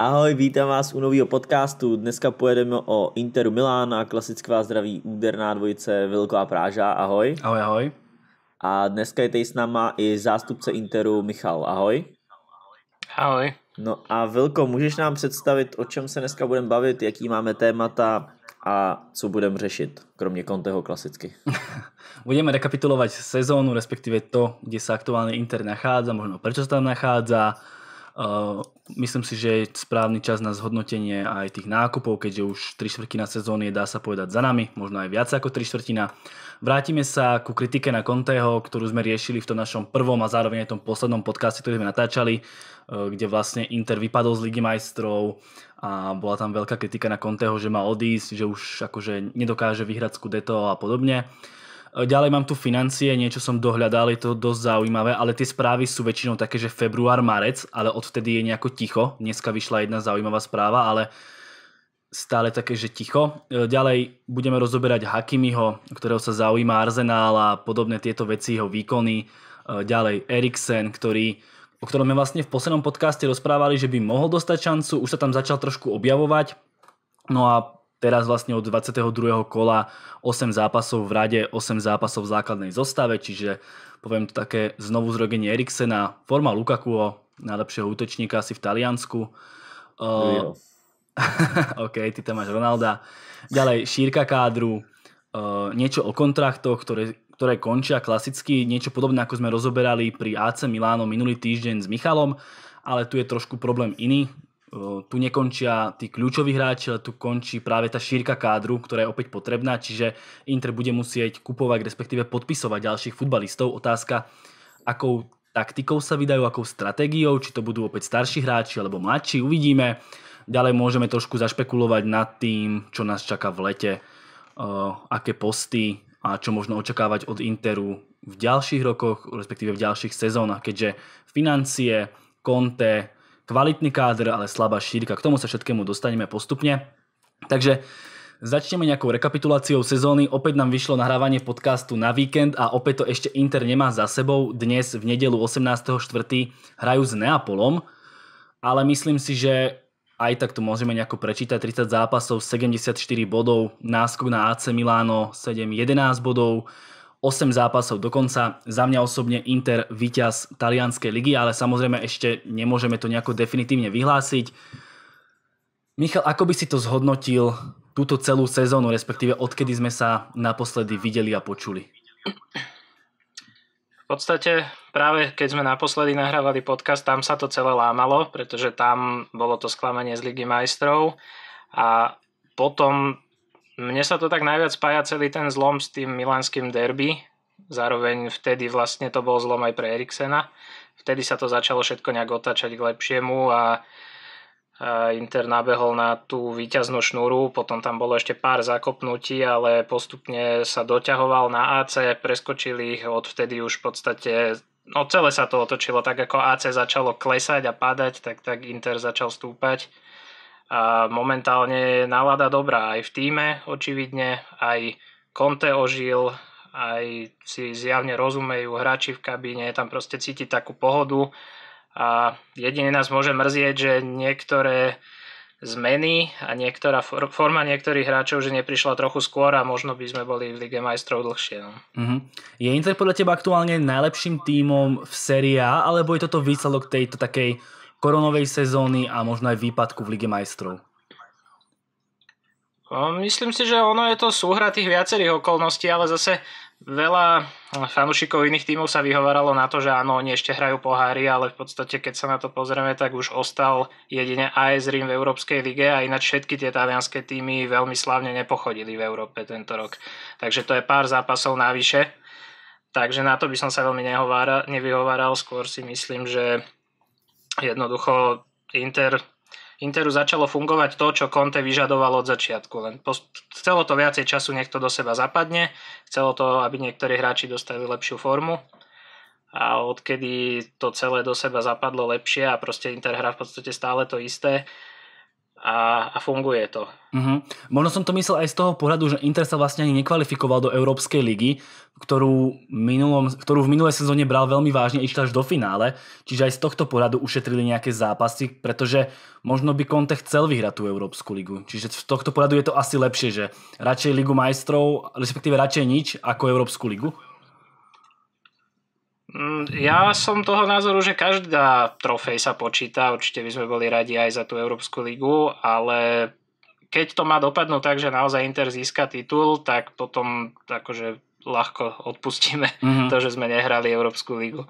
Ahoj, vítám vás u nového podcastu. Dneska pojedeme o Interu Milán a klasická zdraví úderná dvojice Vilko a Práža. Ahoj. Ahoj, ahoj. A dneska je tady s náma i zástupce Interu Michal. Ahoj. Ahoj. No a Vilko, můžeš nám představit, o čem se dneska budeme bavit, jaký máme témata a co budeme řešit, kromě Conteho klasicky? budeme rekapitulovat sezónu, respektive to, kde se aktuálně Inter nachádza, možno proč se tam nachádza, Eh, myslím si, že je správny čas na zhodnotenie aj tých nákupov, keďže už 3 štvrtina sezóny je, dá sa povedať, za nami, možno aj viac ako 3 štvrtina. Vrátime sa ku kritike na Conteho, ktorú sme riešili v tom našom prvom a zároveň aj tom poslednom podcaste, ktorý sme natáčali, eh, kde vlastne Inter vypadol z Ligy majstrov a bola tam veľká kritika na Conteho, že má odísť, že už akože nedokáže vyhrať skudeto a podobne. E, ďalej mám tu financie, niečo som dohľadal, je to dosť zaujímavé, ale tie správy sú väčšinou také, že február, marec, ale odvtedy je nejako ticho. Dneska vyšla jedna zaujímavá správa, ale stále také, že ticho. E, ďalej budeme rozoberať Hakimiho, ktorého sa zaujíma Arzenál a podobné tieto veci, jeho výkony. E, ďalej Eriksen, ktorý o ktorom sme vlastne v poslednom podcaste rozprávali, že by mohol dostať šancu, už sa tam začal trošku objavovať. No a teraz vlastne od 22. kola 8 zápasov v rade, 8 zápasov v základnej zostave, čiže poviem to také znovu zrogenie Eriksena, forma Lukakuho, najlepšieho útečníka asi v Taliansku. Uh, OK, ty tam máš Ronalda. Ďalej, šírka kádru, uh, niečo o kontraktoch, ktoré, ktoré končia klasicky, niečo podobné ako sme rozoberali pri AC Miláno minulý týždeň s Michalom, ale tu je trošku problém iný, tu nekončia tí kľúčoví hráči, ale tu končí práve tá šírka kádru, ktorá je opäť potrebná, čiže Inter bude musieť kupovať, respektíve podpisovať ďalších futbalistov. Otázka, akou taktikou sa vydajú, akou stratégiou, či to budú opäť starší hráči alebo mladší, uvidíme. Ďalej môžeme trošku zašpekulovať nad tým, čo nás čaká v lete, aké posty a čo možno očakávať od Interu v ďalších rokoch, respektíve v ďalších sezónach, keďže financie, konte kvalitný káder, ale slabá šírka. K tomu sa všetkému dostaneme postupne. Takže Začneme nejakou rekapituláciou sezóny. Opäť nám vyšlo nahrávanie podcastu na víkend a opäť to ešte Inter nemá za sebou. Dnes v nedelu 18.4. hrajú s Neapolom, ale myslím si, že aj tak to môžeme nejako prečítať. 30 zápasov, 74 bodov, náskok na AC Milano, 7-11 bodov, 8 zápasov dokonca. Za mňa osobne Inter víťaz talianskej ligy, ale samozrejme ešte nemôžeme to nejako definitívne vyhlásiť. Michal, ako by si to zhodnotil túto celú sezónu, respektíve odkedy sme sa naposledy videli a počuli? V podstate práve keď sme naposledy nahrávali podcast, tam sa to celé lámalo, pretože tam bolo to sklamanie z Ligy majstrov a potom mne sa to tak najviac spája celý ten zlom s tým milanským derby. Zároveň vtedy vlastne to bol zlom aj pre Eriksena. Vtedy sa to začalo všetko nejak otáčať k lepšiemu a Inter nabehol na tú výťaznú šnúru, potom tam bolo ešte pár zakopnutí, ale postupne sa doťahoval na AC, preskočili ich odvtedy už v podstate, no celé sa to otočilo, tak ako AC začalo klesať a padať, tak, tak Inter začal stúpať a momentálne je nálada dobrá aj v týme očividne, aj Conte ožil, aj si zjavne rozumejú hráči v kabíne, tam proste cíti takú pohodu a jedine nás môže mrzieť, že niektoré zmeny a niektorá for- forma niektorých hráčov, že neprišla trochu skôr a možno by sme boli v Lige majstrov dlhšie. No. Mm-hmm. Je Inter podľa teba aktuálne najlepším tímom v Serie A, alebo je toto výsledok tejto takej koronovej sezóny a možno aj výpadku v Lige majstrov? Myslím si, že ono je to súhra tých viacerých okolností, ale zase veľa fanúšikov iných tímov sa vyhovaralo na to, že áno, oni ešte hrajú pohári, ale v podstate keď sa na to pozrieme, tak už ostal jedine AS Rím v Európskej lige a ináč všetky tie talianské týmy veľmi slavne nepochodili v Európe tento rok. Takže to je pár zápasov navyše. Takže na to by som sa veľmi nevyhováral, skôr si myslím, že Jednoducho Inter, Interu začalo fungovať to, čo Conte vyžadoval od začiatku. Len post- chcelo to viacej času, nech to do seba zapadne, chcelo to, aby niektorí hráči dostali lepšiu formu a odkedy to celé do seba zapadlo lepšie a proste Inter hrá v podstate stále to isté, a, a funguje to. Mm-hmm. Možno som to myslel aj z toho pohľadu, že Inter sa vlastne ani nekvalifikoval do Európskej ligy, ktorú, minulom, ktorú v minulej sezóne bral veľmi vážne, išiel až do finále, čiže aj z tohto pohľadu ušetrili nejaké zápasy, pretože možno by Conte chcel vyhrať tú Európsku ligu. Čiže z tohto pohľadu je to asi lepšie, že radšej Ligu majstrov, respektíve radšej nič ako Európsku ligu. Mm, ja som toho názoru, že každá trofej sa počíta, určite by sme boli radi aj za tú Európsku ligu, ale keď to má dopadnúť tak, že naozaj Inter získa titul, tak potom akože ľahko odpustíme mm-hmm. to, že sme nehrali Európsku ligu.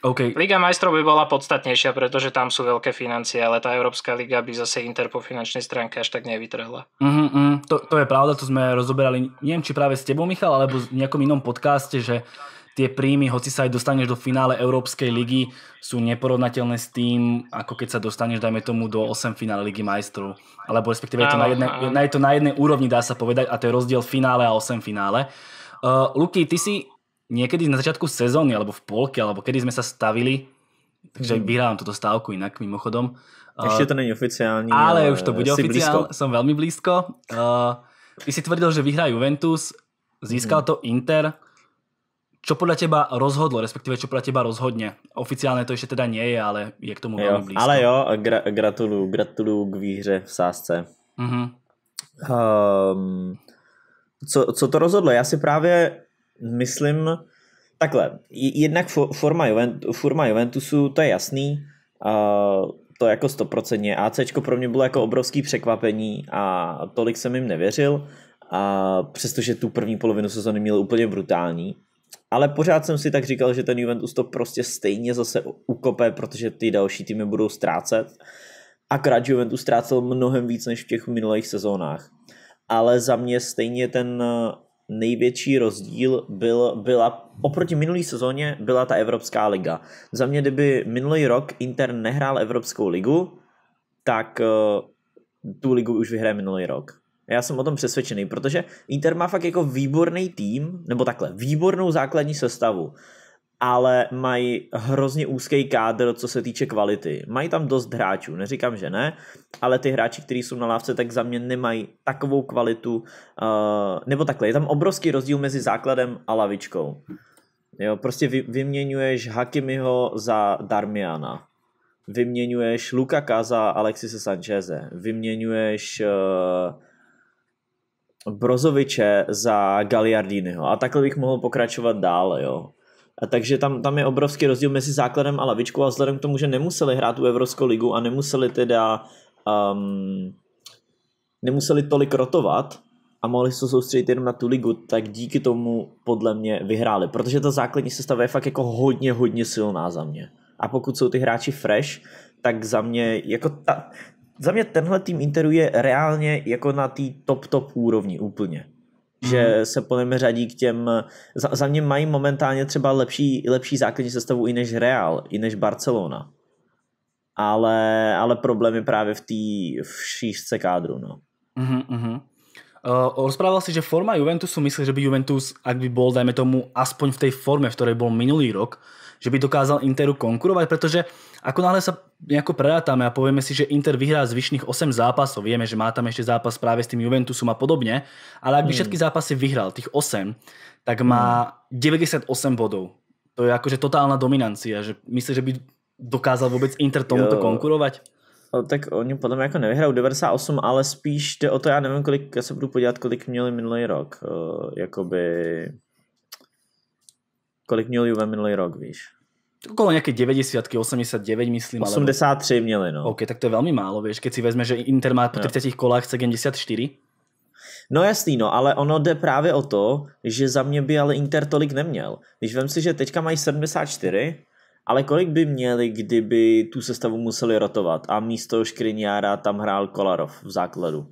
Okay. Liga majstrov by bola podstatnejšia, pretože tam sú veľké financie, ale tá Európska liga by zase Inter po finančnej stránke až tak nevytrhla. Mm-hmm, to, to je pravda, to sme rozoberali, neviem či práve s tebou Michal, alebo v nejakom inom podcaste, že tie príjmy, hoci sa aj dostaneš do finále Európskej ligy, sú neporovnateľné s tým, ako keď sa dostaneš, dajme tomu, do 8 finále Ligy majstrov. Alebo respektíve je to, na jednej, je to na jednej úrovni, dá sa povedať, a to je rozdiel finále a 8 finále. Uh, Luky, ty si niekedy na začiatku sezóny, alebo v polke, alebo kedy sme sa stavili, takže mm. vyhrávam túto stávku inak mimochodom. Uh, Ešte to není oficiálne. Ale, ale už to bude oficiálne, som veľmi blízko. Uh, ty si tvrdil, že vyhrá Juventus, získal mm. to Inter, čo podľa teba rozhodlo, respektíve čo podľa teba rozhodne? Oficiálne to ešte teda nie je, ale je k tomu jo, veľmi blízko. Ale jo, gra, gratuluju, gratulujú k výhře v sásce. Mm-hmm. Ehm, um, co, co to rozhodlo? Já si právě myslím, takhle, jednak forma, Juventu, forma Juventusu, to je jasný, uh, to jako stoprocentně. ACčko pro mě bylo jako obrovský překvapení a tolik jsem jim nevěřil, a přestože tu první polovinu sezóny měl úplně brutální. Ale pořád jsem si tak říkal, že ten Juventus to prostě stejně zase ukope, protože ty další týmy budou ztrácet. Akorát Juventus ztrácel mnohem víc než v těch minulých sezónách. Ale za mě stejně ten eh, největší rozdíl byl, byla oproti minulý sezóně byla ta Evropská liga. Za mě, kdyby minulý rok Inter nehrál Evropskou ligu, tak eh, tu ligu už vyhraje minulý rok. Já jsem o tom přesvědčený, protože Inter má fakt jako výborný tým, nebo takhle, výbornou základní sestavu, ale mají hrozně úzký kádr, co se týče kvality. Mají tam dost hráčů, neříkám, že ne, ale ty hráči, kteří jsou na lávce, tak za mě nemají takovou kvalitu, uh, nebo takhle, je tam obrovský rozdíl mezi základem a lavičkou. Jo, prostě vy, vyměňuješ Hakimiho za Darmiana vyměňuješ Lukaka za Alexise Sancheze, vyměňuješ uh, Brozoviče za Galiardínyho. A takhle bych mohl pokračovat dále, jo. A takže tam, tam je obrovský rozdíl mezi základem a lavičkou a vzhledem k tomu, že nemuseli hrát u Evropskou ligu a nemuseli teda um, nemuseli tolik rotovat a mohli se soustředit jenom na tu ligu, tak díky tomu podle mě vyhráli. Protože ta základní sestava je fakt jako hodně, hodně silná za mě. A pokud jsou ty hráči fresh, tak za mě jako ta, za mě tenhle tým Interu je reálně jako na té top top úrovni úplně. Že mm. se podle mě řadí k těm, za, za mě mají momentálně třeba lepší, lepší základní sestavu i než Real, i než Barcelona. Ale, ale problém je právě v té v šířce kádru. No. Mm-hmm. Mhm. Uh, eh, -huh, uh rozprával si, že forma Juventusu, myslíš, že by Juventus, ak by bol, dajme tomu, aspoň v tej forme, v ktorej bol minulý rok, že by dokázal Interu konkurovať, pretože uh, ako náhle sa nejako prerátame a povieme si, že Inter vyhrá zvyšných 8 zápasov, vieme, že má tam ešte zápas práve s tým Juventusom a podobne, ale ak by hmm. všetky zápasy vyhral, tých 8, tak má hmm. 98 bodov. To je akože totálna dominancia, že myslíš, že by dokázal vôbec Inter tomuto jo. konkurovať? O, no, tak oni podľa mňa jako nevyhrajou 98, ale spíš jde o to, já nevím, kolik, ja se budu podívat, kolik měli minulý rok, uh, jakoby, kolik měl Juve minulý rok, víš okolo nejaké 90 89 myslím. 83 alebo... mieli, no. OK, tak to je veľmi málo, vieš, keď si vezme, že Inter má po 30 no. kolách 74. No jasný, no, ale ono jde právě o to, že za mě by ale Inter tolik neměl. Když vem si, že teďka mají 74, ale kolik by měli, kdyby tu sestavu museli rotovat a místo Škriňára tam hrál Kolarov v základu?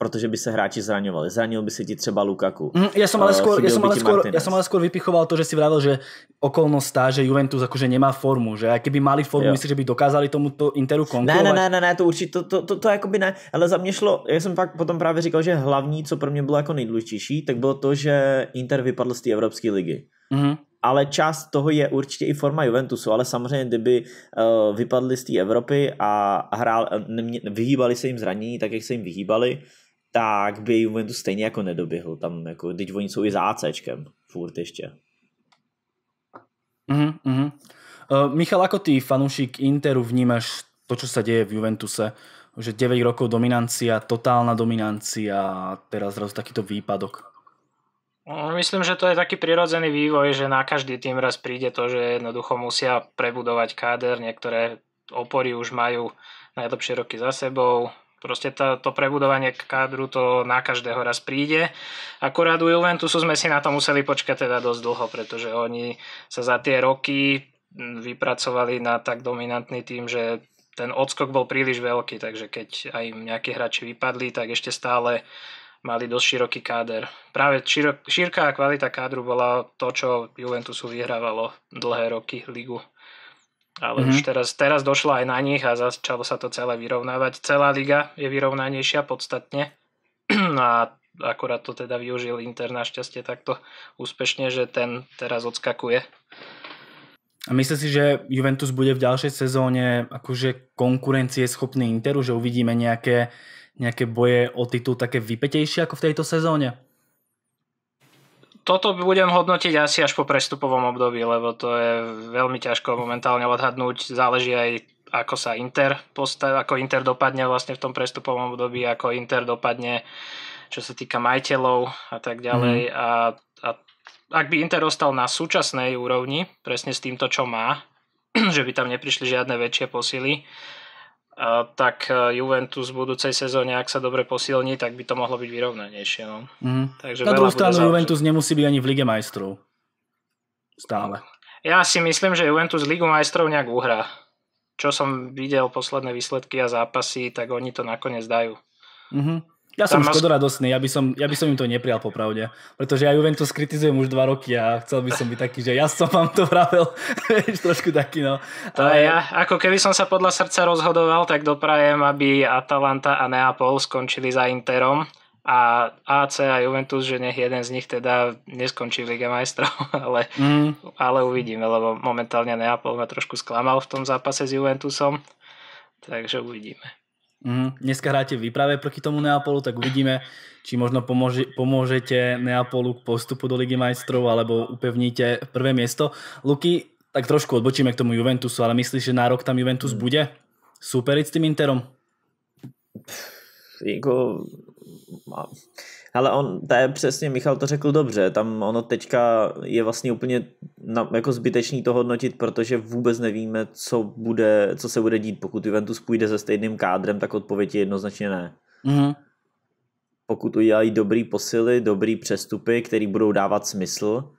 protože by se hráči zraňovali. Zranil by se ti třeba Lukaku. Mm, ja som ale skôr, uh, ja som ale skôr, ja som ale skôr vypichoval to, že si vravil, že okolnosť tá, že Juventus akože nemá formu, že aj keby mali formu, myslíš, že by dokázali tomuto Interu konkurovať? Ne, ne, ne, ne, to určitě, to, to, to, to jakoby ne, ale za mě šlo, já jsem pak potom právě říkal, že hlavní, co pro mě bylo jako nejdůležitější, tak bylo to, že Inter vypadl z té Evropské ligy. Mm-hmm ale část toho je určitě i forma Juventusu, ale samozřejmě, kdyby uh, vypadli z té Evropy a hrál, nemě, vyhýbali se jim zranění, tak jak se jim vyhýbali, tak by Juventus stejně jako nedoběhl tam, jako, teď oni jsou i za ACčkem, furt ještě. Mm-hmm. Mhm. Uh e, -huh. uh, Michal, ako ty, fanúšik Interu, vnímaš to, čo sa deje v Juventuse? Že 9 rokov dominancia, totálna dominancia a teraz zrazu takýto výpadok. No, myslím, že to je taký prirodzený vývoj, že na každý tým raz príde to, že jednoducho musia prebudovať káder, niektoré opory už majú najlepšie roky za sebou, Proste to, to prebudovanie kádru to na každého raz príde. Akurát u Juventusu sme si na to museli počkať teda dosť dlho, pretože oni sa za tie roky vypracovali na tak dominantný tým, že ten odskok bol príliš veľký, takže keď aj im nejakí hráči vypadli, tak ešte stále mali dosť široký káder. Práve širok, šírka a kvalita kádru bola to, čo Juventusu vyhrávalo dlhé roky ligu ale mm-hmm. už mhm. teraz, teraz došla aj na nich a začalo sa to celé vyrovnávať. Celá liga je vyrovnanejšia podstatne a akurát to teda využil Inter našťastie takto úspešne, že ten teraz odskakuje. A myslíš si, že Juventus bude v ďalšej sezóne akože konkurencie schopný Interu, že uvidíme nejaké, nejaké boje o titul také vypetejšie ako v tejto sezóne? toto budem hodnotiť asi až po prestupovom období, lebo to je veľmi ťažko momentálne odhadnúť. Záleží aj ako sa Inter postav, ako Inter dopadne vlastne v tom prestupovom období, ako Inter dopadne čo sa týka majiteľov a tak ďalej. Mm. A, a ak by Inter ostal na súčasnej úrovni, presne s týmto, čo má, že by tam neprišli žiadne väčšie posily, tak e, Juventus v budúcej sezóne, ak sa dobre posilní, tak by to mohlo byť vyrovnanejšie. No. Mm. Takže Na druhú stranu Juventus nemusí byť ani v Lige majstrov. Stále. Ja si myslím, že Juventus Ligu majstrov nejak uhrá. Čo som videl posledné výsledky a zápasy, tak oni to nakoniec dajú. Mm-hmm. Ja som máš... škodoradosný, ja by, som, ja by som im to neprijal popravde, pretože ja Juventus kritizujem už dva roky a chcel by som byť taký, že ja som vám to vravel, trošku taký no. To Ale... ja, ako keby som sa podľa srdca rozhodoval, tak doprajem, aby Atalanta a Neapol skončili za Interom a AC a Juventus, že nech jeden z nich teda neskončí v Lige majstrov, ale, mm. ale uvidíme, lebo momentálne Neapol ma trošku sklamal v tom zápase s Juventusom, takže uvidíme. Mm, dneska hráte vy práve proti tomu Neapolu, tak uvidíme, či možno pomôže, pomôžete Neapolu k postupu do Ligy majstrov alebo upevníte prvé miesto. Luky, tak trošku odbočíme k tomu Juventusu, ale myslíš, že na rok tam Juventus mm. bude súperiť s tým Interom? Jako, ale on, to je přesně, Michal to řekl dobře, tam ono teďka je vlastně úplně na, jako zbytečný to hodnotit, protože vůbec nevíme, co, bude, co se bude dít. Pokud Juventus půjde se stejným kádrem, tak odpověď je jednoznačně ne. Mm-hmm. Pokud udělají dobrý posily, dobrý přestupy, které budou dávat smysl,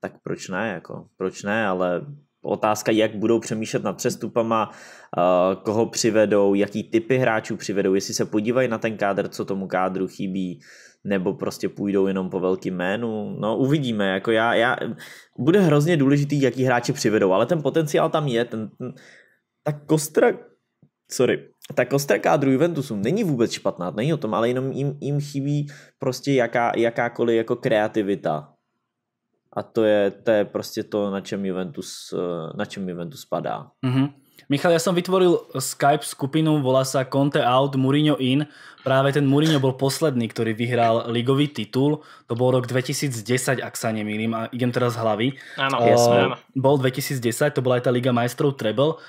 tak proč ne, jako, proč ne, ale otázka, jak budou přemýšlet nad přestupama, eh, koho přivedou, jaký typy hráčů přivedou, jestli se podívají na ten kádr, co tomu kádru chybí, nebo prostě půjdou jenom po velkým jménu. No uvidíme, jako já, já, bude hrozně důležitý, jaký hráči přivedou, ale ten potenciál tam je, ten, ten ta kostra, sorry, ta kostra kádru Juventusu není vůbec špatná, není o tom, ale jenom jim, jim chybí prostě jaká, jakákoliv jako kreativita a to je, to je prostě to, na čem Juventus, eh, na čem Juventus padá. Mm-hmm. Michal, ja som vytvoril Skype skupinu, volá sa Conte Out, Mourinho In. Práve ten Mourinho bol posledný, ktorý vyhral ligový titul. To bol rok 2010, ak sa nemýlim, a idem teraz z hlavy. Áno, uh, jasné. Bol 2010, to bola aj tá Liga majstrov Treble.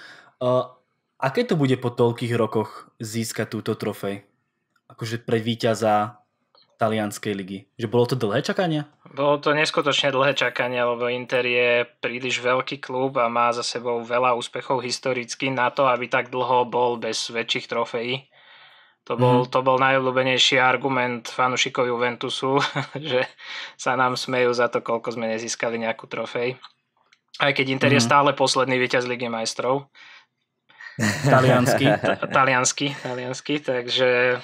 Uh, aké to bude po toľkých rokoch získať túto trofej? Akože pre víťaza talianskej ligy? Že bolo to dlhé čakanie? Bolo to neskutočne dlhé čakanie, lebo Inter je príliš veľký klub a má za sebou veľa úspechov historicky na to, aby tak dlho bol bez väčších trofejí. To bol, mm. to bol najobľúbenejší argument fanúšikov Juventusu, že sa nám smejú za to, koľko sme nezískali nejakú trofej. Aj keď Inter mm. je mhm. stále posledný víťaz Ligy majstrov. taliansky. taliansky, taliansky, takže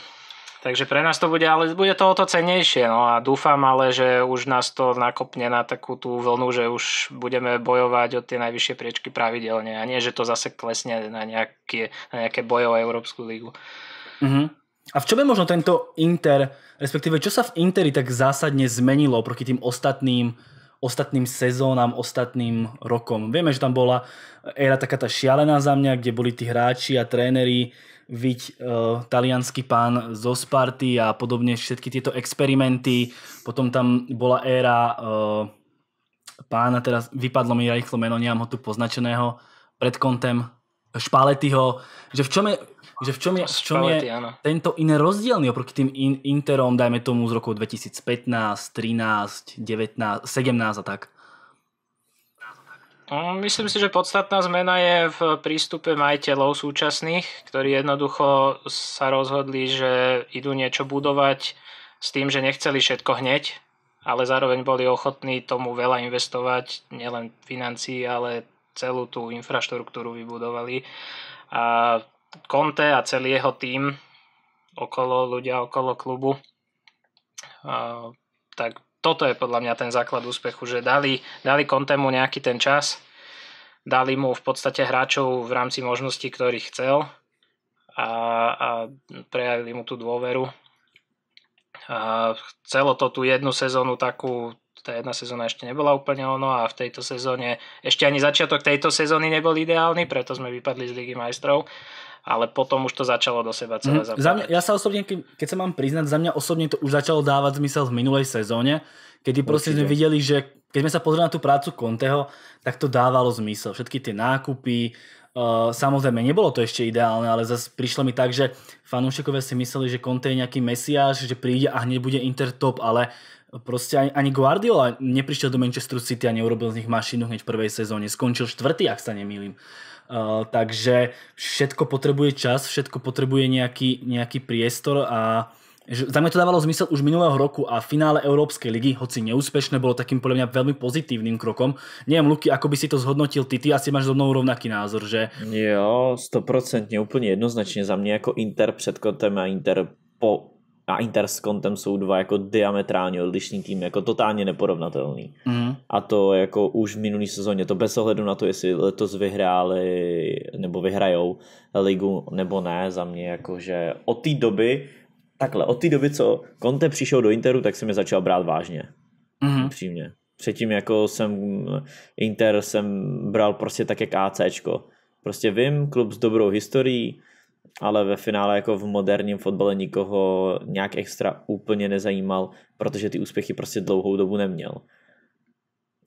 Takže pre nás to bude, ale bude to o to cenejšie. No a dúfam ale, že už nás to nakopne na takú tú vlnu, že už budeme bojovať o tie najvyššie priečky pravidelne. A nie, že to zase klesne na nejaké, na nejaké boje o Európsku lígu. Uh-huh. Mhm. A v čom je možno tento Inter, respektíve čo sa v Interi tak zásadne zmenilo proti tým ostatným ostatným sezónam, ostatným rokom. Vieme, že tam bola éra taká tá šialená za mňa, kde boli tí hráči a tréneri, viť uh, e, talianský pán zo Sparty a podobne všetky tieto experimenty. Potom tam bola éra uh, pána, teraz vypadlo mi rýchlo meno, nemám ho tu poznačeného, pred kontem Špaletyho, že v čom je, že v čom je, v čom je tento iné rozdielný oproti tým in, Interom, dajme tomu z roku 2015, 13, 19, 17 a tak. Mm, myslím si, že podstatná zmena je v prístupe majiteľov súčasných, ktorí jednoducho sa rozhodli, že idú niečo budovať s tým, že nechceli všetko hneď, ale zároveň boli ochotní tomu veľa investovať, nielen financií, ale celú tú infraštruktúru vybudovali. A Conte a celý jeho tím okolo ľudia, okolo klubu, tak toto je podľa mňa ten základ úspechu, že dali, dali kontému nejaký ten čas, dali mu v podstate hráčov v rámci možností, ktorých chcel a, a prejavili mu tú dôveru. A celo to tú jednu sezónu takú, tá jedna sezóna ešte nebola úplne ono a v tejto sezóne, ešte ani začiatok tejto sezóny nebol ideálny, preto sme vypadli z Ligy majstrov, ale potom už to začalo do seba celé mm, za mňa, Ja sa osobne, keď, keď sa mám priznať, za mňa osobne to už začalo dávať zmysel v minulej sezóne, kedy proste sme videli, že keď sme sa pozreli na tú prácu Conteho, tak to dávalo zmysel. Všetky tie nákupy, Uh, samozrejme, nebolo to ešte ideálne, ale zase prišlo mi tak, že fanúšikovia si mysleli, že Conte je nejaký mesiáš, že príde a hneď bude Inter top, ale proste ani, ani Guardiola neprišiel do Manchester City a neurobil z nich mašinu hneď v prvej sezóne. Skončil štvrtý, ak sa nemýlim. Eh, takže všetko potrebuje čas, všetko potrebuje nejaký, nejaký priestor a za mňa to dávalo zmysel už minulého roku a finále Európskej ligy, hoci neúspešné, bolo takým podľa mňa veľmi pozitívnym krokom. Neviem, Luky, ako by si to zhodnotil ty, ty asi máš so mnou rovnaký názor, že? Jo, 100% úplne jednoznačne za mňa ako Inter pred kontem a Inter po a Inter s Kontem jsou dva jako diametrálně odlišný tým, jako totálně neporovnatelný. Mm. A to jako už v minulý sezóně, to bez ohledu na to, jestli letos vyhráli nebo vyhrajou ligu nebo ne, za mě jakože od té doby, takhle, od té doby, co Conte přišel do Interu, tak jsem je začal brát vážně. Mm. Upřímně. Předtím jako jsem Inter jsem bral prostě tak jak ACčko. Prostě vím, klub s dobrou historií, ale ve finále jako v moderním fotbale nikoho nějak extra úplně nezajímal, protože ty úspěchy prostě dlouhou dobu neměl.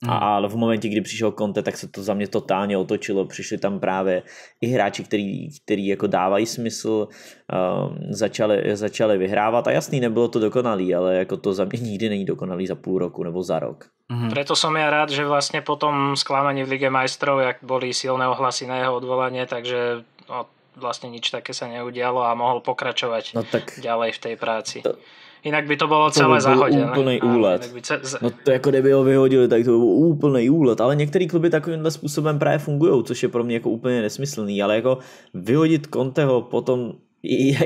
Hmm. A, ale v momentě, kdy přišel Conte, tak se to za mě totálně otočilo. Přišli tam právě i hráči, který, který jako dávají smysl, um, začali, začali vyhrávat a jasný, nebylo to dokonalý, ale jako to za mě nikdy není dokonalý za půl roku nebo za rok. hmm Preto som ja rád, že vlastne po tom sklamaní v Lige majstrov, jak boli silné ohlasy na jeho odvolanie, takže od no, vlastne nič také sa neudialo a mohol pokračovať no tak ďalej v tej práci. To, Inak by to bolo to celé by zahodené. úplný úlet. By ce... No to ako kdyby ho vyhodili, tak to by byl úplný úlet. Ale niektorí kluby takovýmhle způsobem právě fungují, což je pro mě jako úplně nesmyslný. Ale jako vyhodit Conteho potom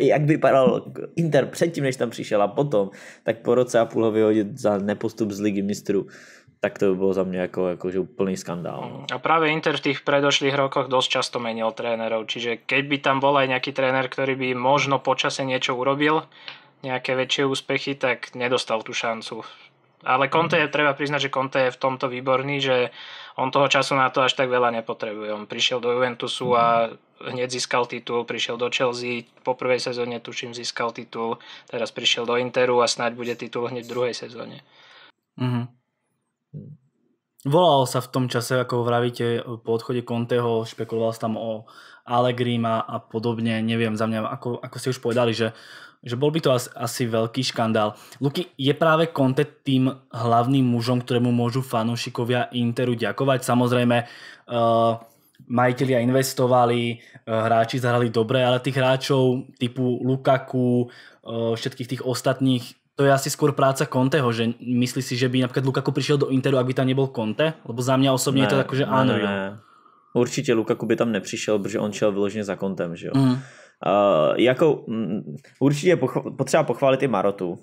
jak vypadal Inter předtím, než tam přišel a potom, tak po roce a půl ho vyhodit za nepostup z ligy mistrů tak to by bolo za mňa ako, že akože úplný skandál. Mhm. A práve Inter v tých predošlých rokoch dosť často menil trénerov, čiže keď by tam bol aj nejaký tréner, ktorý by možno počase niečo urobil, nejaké väčšie úspechy, tak nedostal tú šancu. Ale Conte, je, mhm. treba priznať, že Conte je v tomto výborný, že on toho času na to až tak veľa nepotrebuje. On prišiel do Juventusu a mhm. hneď získal titul, prišiel do Chelsea, po prvej sezóne tuším získal titul, teraz prišiel do Interu a snáď bude titul hneď v druhej sezóne. Mm-hmm. Hmm. Volalo sa v tom čase, ako vravíte, po odchode Conteho, špekuloval sa tam o Allegrima a podobne, neviem, za mňa, ako, ako ste už povedali, že, že bol by to asi, asi veľký škandál. Luky, je práve Conte tým hlavným mužom, ktorému môžu fanúšikovia Interu ďakovať? Samozrejme, uh, majiteľia investovali, uh, hráči zahrali dobre, ale tých hráčov typu Lukaku, uh, všetkých tých ostatných to je asi skôr práca Conteho, že myslí si, že by napríklad Lukaku prišiel do Interu, ak by tam nebol Conte? Lebo za mňa osobne ne, je to tak, že áno. Ne, ne. Určitě Lukaku by tam nepřišel, protože on šel vyloženě za kontem, že jo. Mhm. Mm. Uh, jako, um, určitě poch- potřeba pochválit i Marotu.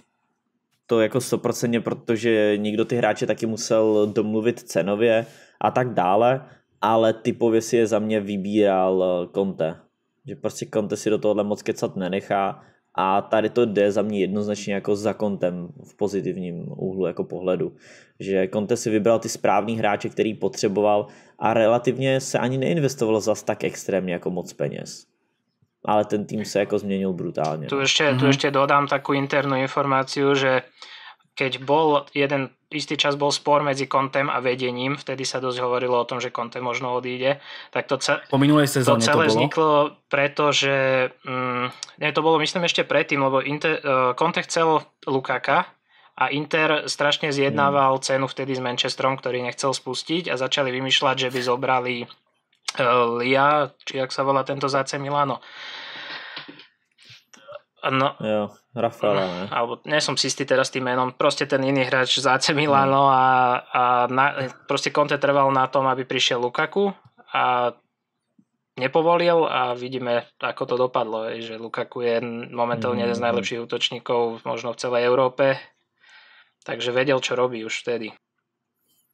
To jako 100%, protože nikto ty hráče taky musel domluvit cenově a tak dále, ale typově si je za mě vybíral eh, Conte. Že prostě Conte si do tohohle moc kecat nenechá a tady to jde za mě jednoznačně jako za kontem v pozitivním úhlu jako pohledu. Že Conte si vybral ty správný hráče, který potřeboval a relativně se ani neinvestovalo zas tak extrémně jako moc peněz. Ale ten tým se jako změnil brutálně. Tu ještě mm-hmm. tu mhm. ještě dodám takovou internu informaci, že keď bol jeden istý čas bol spor medzi Kontem a vedením, vtedy sa dosť hovorilo o tom, že Konte možno odíde, tak to, ce- po minulej sezóne to celé to bolo? vzniklo preto, že mm, nie, to bolo myslím ešte predtým, lebo Inter, uh, Conte chcel Lukaka a Inter strašne zjednával mm. cenu vtedy s Manchesterom, ktorý nechcel spustiť a začali vymýšľať, že by zobrali uh, Lia, či ak sa volá tento záce Milano No, jo, Rafaela, ne? Alebo nie som si istý teraz tým menom, proste ten iný hráč z AC Milano a, a na, proste Conte trval na tom, aby prišiel Lukaku a nepovolil a vidíme, ako to dopadlo, že Lukaku je momentálne jeden z mhm. najlepších útočníkov možno v celej Európe, takže vedel, čo robí už vtedy.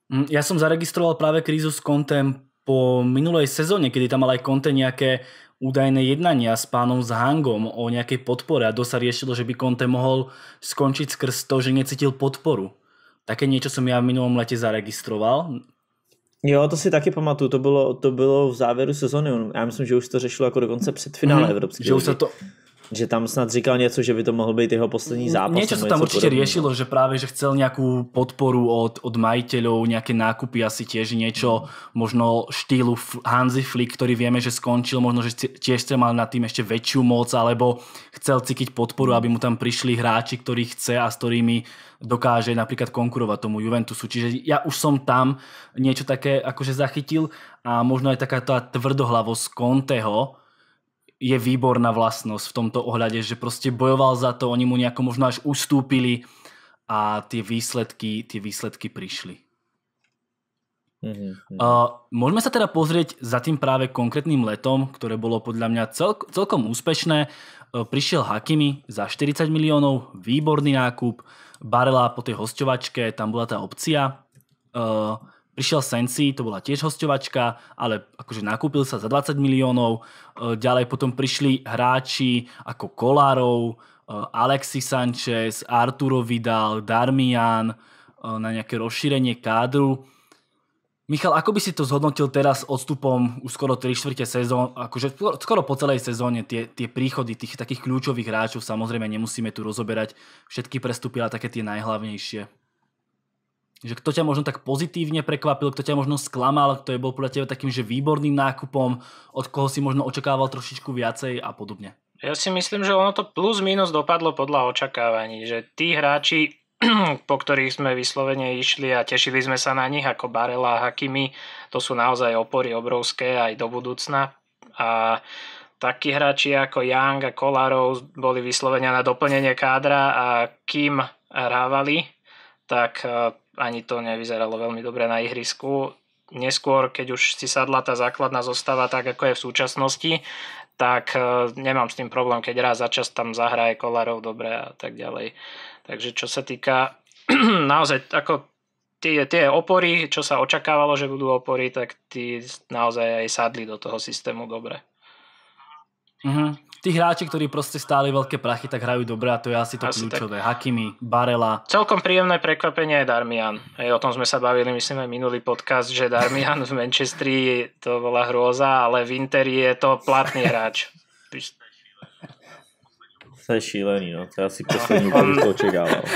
Mm, ja som zaregistroval práve krízu s Contem po minulej sezóne, kedy tam mal aj Conte nejaké údajné jednania s pánom Zhangom o nejakej podpore a dosť sa riešilo, že by Conte mohol skončiť skrz to, že necítil podporu. Také niečo som ja v minulom lete zaregistroval. Jo, to si taky pamatuju, to bylo, to bylo v závěru sezóny. Já myslím, že už to řešilo jako dokonce před finále mm, Evropské Že už se to, že tam snad říkal něco, že by to mohl být jeho poslední zápas. Něco se tam určite riešilo, že práve, že chcel nejakú podporu od, od majiteľov, nejaké nákupy asi tiež niečo, možno štýlu Hanzi Flick, který víme, že skončil, možno, že tiež se mal nad tým ešte väčšiu moc, alebo chcel cítiť podporu, aby mu tam prišli hráči, ktorí chce a s ktorými dokáže napríklad konkurovať tomu Juventusu. Čiže ja už som tam niečo také akože zachytil a možno aj taká tá tvrdohlavosť Conteho, je výborná vlastnosť v tomto ohľade, že proste bojoval za to, oni mu nejako možno až ustúpili a tie výsledky, tie výsledky prišli. Mm-hmm. Uh, môžeme sa teda pozrieť za tým práve konkrétnym letom, ktoré bolo podľa mňa cel- celkom úspešné. Uh, prišiel Hakimi za 40 miliónov, výborný nákup, Barela po tej hostovačke, tam bola tá opcia. Uh, Prišiel Sensi, to bola tiež hostovačka, ale akože nakúpil sa za 20 miliónov. E, ďalej potom prišli hráči ako Kolárov, e, Alexi Sanchez, Arturo Vidal, Darmian e, na nejaké rozšírenie kádru. Michal, ako by si to zhodnotil teraz odstupom už skoro 3 čtvrte sezón, akože skoro po celej sezóne tie, tie príchody tých takých kľúčových hráčov, samozrejme nemusíme tu rozoberať všetky prestupy, ale také tie najhlavnejšie že kto ťa možno tak pozitívne prekvapil, kto ťa možno sklamal, kto je bol podľa teba takým, že výborným nákupom, od koho si možno očakával trošičku viacej a podobne. Ja si myslím, že ono to plus minus dopadlo podľa očakávaní, že tí hráči, po ktorých sme vyslovene išli a tešili sme sa na nich ako Barela a Hakimi, to sú naozaj opory obrovské aj do budúcna a takí hráči ako Young a Kolarov boli vyslovene na doplnenie kádra a kým hrávali, tak eh, ani to nevyzeralo veľmi dobre na ihrisku. Neskôr, keď už si sadla tá základná zostava tak, ako je v súčasnosti, tak e, nemám s tým problém, keď raz za čas tam zahraje kolárov dobre a tak ďalej. Takže čo sa týka naozaj ako tie, tie opory, čo sa očakávalo, že budú opory, tak tí naozaj aj sadli do toho systému dobre. Mm-hmm tí hráči, ktorí proste stáli veľké prachy, tak hrajú dobre a to je asi to asi kľúčové. Tak. Hakimi, Barela. Celkom príjemné prekvapenie je Darmian. Ej, o tom sme sa bavili, myslím aj minulý podcast, že Darmian v Manchestri to bola hrôza, ale v Interi je to platný hráč. To je šílený, no. To je asi posledný on... to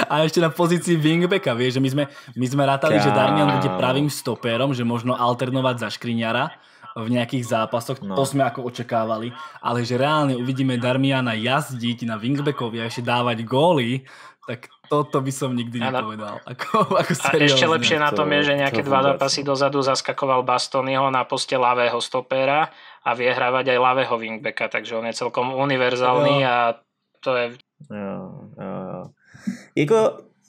A ešte na pozícii wingbacka, vieš, že my sme, my sme rátali, Kámo. že Darmian bude pravým stopérom, že možno alternovať za Škriňara v nejakých zápasoch, no. to sme ako očakávali, ale že reálne uvidíme Darmiana jazdiť na wingbackovi a ešte dávať góly, tak toto by som nikdy ano. nepovedal. Ako, ako a ešte lepšie na tom je, že nejaké dva zápasy dozadu zaskakoval Bastonyho na poste ľavého stopera a vie hravať aj ľavého wingbacka, takže on je celkom univerzálny jo. a to je... Jo, jo. Jako,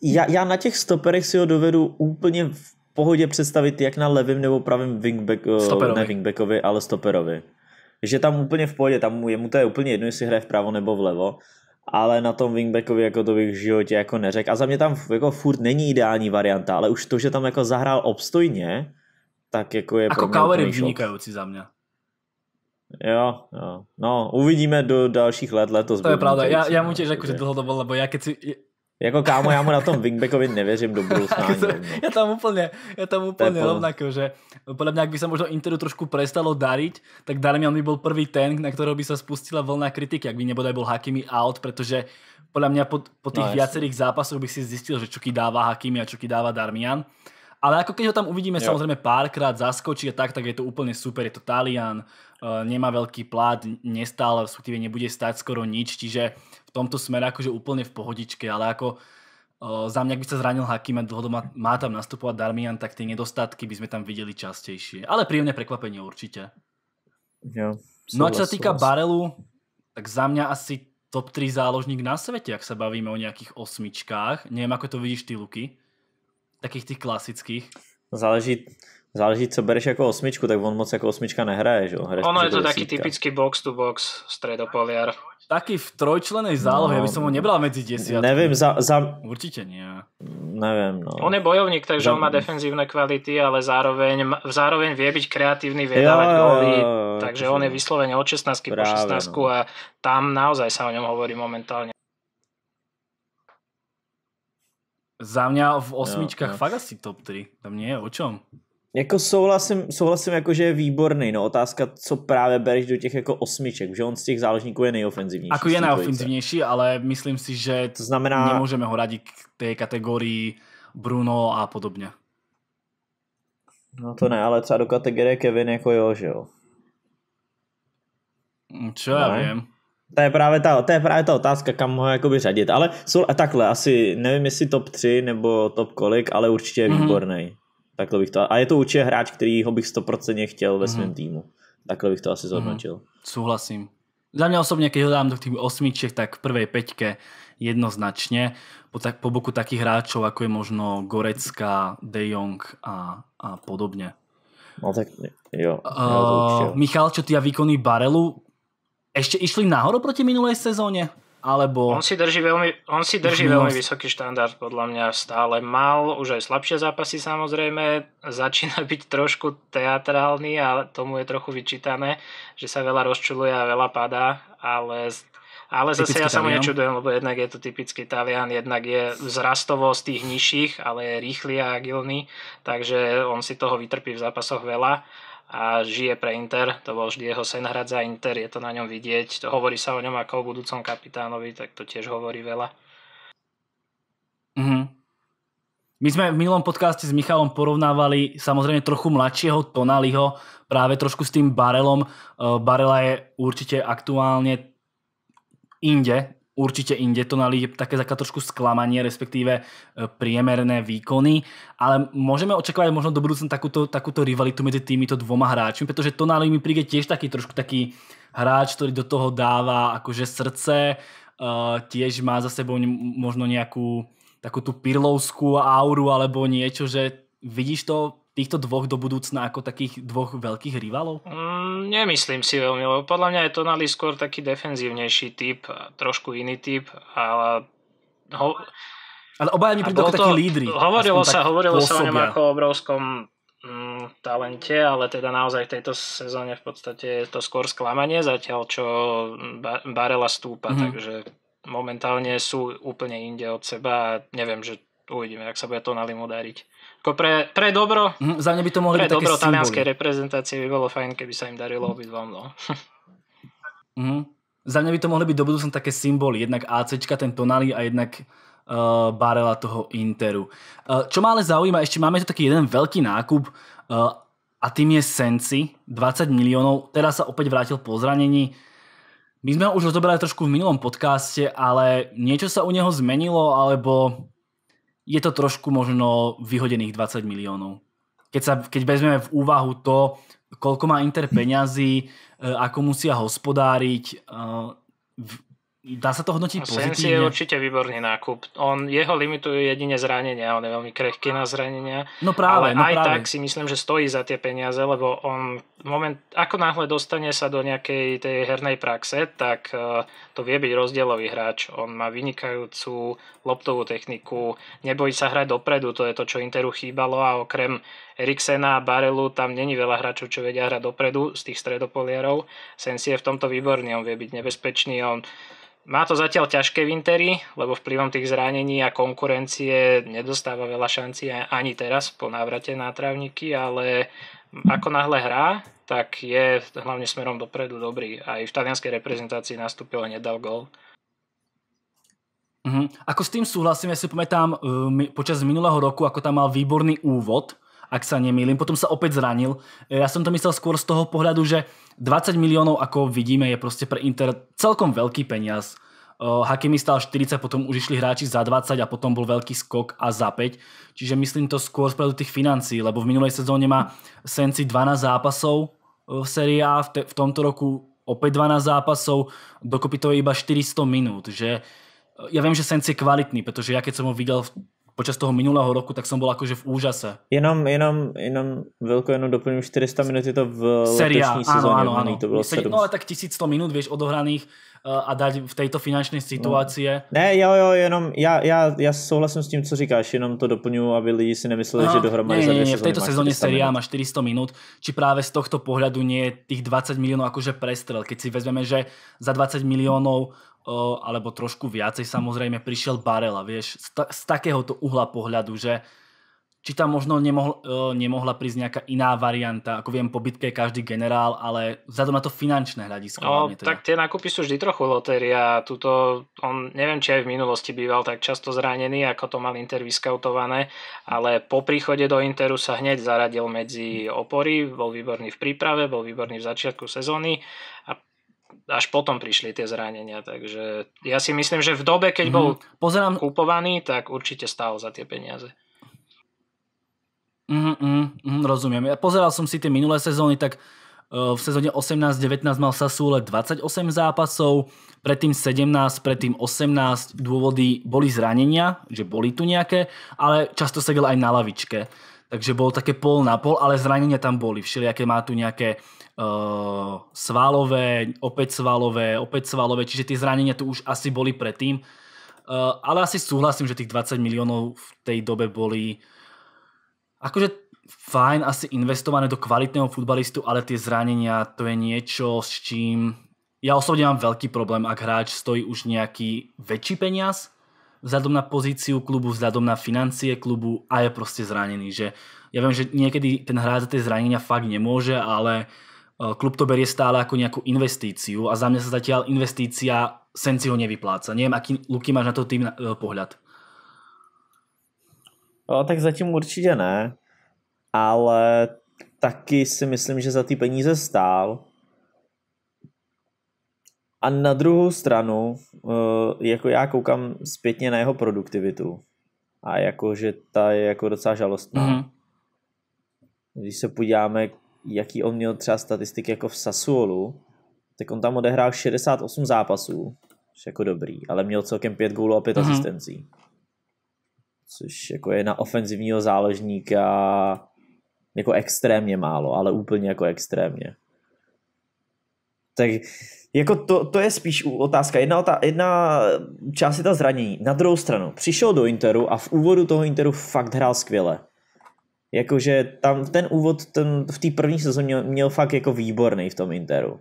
ja, ja na tých stoperech si ho dovedu úplne v pohodě představit jak na levém nebo pravém wingback, eh, stoperovi. ne wingbackovi, ale stoperovi. Že tam úplně v pohodě, tam je mu to je úplně jedno, jestli hraje vpravo nebo vlevo, ale na tom wingbackovi jako to bych v životě jako neřekl. A za mě tam jako furt není ideální varianta, ale už to, že tam jako zahrál obstojně, tak jako je... Ako je vynikajúci za mňa. Jo, jo. No, uvidíme do dalších let letos. To je pravda. Ja, ja mu tiež akože dlhodobo, lebo ja keď si Jako kámo, já mu na tom wingbackovi nevěřím do budoucna. ja, ja tam úplne, ja tam úplne rovnako, že podľa mňa, ak by sa možno Interu trošku prestalo dariť, tak Darmian by bol prvý ten, na ktorého by sa spustila vlna kritiky, ak by nebodaj bol Hakimi out, pretože podľa mňa po, po tých no, viacerých jasne. zápasoch by si zistil, že čoky dáva Hakimi a čoky dáva Darmian. Ale ako keď ho tam uvidíme jo. samozrejme párkrát, zaskočí a tak, tak je to úplne super. Je to Talian, eh, nemá veľký plát, nestále, respektíve nebude stať skoro nič, čiže v tomto smere akože úplne v pohodičke, ale ako uh, za mňa, ak by sa zranil Hakim a dlhodobo má tam nastupovať Darmian, tak tie nedostatky by sme tam videli častejšie. Ale príjemné prekvapenie určite. Ja, no a čo sa týka Barelu, tak za mňa asi top 3 záložník na svete, ak sa bavíme o nejakých osmičkách. Neviem, ako to vidíš ty, Luky. Takých tých klasických. Záleží, záleží co bereš ako osmičku, tak on moc ako osmička nehraje. Že? Hraje ono je to taký typický box to box stredopoliar taký v trojčlenej zálohe, no, ja by som ho nebral medzi desiatky. Neviem, za, za... Určite nie. Neviem, no. On je bojovník, takže za... on má defenzívne kvality, ale zároveň, zároveň vie byť kreatívny, vie ja, dávať góly, takže on je vyslovene od 16 po 16 no. a tam naozaj sa o ňom hovorí momentálne. Za mňa v osmičkách ja, no. ja. fakt asi top 3. Tam nie je o čom. Jako souhlasím, souhlasím jako, že je výborný, no otázka, co právě bereš do těch jako osmiček, že on z těch záložníků je nejofenzivnější. Ako je nejofenzivnější, ale myslím si, že to znamená... nemůžeme ho radit k té kategorii Bruno a podobně. No to ne, ale třeba do kategorie Kevin jako jo, že jo. Čo ja viem. To je, právě ta, to je právě ta otázka, kam ho jakoby řadit. Ale jsou, takhle, asi nevím, jestli top 3 nebo top kolik, ale určitě je mhm. výborný. Mm-hmm. Takhle bych to, a je to určitě hráč, ho bych 100% chtěl ve mhm. svém týmu. Takhle bych to asi mhm. zhodnotil. Mm. Súhlasím. Za mňa osobne, keď ho dám do tých osmičiek, tak v prvej peťke jednoznačne. Po, tak, po boku takých hráčov, ako je možno Gorecka, De Jong a, a podobne. No tak jo. Uh, Michal, čo ty a výkony Barelu ešte išli nahoro proti minulej sezóne? alebo... On si drží veľmi, on si drží no, veľmi vysoký štandard, podľa mňa stále mal, už aj slabšie zápasy samozrejme, začína byť trošku teatrálny a tomu je trochu vyčítané, že sa veľa rozčuluje a veľa padá, ale, ale zase ja sa mu nečudujem, lebo jednak je to typický Talian, jednak je vzrastovo z tých nižších, ale je rýchly a agilný, takže on si toho vytrpí v zápasoch veľa a žije pre Inter, to bol vždy jeho sen hrať za Inter, je to na ňom vidieť, to hovorí sa o ňom ako o budúcom kapitánovi, tak to tiež hovorí veľa. Mm-hmm. My sme v minulom podcaste s Michalom porovnávali samozrejme trochu mladšieho Tonaliho, práve trošku s tým Barelom. E, Barela je určite aktuálne inde určite inde to nali také taká trošku sklamanie, respektíve e, priemerné výkony, ale môžeme očakávať možno do budúcna takúto, takúto rivalitu medzi týmito dvoma hráčmi, pretože Tonali mi príde tiež taký trošku taký hráč, ktorý do toho dáva akože srdce, uh, tiež má za sebou možno nejakú takú tú pirlovskú auru alebo niečo, že vidíš to týchto dvoch do budúcna ako takých dvoch veľkých rivalov? Mm, nemyslím si veľmi, lebo podľa mňa je Tonali skôr taký defenzívnejší typ, trošku iný typ, ale... Ho... Ale obaja mi prídu takí lídry. Hovorilo sa, hovorilo pôsobia. sa o ňom ako obrovskom mm, talente, ale teda naozaj v tejto sezóne v podstate je to skôr sklamanie, zatiaľ čo ba- Barela stúpa, mm-hmm. takže momentálne sú úplne inde od seba a neviem, že uvidíme, ak sa bude to na limu dariť. Ako pre, pre dobro... Mm, za mňa by to mohli pre byť dobro talianskej reprezentácie by bolo fajn, keby sa im darilo obidvom. No. mm. Za mňa by to mohli byť do budúcna také symboly. Jednak AC, ten Tonali a jednak uh, Barela toho Interu. Uh, čo ma ale zaujíma, ešte máme tu taký jeden veľký nákup uh, a tým je Sensi, 20 miliónov. Teraz sa opäť vrátil po zranení. My sme ho už rozoberali trošku v minulom podcaste, ale niečo sa u neho zmenilo, alebo je to trošku možno vyhodených 20 miliónov. Keď, sa, keď vezmeme v úvahu to, koľko má Inter peňazí, e, ako musia hospodáriť, e, Dá sa to hodnotiť Sensi pozitívne? Sensi je určite výborný nákup. On, jeho limitujú jedine zranenia, on je veľmi krehký na zranenia. No práve, ale no aj práve. tak si myslím, že stojí za tie peniaze, lebo on moment, ako náhle dostane sa do nejakej tej hernej praxe, tak uh, to vie byť rozdielový hráč. On má vynikajúcu loptovú techniku, nebojí sa hrať dopredu, to je to, čo Interu chýbalo a okrem Eriksena a Barelu tam není veľa hráčov, čo vedia hrať dopredu z tých stredopoliarov. Sensi je v tomto výborný, on vie byť nebezpečný, on má to zatiaľ ťažké v Interi, lebo vplyvom tých zranení a konkurencie nedostáva veľa šancí ani teraz po návrate na trávniky, ale ako náhle hrá, tak je hlavne smerom dopredu dobrý. Aj v talianskej reprezentácii nastúpil a nedal gol. Mhm. Ako s tým súhlasím, ja si pamätám eh, počas minulého roku, ako tam mal výborný úvod, ak sa nemýlim. Potom sa opäť zranil. Ja som to myslel skôr z toho pohľadu, že 20 miliónov, ako vidíme, je proste pre Inter celkom veľký peniaz. Hakimi stal 40, potom už išli hráči za 20 a potom bol veľký skok a za 5. Čiže myslím to skôr z tých financií, lebo v minulej sezóne má Sensi 12 zápasov v sérii A, v, te, v tomto roku opäť 12 zápasov, dokopy to je iba 400 minút, že e, ja viem, že Sensi je kvalitný, pretože ja keď som ho videl v počas toho minulého roku, tak som bol akože v úžase. Jenom, jenom, jenom, veľko, jenom doplním, 400 minút je to v Seria, letošní sezóne. Áno, áno, to bolo 7. No ale tak 1100 minút, vieš, odohraných eh, a dať v této finanční No. Ne, jo, jo, jenom já, ja, ja souhlasím s tím, co říkáš, jenom to doplňu, aby lidi si nemysleli, no, že dohromady nie, za nie, sezóny V této sezóně seriá má 400 minut, či právě z tohto pohľadu nie je tých 20 miliónov akože prestrel. Keď si vezmeme, že za 20 miliónov o, alebo trošku viacej samozrejme prišiel Barela, vieš, z, ta- z takéhoto uhla pohľadu, že či tam možno nemohl, o, nemohla prísť nejaká iná varianta, ako viem, po bitke je každý generál, ale vzhľadom na to finančné hľadisko. No, teda. tak tie nákupy sú vždy trochu lotéria. Tuto, on neviem, či aj v minulosti býval tak často zranený, ako to mal Inter vyskautované, ale po príchode do Interu sa hneď zaradil medzi opory, bol výborný v príprave, bol výborný v začiatku sezóny a až potom prišli tie zranenia, takže ja si myslím, že v dobe, keď mm-hmm. bol Pozerám... kupovaný, tak určite stál za tie peniaze. Mm-hmm, mm, rozumiem. Ja pozeral som si tie minulé sezóny, tak e, v sezóne 18-19 mal Sasúle 28 zápasov, predtým 17, predtým 18 dôvody boli zranenia, že boli tu nejaké, ale často sedel aj na lavičke. Takže bol také pol na pol, ale zranenia tam boli. Všelijaké má tu nejaké uh, svalové, opäť svalové, opäť svalové, čiže tie zranenia tu už asi boli predtým. Uh, ale asi súhlasím, že tých 20 miliónov v tej dobe boli akože fajn asi investované do kvalitného futbalistu, ale tie zranenia to je niečo, s čím ja osobne mám veľký problém, ak hráč stojí už nejaký väčší peniaz vzhľadom na pozíciu klubu, vzhľadom na financie klubu a je proste zranený. Že ja viem, že niekedy ten hráč za tie zranenia fakt nemôže, ale uh, E, klub to berie stále ako nejakú investíciu a za mňa sa zatiaľ investícia ho nevypláca. Neviem, aký Luky máš na to tým e, pohled. No, tak zatím určitě ne, ale taky si myslím, že za ty peníze stál. A na druhou stranu, e, jako já koukám zpětně na jeho produktivitu a jako, že ta je jako docela žalostná. Mm-hmm. Když se podíváme, jaký on měl třeba statistiky jako v Sassuolu, tak on tam odehrál 68 zápasů, což jako dobrý, ale měl celkem 5 gólů a 5 mm-hmm. asistencí. Což jako je na ofenzivního záložníka jako extrémně málo, ale úplně jako extrémně. Tak jako to, to je spíš otázka. Jedna, ta, jedna část je ta zranění. Na druhou stranu, přišel do Interu a v úvodu toho Interu fakt hrál skvěle. Jakože tam ten úvod ten, v té první sezóně měl fakt jako výborný v tom Interu.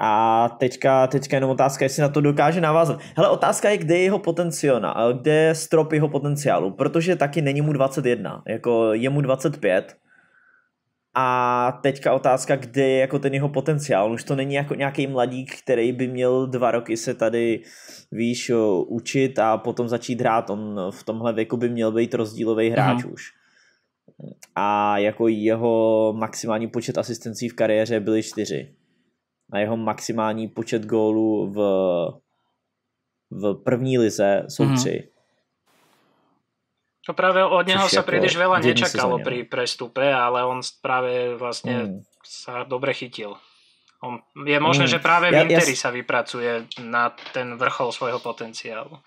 A teďka, teďka jenom otázka, jestli na to dokáže navázat. Hele, otázka je, kde je jeho potenciál, kde je strop jeho potenciálu, protože taky není mu 21, jako je mu 25. A teďka otázka, kde je jako ten jeho potenciál. Už to není jako nějaký mladík, který by měl dva roky se tady, víš, učit a potom začít hrát. On v tomhle věku by měl být rozdílový hráč Aha. Mhm. už a jako jeho maximální počet asistencí v kariéře byly čtyři. A jeho maximální počet gólů v, v první lize jsou mm-hmm. tři. To práve od neho se sa príliš veľa nečakalo sezónia. pri no. prestupe, ale on práve vlastne mm. sa dobre chytil. On, je možné, mm. že práve ja, v Interi ja... sa vypracuje na ten vrchol svojho potenciálu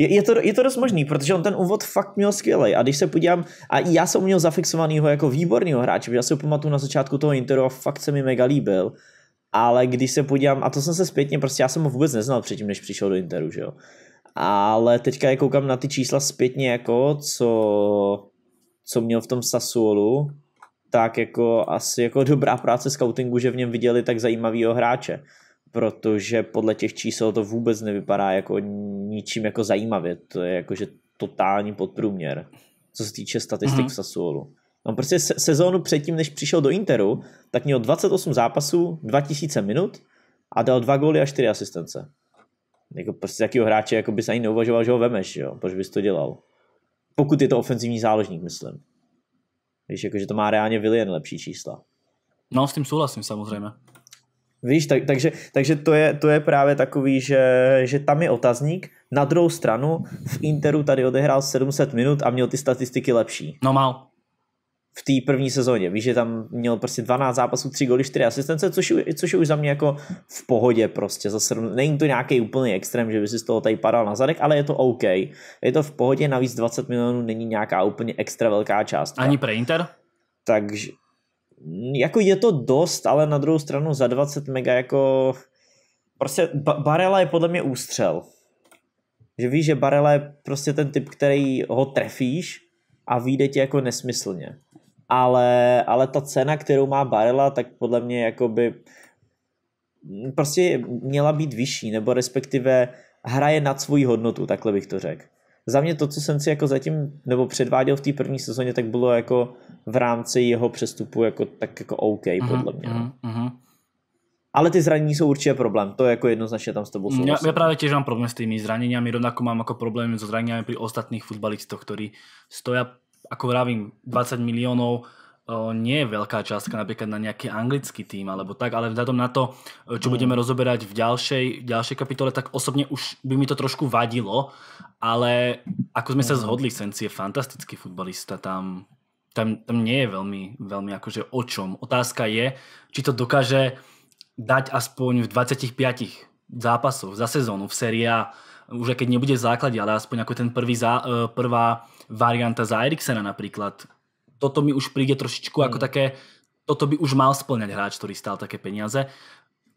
je, je, to, je to dost možný, protože on ten úvod fakt měl skvělý. A když se podívám, a já jsem měl zafixovanýho jako výborného hráče, já si ho pamatuju na začátku toho Interu a fakt se mi mega líbil. Ale když se podívám, a to jsem se zpětně, prostě já jsem ho vůbec neznal předtím, než přišel do Interu, že jo. Ale teďka je koukám na ty čísla zpětně, jako co, co měl v tom Sasuolu, tak jako asi jako dobrá práce scoutingu, že v něm viděli tak zajímavého hráče protože podle těch čísel to vůbec nevypadá jako ničím jako zajímavě. To je jakože totální podprůměr, co se týče statistik mm-hmm. v Sassuolu. On no, prostě se- sezónu předtím, než přišel do Interu, tak měl 28 zápasů, 2000 minut a dal dva góly a čtyři asistence. Jako prostě takého hráče jako bys ani neuvažoval, že ho vemeš, jo? proč bys to dělal. Pokud je to ofenzivní záložník, myslím. Víš, jakože to má reálně Vilien lepší čísla. No, s tím souhlasím, samozřejmě. Víš, tak, takže, takže to, je, to je právě takový, že, že tam je otazník. Na druhou stranu, v Interu tady odehrál 700 minut a měl ty statistiky lepší. No mal. V té první sezóně. Víš, že tam měl prostě 12 zápasů, 3 góly, 4 asistence, což, což je už za mě jako v pohodě prostě. Za 7, není to nějaký úplný extrém, že by si z toho tady padal na zadek, ale je to OK. Je to v pohodě, navíc 20 milionů není nějaká úplně extra velká část. Ani pro Inter? Takže, jako je to dost, ale na druhou stranu za 20 mega jako prostě ba- Barela je podle mě ústřel. Že víš, že Barela je prostě ten typ, který ho trefíš a vyjde ti jako nesmyslně. Ale, ale ta cena, kterou má Barela, tak podle mě jakoby prostě měla být vyšší, nebo respektive hraje nad svoji hodnotu, takhle bych to řekl. Za mě to, co jsem si jako zatím, nebo předváděl v té první sezóně, tak bylo jako v rámci jeho přestupu jako tak jako OK, uh mhm, -huh, podle mě. Uh no. mhm, -huh. Mhm. Ale ty zranění jsou určitě problém, to je jako jednoznačně tam s tebou souhlasím. Já, já právě těž mám problém s tými zraněními, rovnako mám jako problém s zraněními pri ostatných futbalistoch, ktorí stojí, ako vravím, 20 miliónov, nie je veľká částka napríklad na nejaký anglický tým alebo tak, ale vzhľadom na to, e, čo mm. budeme rozoberať v ďalšej, ďalšej kapitole, tak osobne už by mi to trošku vadilo, ale ako sme mm. sa zhodli, Sensi je fantastický futbalista, tam, tam, tam nie je veľmi, veľmi akože o čom. Otázka je, či to dokáže dať aspoň v 25 zápasoch za sezónu v sérii už keď nebude v základe, ale aspoň ako ten prvý zá, e, prvá varianta za Eriksena napríklad, toto mi už príde trošičku mm. ako také, toto by už mal splňať hráč, ktorý stál také peniaze.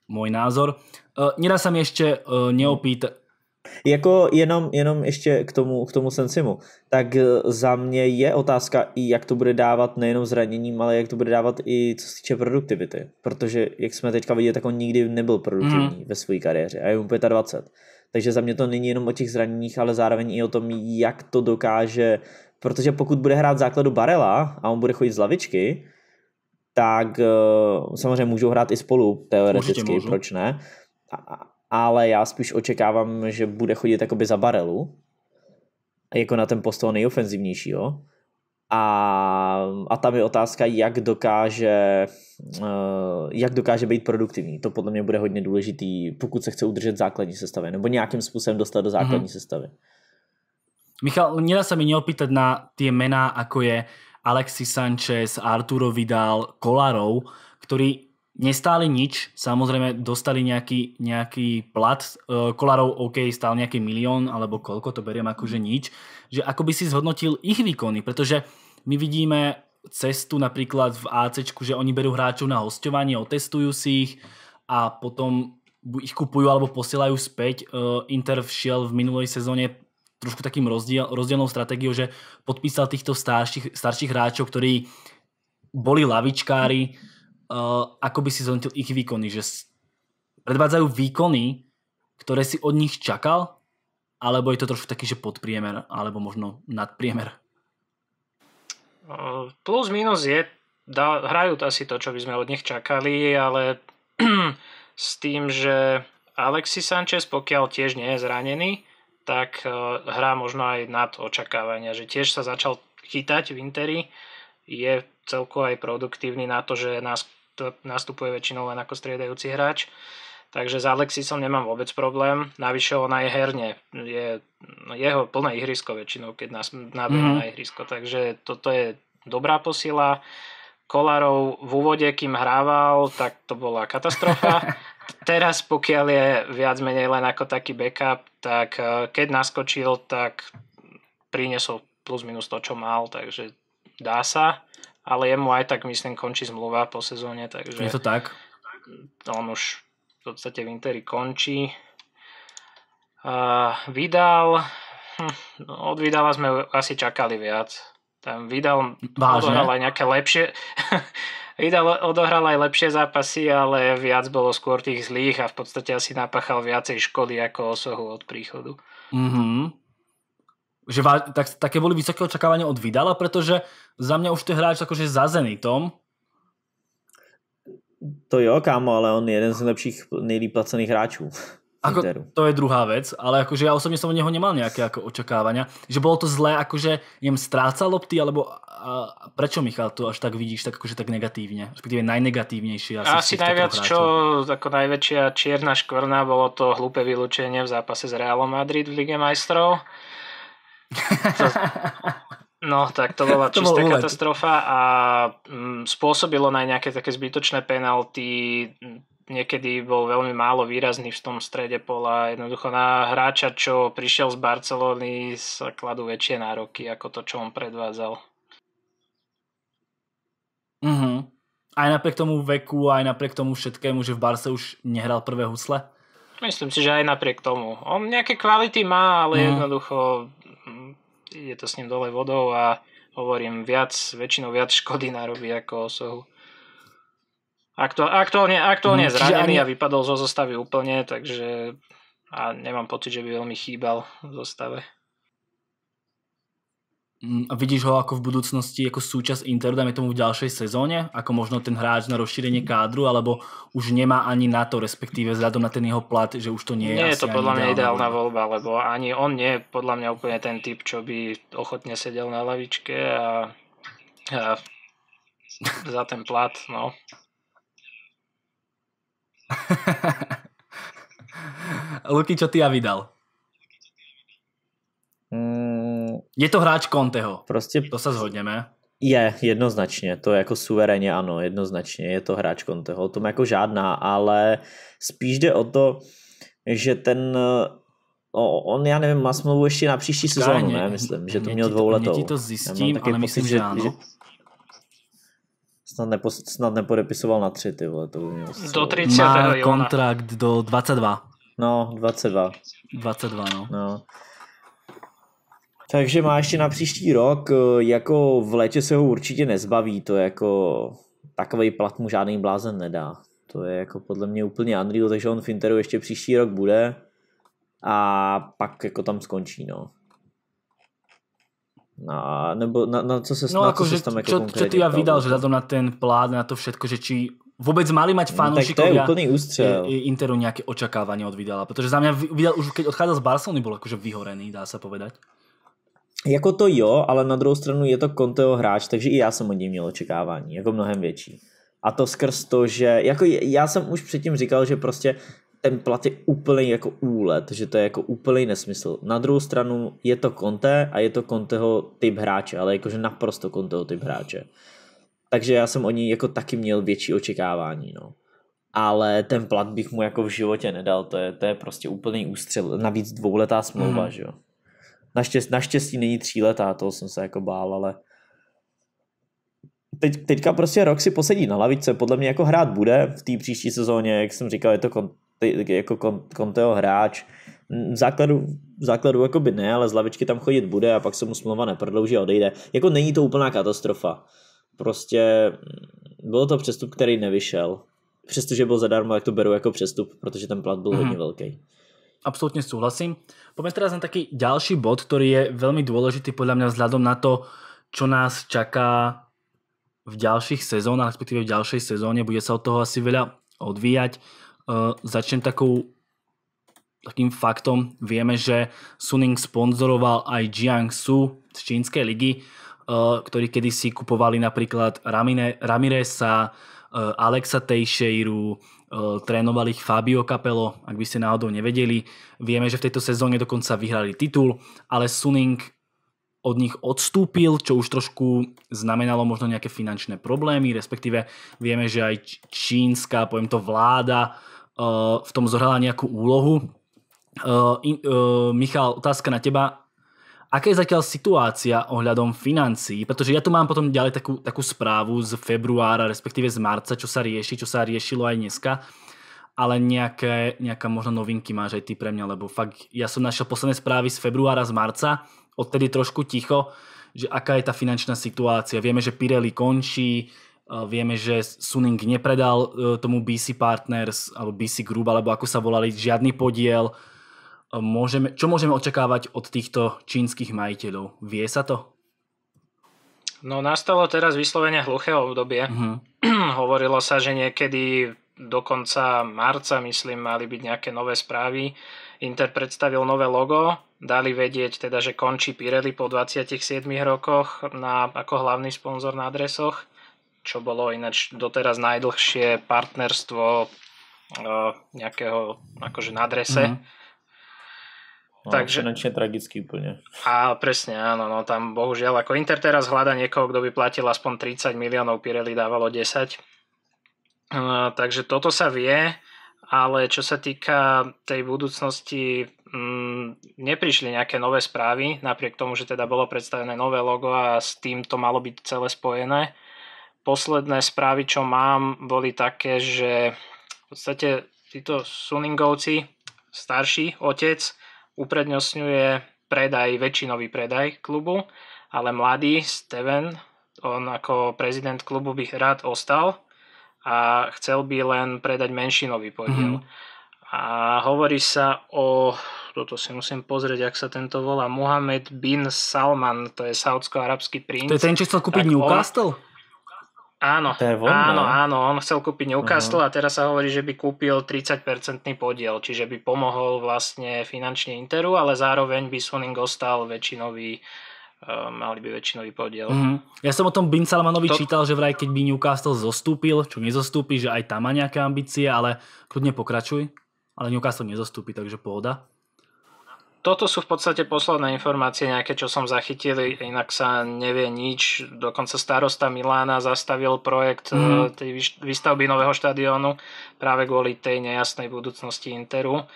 Môj názor. Uh, e, neraz sa mi ešte uh, jako jenom, jenom ještě k tomu, k tomu Sensimu, tak e, za mě je otázka i jak to bude dávat nejenom zraněním, ale jak to bude dávat i co se týče produktivity, protože jak jsme teďka viděli, tak on nikdy nebyl produktivní mm. ve své kariéře a je mu 25. Takže za mě to není jenom o těch zraněních, ale zároveň i o tom, jak to dokáže Protože pokud bude hrát v základu Barela a on bude chodit z lavičky, tak eh, samozřejmě můžou hrát i spolu teoreticky, proč ne. Ale já spíš očekávám, že bude chodit jakoby za Barelu, jako na ten post toho nejofenzivnějšího. A, a tam je otázka, jak dokáže, eh, jak dokáže být produktivní. To podle mě bude hodně důležitý, pokud se chce udržet v základní sestavě, nebo nějakým způsobem dostat do mhm. základní mm-hmm. sestavy. Michal, nedá sa mi neopýtať na tie mená, ako je Alexis Sanchez, Arturo Vidal, Kolarov, ktorí nestáli nič, samozrejme dostali nejaký, nejaký plat, e, Kolarov OK stál nejaký milión alebo koľko, to beriem ako že nič, že ako by si zhodnotil ich výkony, pretože my vidíme cestu napríklad v AC, že oni berú hráčov na hostovanie, otestujú si ich a potom ich kupujú alebo posielajú späť. E, Inter všiel v minulej sezóne trošku takým rozdiel, rozdielnou stratégiou, že podpísal týchto starších, starších hráčov, ktorí boli lavičkári, uh, ako by si zhodnotil ich výkony, že predvádzajú výkony, ktoré si od nich čakal, alebo je to trošku taký, že podpriemer, alebo možno nadpriemer? Eh, plus minus je, da, hrajú asi to, čo by sme od nich čakali, ale s tým, že Alexis Sanchez, pokiaľ tiež nie je zranený, tak e, hrá možno aj nad očakávania, že tiež sa začal chytať v Interi, je celko aj produktívny na to, že nás nastupuje väčšinou len ako striedajúci hráč. Takže s Alexisom nemám vôbec problém. Navyše ona je herne. Je jeho plné ihrisko väčšinou, keď nás nabíja mm-hmm. na ihrisko. Takže toto je dobrá posila. Kolarov v úvode, kým hrával, tak to bola katastrofa. teraz, pokiaľ je viac menej len ako taký backup, tak e, keď naskočil, tak priniesol plus minus to, čo mal, takže dá sa, ale jemu aj tak myslím končí zmluva po sezóne, takže... Je to tak? On už v podstate v Interi končí. Uh, vydal, hm, od vydala sme asi čakali viac tam vydal odohral aj nejaké lepšie... vydal, odohral aj lepšie zápasy, ale viac bolo skôr tých zlých a v podstate asi napáchal viacej škody ako osohu od príchodu. Mm-hmm. Že tak, také boli vysoké očakávania od Vidala, pretože za mňa už to je hráč akože za Zenitom. To jo, kámo, ale on je jeden z lepších, nejlíp placených hráčů. Ako, to je druhá vec, ale akože ja osobne som od neho nemal nejaké ako očakávania. Že bolo to zlé, akože jem stráca lopty, alebo a, a prečo Michal to až tak vidíš tak akože tak negatívne? Respektíve najnegatívnejšie. Asi, asi najviac, čo ako najväčšia čierna škvrna bolo to hlúpe vylúčenie v zápase s Realom Madrid v Lige majstrov. No, tak to bola čistá to bol katastrofa a mm, spôsobilo na nejaké také zbytočné penalty niekedy bol veľmi málo výrazný v tom strede pola. Jednoducho na hráča, čo prišiel z Barcelony, sa kladú väčšie nároky ako to, čo on predvádzal. Mm-hmm. Aj napriek tomu veku, aj napriek tomu všetkému, že v Barse už nehral prvé husle? Myslím si, že aj napriek tomu. On nejaké kvality má, ale mhm. mm. jednoducho je to s ním dole vodou a hovorím, viac, väčšinou viac škody narobí ako osohu. Aktu- aktuálne, aktuálne je hm, zranený ani... a vypadol zo zostavy úplne, takže a nemám pocit, že by veľmi chýbal v zostave. Mm, a vidíš ho ako v budúcnosti, ako súčasť Interu, dajme tomu v ďalšej sezóne, ako možno ten hráč na rozšírenie kádru, alebo už nemá ani na to, respektíve vzhľadom na ten jeho plat, že už to nie je Nie je to podľa mňa ideálna voľba, lebo ani on nie je podľa mňa úplne ten typ, čo by ochotne sedel na lavičke a, a za ten plat, no. Luky, čo ty ja vydal? Mm, je to hráč Conteho. Proste... To sa zhodneme. Je, jednoznačně, to je jako suverénně ano, jednoznačně, je to hráč Conteho, o tom jako žádná, ale spíš jde o to, že ten, e, O, on, já nevím, má smlouvu ještě na příští sezónu, ne, myslím, že to mě měl dvouletou. Mě ti to zjistím, ale myslím, pocit, že, že, že Snad, nepo, snad nepodepisoval na tři, ty vole, to by mělo Do 30. Má kontrakt do 22. No, 22. 22, no. no. Takže má ještě na příští rok, eh, jako v létě se ho určitě nezbaví, to jako takový plat mu žádný blázen nedá. To je jako podle mě úplně unreal, takže on v Interu ještě příští rok bude a pak jako tam skončí, no. No, nebo na, na co sa, no, na ako, co že, tam čo, čo ty ja vydal, že na ten plát, na to všetko, že či vôbec mali mať fanúšikovia no, úplný ústřel. Interu nejaké očakávanie od Vidala, pretože za mňa Vidal už keď odchádzal z Barcelony bol akože vyhorený, dá sa povedať. Jako to jo, ale na druhou stranu je to Conteho hráč, takže i já jsem od něj měl očekávání, jako mnohem větší. A to skrz to, že jako já jsem už předtím říkal, že prostě ten plat je úplný jako úlet, že to je jako úplný nesmysl. Na druhou stranu je to konté a je to Conteho typ hráče, ale jakože naprosto konteho typ hráče. Takže já jsem o ní jako taky měl větší očekávání, no. Ale ten plat bych mu jako v životě nedal, to je, to je prostě úplný ústřel, navíc dvouletá smlouva, mm. že jo. Naštěst, naštěstí není tříletá, toho jsem se jako bál, ale teď, teďka prostě rok si posedí na lavičce, podle mě jako hrát bude v té příští sezóně, jak jsem říkal, je to kon, jako Conteho hráč. V základu, v základu by ne, ale z lavičky tam chodit bude a pak se mu smlouva neprodlouží a odejde. Jako není to úplná katastrofa. Prostě mm, bylo to přestup, který nevyšel. Přestože byl zadarmo, tak to beru jako přestup, protože ten plat byl mm. hodně velký. Absolutně souhlasím. Poďme teraz na taký ďalší bod, ktorý je veľmi dôležitý podľa mňa vzhľadom na to, čo nás čaká v ďalších sezónach, respektíve v ďalšej sezóne. Bude sa od toho asi veľa odvíjať. Uh, začnem takou takým faktom. Vieme, že Suning sponzoroval aj Jiang Su z čínskej ligy, uh, ktorí kedysi kupovali napríklad Ramine, Ramiresa, uh, Alexa Teixeiru, trénovali ich Fabio Capello, ak by ste náhodou nevedeli. Vieme, že v tejto sezóne dokonca vyhrali titul, ale Suning od nich odstúpil, čo už trošku znamenalo možno nejaké finančné problémy, respektíve vieme, že aj čínska, poviem to, vláda v tom zohrala nejakú úlohu. Eh, eh, Michal, otázka na teba. Aká je zatiaľ situácia ohľadom financií? Pretože ja tu mám potom ďalej takú, takú správu z februára, respektíve z marca, čo sa rieši, čo sa riešilo aj dneska. Ale nejaké, nejaká možno novinky máš aj ty pre mňa, lebo fakt ja som našiel posledné správy z februára, z marca, odtedy trošku ticho, že aká je tá finančná situácia. Vieme, že Pirelli končí, Vieme, že Suning nepredal e, tomu BC Partners alebo BC Group, alebo ako sa volali, žiadny podiel. E, môžeme, čo môžeme očakávať od týchto čínskych majiteľov? Vie sa to? No nastalo teraz vyslovene hluché obdobie. Uh-huh. Hovorilo sa, že niekedy do konca marca, myslím, mali byť nejaké nové správy. Inter predstavil nové logo, dali vedieť teda, že končí Pirelli po 27 rokoch na, ako hlavný sponzor na adresoch čo bolo ináč doteraz najdlhšie partnerstvo eh, nejakého akože na drese. Mm-hmm. No, Takže, finančne tragicky úplne. A presne, áno, no tam bohužiaľ, ako Inter teraz hľada niekoho, kto by platil aspoň 30 miliónov, Pirelli dávalo 10. Uh, eh, takže toto sa vie, ale čo sa týka tej budúcnosti, mm, neprišli nejaké nové správy, napriek tomu, že teda bolo predstavené nové logo a s tým to malo byť celé spojené posledné správy, čo mám, boli také, že v podstate títo Suningovci, starší otec, uprednostňuje predaj, väčšinový predaj klubu, ale mladý Steven, on ako prezident klubu by rád ostal a chcel by len predať menšinový podiel. Mm-hmm. A hovorí sa o, toto si musím pozrieť, ak sa tento volá, Mohamed bin Salman, to je saudsko-arabský princ. To je ten, čo chcel kúpiť Newcastle? On, Áno, von, áno, no. áno, on chcel kúpiť Newcastle uh-huh. a teraz sa hovorí, že by kúpil 30-percentný podiel, čiže by pomohol vlastne finančne Interu, ale zároveň by Suning ostal väčšinový Um, mali by väčšinový podiel. Uh-huh. Ja som o tom Bin Salmanovi to... čítal, že vraj keď by Newcastle zostúpil, čo nezostúpi, že aj tam má nejaké ambície, ale kľudne pokračuj. Ale Newcastle nezostúpi, takže pohoda toto sú v podstate posledné informácie nejaké, čo som zachytil, inak sa nevie nič. Dokonca starosta Milána zastavil projekt mm. tej výstavby nového štadiónu práve kvôli tej nejasnej budúcnosti Interu.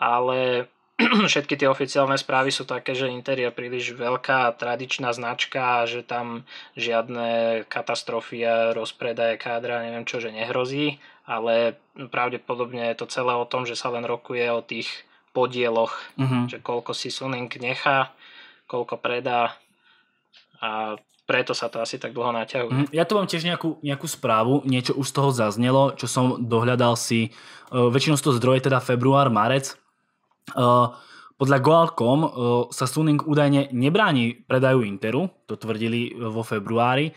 Ale všetky tie oficiálne správy sú také, že Inter je príliš veľká tradičná značka, že tam žiadne katastrofy a rozpredaje kádra, neviem čo, že nehrozí, ale pravdepodobne je to celé o tom, že sa len rokuje o tých podieloch, uh-huh. že koľko si Suning nechá, koľko predá a preto sa to asi tak dlho naťahuje. Mhm. Ja tu mám tiež nejakú, nejakú správu, niečo už z toho zaznelo, čo som dohľadal si, e, väčšinou z toho zdroje teda február, marec. E, podľa Goalcom e, sa Suning údajne nebráni predaju Interu, to tvrdili vo februári.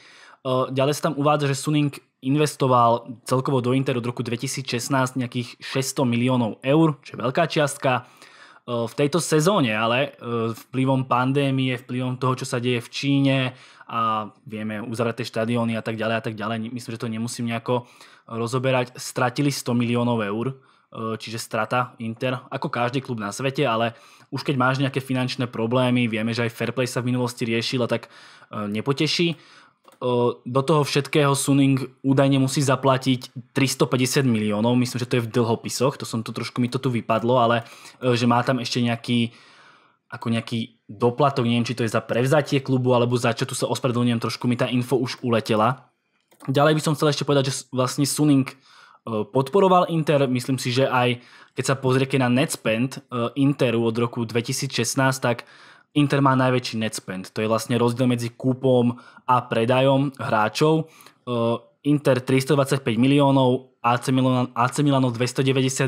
Ďalej sa tam uvádza, že Suning investoval celkovo do Inter od roku 2016 nejakých 600 miliónov eur, čo je veľká čiastka. E, v tejto sezóne ale e, vplyvom pandémie, vplyvom toho, čo sa deje v Číne a vieme uzavreté štadióny a tak ďalej a tak ďalej, myslím, že to nemusím nejako rozoberať, stratili 100 miliónov eur, e, čiže strata Inter, ako každý klub na svete, ale už keď máš nejaké finančné problémy, vieme, že aj Fairplay sa v minulosti riešil a tak nepoteší do toho všetkého Suning údajne musí zaplatiť 350 miliónov, myslím, že to je v dlhopisoch, to som to trošku, mi to tu vypadlo, ale e, že má tam ešte nejaký ako nejaký doplatok, neviem, či to je za prevzatie klubu, alebo za čo, tu sa ospravedlňujem, trošku mi tá info už uletela. Ďalej by som chcel ešte povedať, že vlastne Suning e, podporoval Inter, myslím si, že aj keď sa pozriete na Netspend e, Interu od roku 2016, tak Inter má najväčší net spend. To je vlastne rozdiel medzi kúpom a predajom hráčov. Uh, Inter 325 miliónov, AC, Milano 291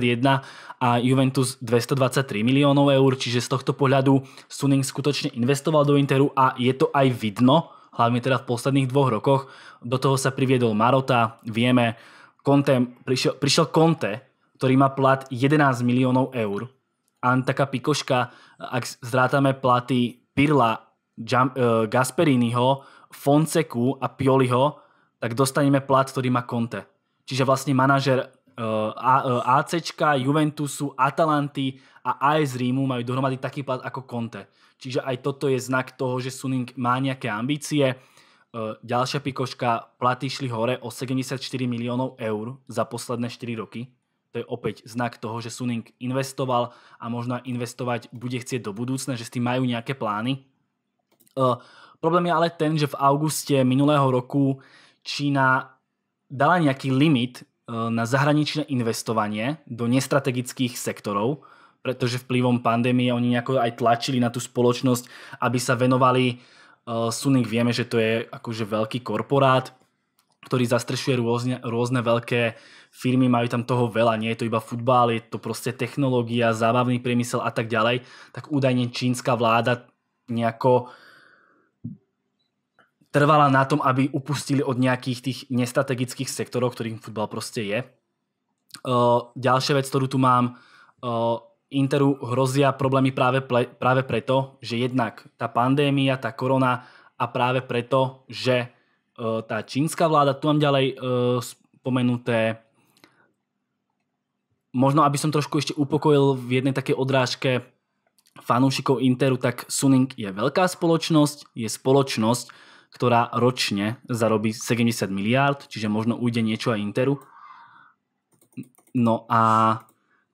a Juventus 223 miliónov eur, čiže z tohto pohľadu Suning skutočne investoval do Interu a je to aj vidno, hlavne teda v posledných dvoch rokoch. Do toho sa priviedol Marota, vieme, Conte, prišiel, prišiel Conte, ktorý má plat 11 miliónov eur taká pikoška, ak zrátame platy Pirla, Jam, uh, Gasperiniho, Fonseku a Pioliho, tak dostaneme plat, ktorý má Conte. Čiže vlastne manažer uh, A, uh, Juventusu, Atalanty a AS Rímu majú dohromady taký plat ako Conte. Čiže aj toto je znak toho, že Suning má nejaké ambície. ďalšia pikoška, platy šli hore o 74 miliónov eur za posledné 4 roky to je opäť znak toho, že Suning investoval a možno investovať bude chcieť do budúcna, že s tým majú nejaké plány. E, problém je ale ten, že v auguste minulého roku Čína dala nejaký limit e, na zahraničné investovanie do nestrategických sektorov, pretože vplyvom pandémie oni nejako aj tlačili na tú spoločnosť, aby sa venovali e, Suning vieme, že to je akože veľký korporát, ktorý zastrešuje rôzne, rôzne veľké firmy, majú tam toho veľa, nie je to iba futbal, je to proste technológia, zábavný priemysel a tak ďalej, tak údajne čínska vláda nejako trvala na tom, aby upustili od nejakých tých nestrategických sektorov, ktorým futbal proste je. Ďalšia vec, ktorú tu mám, Interu hrozia problémy práve, práve preto, že jednak tá pandémia, tá korona a práve preto, že tá čínska vláda, tu mám ďalej spomenuté možno aby som trošku ešte upokojil v jednej takej odrážke fanúšikov Interu, tak Suning je veľká spoločnosť, je spoločnosť, ktorá ročne zarobí 70 miliárd, čiže možno ujde niečo aj Interu. No a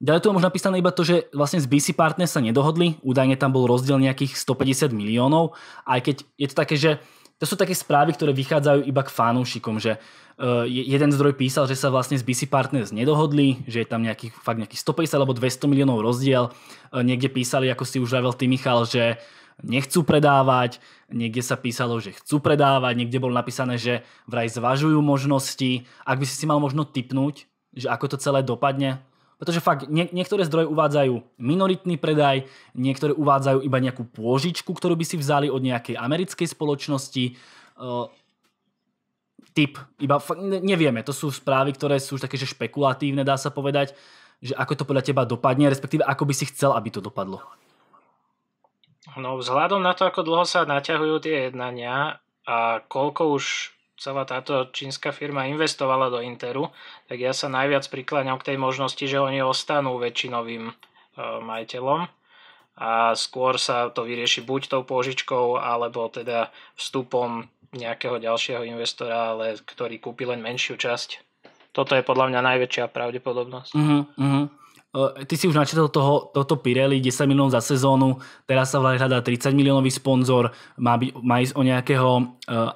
ďalej tu je možno napísané iba to, že vlastne z BC Partners sa nedohodli, údajne tam bol rozdiel nejakých 150 miliónov, aj keď je to také, že to sú také správy, ktoré vychádzajú iba k fanúšikom, že uh, jeden zdroj písal, že sa vlastne z BC Partners nedohodli, že je tam nejaký, fakt nejaký 150 alebo 200 miliónov rozdiel. Uh, niekde písali, ako si už ravel ty Michal, že nechcú predávať, niekde sa písalo, že chcú predávať, niekde bolo napísané, že vraj zvažujú možnosti. Ak by si si mal možno typnúť, že ako to celé dopadne, pretože fakt nie, niektoré zdroje uvádzajú minoritný predaj, niektoré uvádzajú iba nejakú pôžičku, ktorú by si vzali od nejakej americkej spoločnosti. Uh, eh, typ, iba nevieme, to sú správy, ktoré sú už také, že špekulatívne, dá sa povedať, že ako to podľa teba dopadne, respektíve ako by si chcel, aby to dopadlo. No vzhľadom na to, ako dlho sa naťahujú tie jednania a koľko už celá táto čínska firma investovala do Interu, tak ja sa najviac prikláňam k tej možnosti, že oni ostanú väčšinovým e, majiteľom a skôr sa to vyrieši buď tou pôžičkou alebo teda vstupom nejakého ďalšieho investora, ale ktorý kúpi len menšiu časť. Toto je podľa mňa najväčšia pravdepodobnosť. Uh-huh, uh-huh ty si už načítal toho, toto Pirelli 10 miliónov za sezónu, teraz sa vlastne hľadá 30 miliónový sponzor, má, byť, má ísť o nejakého uh,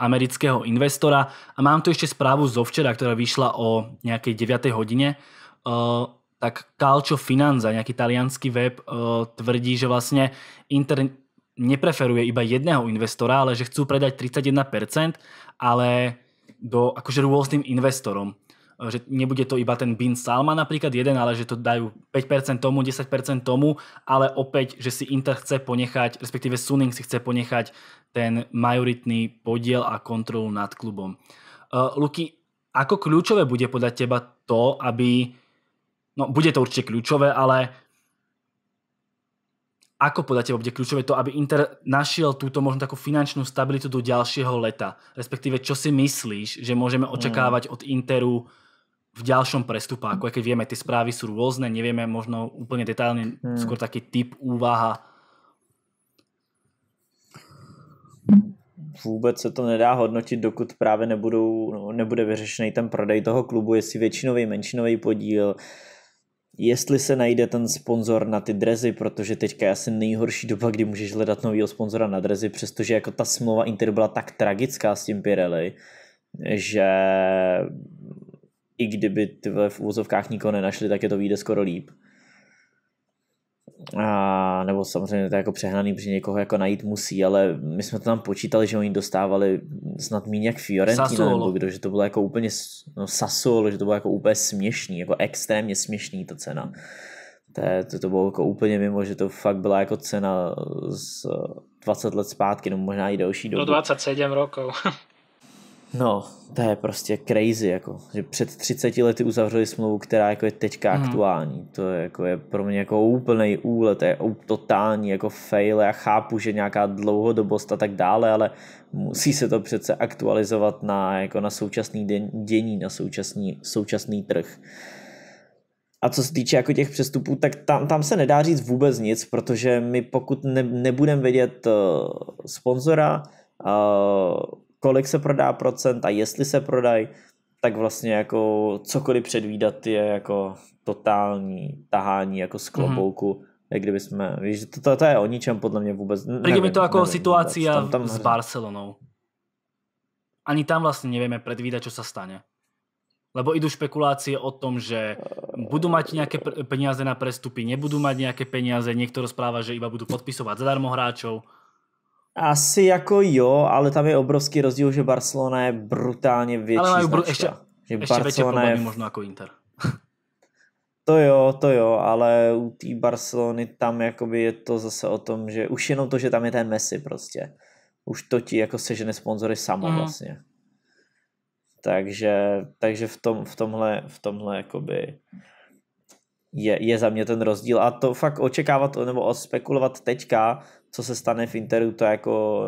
amerického investora a mám tu ešte správu zo včera, ktorá vyšla o nejakej 9. hodine. Uh, tak Calcio Finanza, nejaký talianský web, uh, tvrdí, že vlastne Inter nepreferuje iba jedného investora, ale že chcú predať 31%, ale do akože rôznym investorom. E, že nebude to iba ten Bin Salman napríklad jeden, ale že to dajú 5% tomu, 10% tomu, ale opäť, že si Inter chce ponechať, respektíve Suning si chce ponechať ten majoritný podiel a kontrolu nad klubom. Uh, e, Luky, ako kľúčové bude podľa teba to, aby... No, bude to určite kľúčové, ale ako podľa teba bude kľúčové to, aby Inter našiel túto možno takú finančnú stabilitu do ďalšieho leta? Respektíve, čo si myslíš, že môžeme mm. očakávať od Interu uh, v ďalšom prestupáku. Aj keď vieme, tie správy sú rôzne, nevieme možno úplne detailne, hmm. skôr taký typ úvaha. Vůbec se to nedá hodnotit, dokud právě nebudou, nebude vyřešený ten prodej toho klubu, jestli väčšinový, menšinový podíl, jestli se najde ten sponzor na ty drezy, protože teďka je asi nejhorší doba, kdy můžeš hledat nového sponzora na drezy, přestože jako ta smlouva Inter byla tak tragická s tím Pirelli, že i kdyby ty v úvozovkách nikoho nenašli, tak je to vyjde skoro líp. A, nebo samozřejmě to je jako přehnaný, protože někoho jako najít musí, ale my jsme to tam počítali, že oni dostávali snad míň jak Fiorentina nebo kdo, že to bylo jako úplně no, Sassuolo, že to bylo jako úplně směšný, jako extrémně směšný ta cena. To, to, to bylo jako úplně mimo, že to fakt byla jako cena z 20 let zpátky, nebo možná i další dobu. No 27 rokov. No, to je prostě crazy, jako, že před 30 lety uzavřeli smlouvu, která jako je teďka mm. aktuální. To je, jako, je pro mě jako úplný úlet, je totální jako fail. Já chápu, že nějaká dlouhodobost a tak dále, ale musí se to přece aktualizovat na, jako na současný den, dění, na současný, současný trh. A co se týče jako těch přestupů, tak tam, tam se nedá říct vůbec nic, protože my pokud ne, nebudeme vědět uh, sponzora, uh, kolik se prodá procent a jestli se prodají, tak vlastně jako cokoliv předvídat je jako totální tahání jako z klobouku. Mm-hmm. Jak kdyby jsme, víš, to, to, to je o ničem podle mě vůbec. Príde mi to ako situace situácia tam, tam s Barcelonou. Ani tam vlastně nevíme, předvídat, co se stane. Lebo idú špekulácie o tom, že budú mať nejaké peniaze na prestupy, nebudú mať nejaké peniaze, niekto rozpráva, že iba budú podpisovať zadarmo hráčov. Asi jako jo, ale tam je obrovský rozdíl, že Barcelona je brutálně větší Ale majú br- ešte, že ještě Barcelona je... možná jako Inter. To jo, to jo, ale u té Barcelony tam jakoby je to zase o tom, že už jenom to, že tam je ten Messi prostě. Už to ti jako sežene sponzory samo mm. vlastně. Takže, takže v, tom, v tomhle, v tomhle jakoby je, je za mě ten rozdíl a to fakt očekávat nebo spekulovat teďka co se stane v Interu, to jako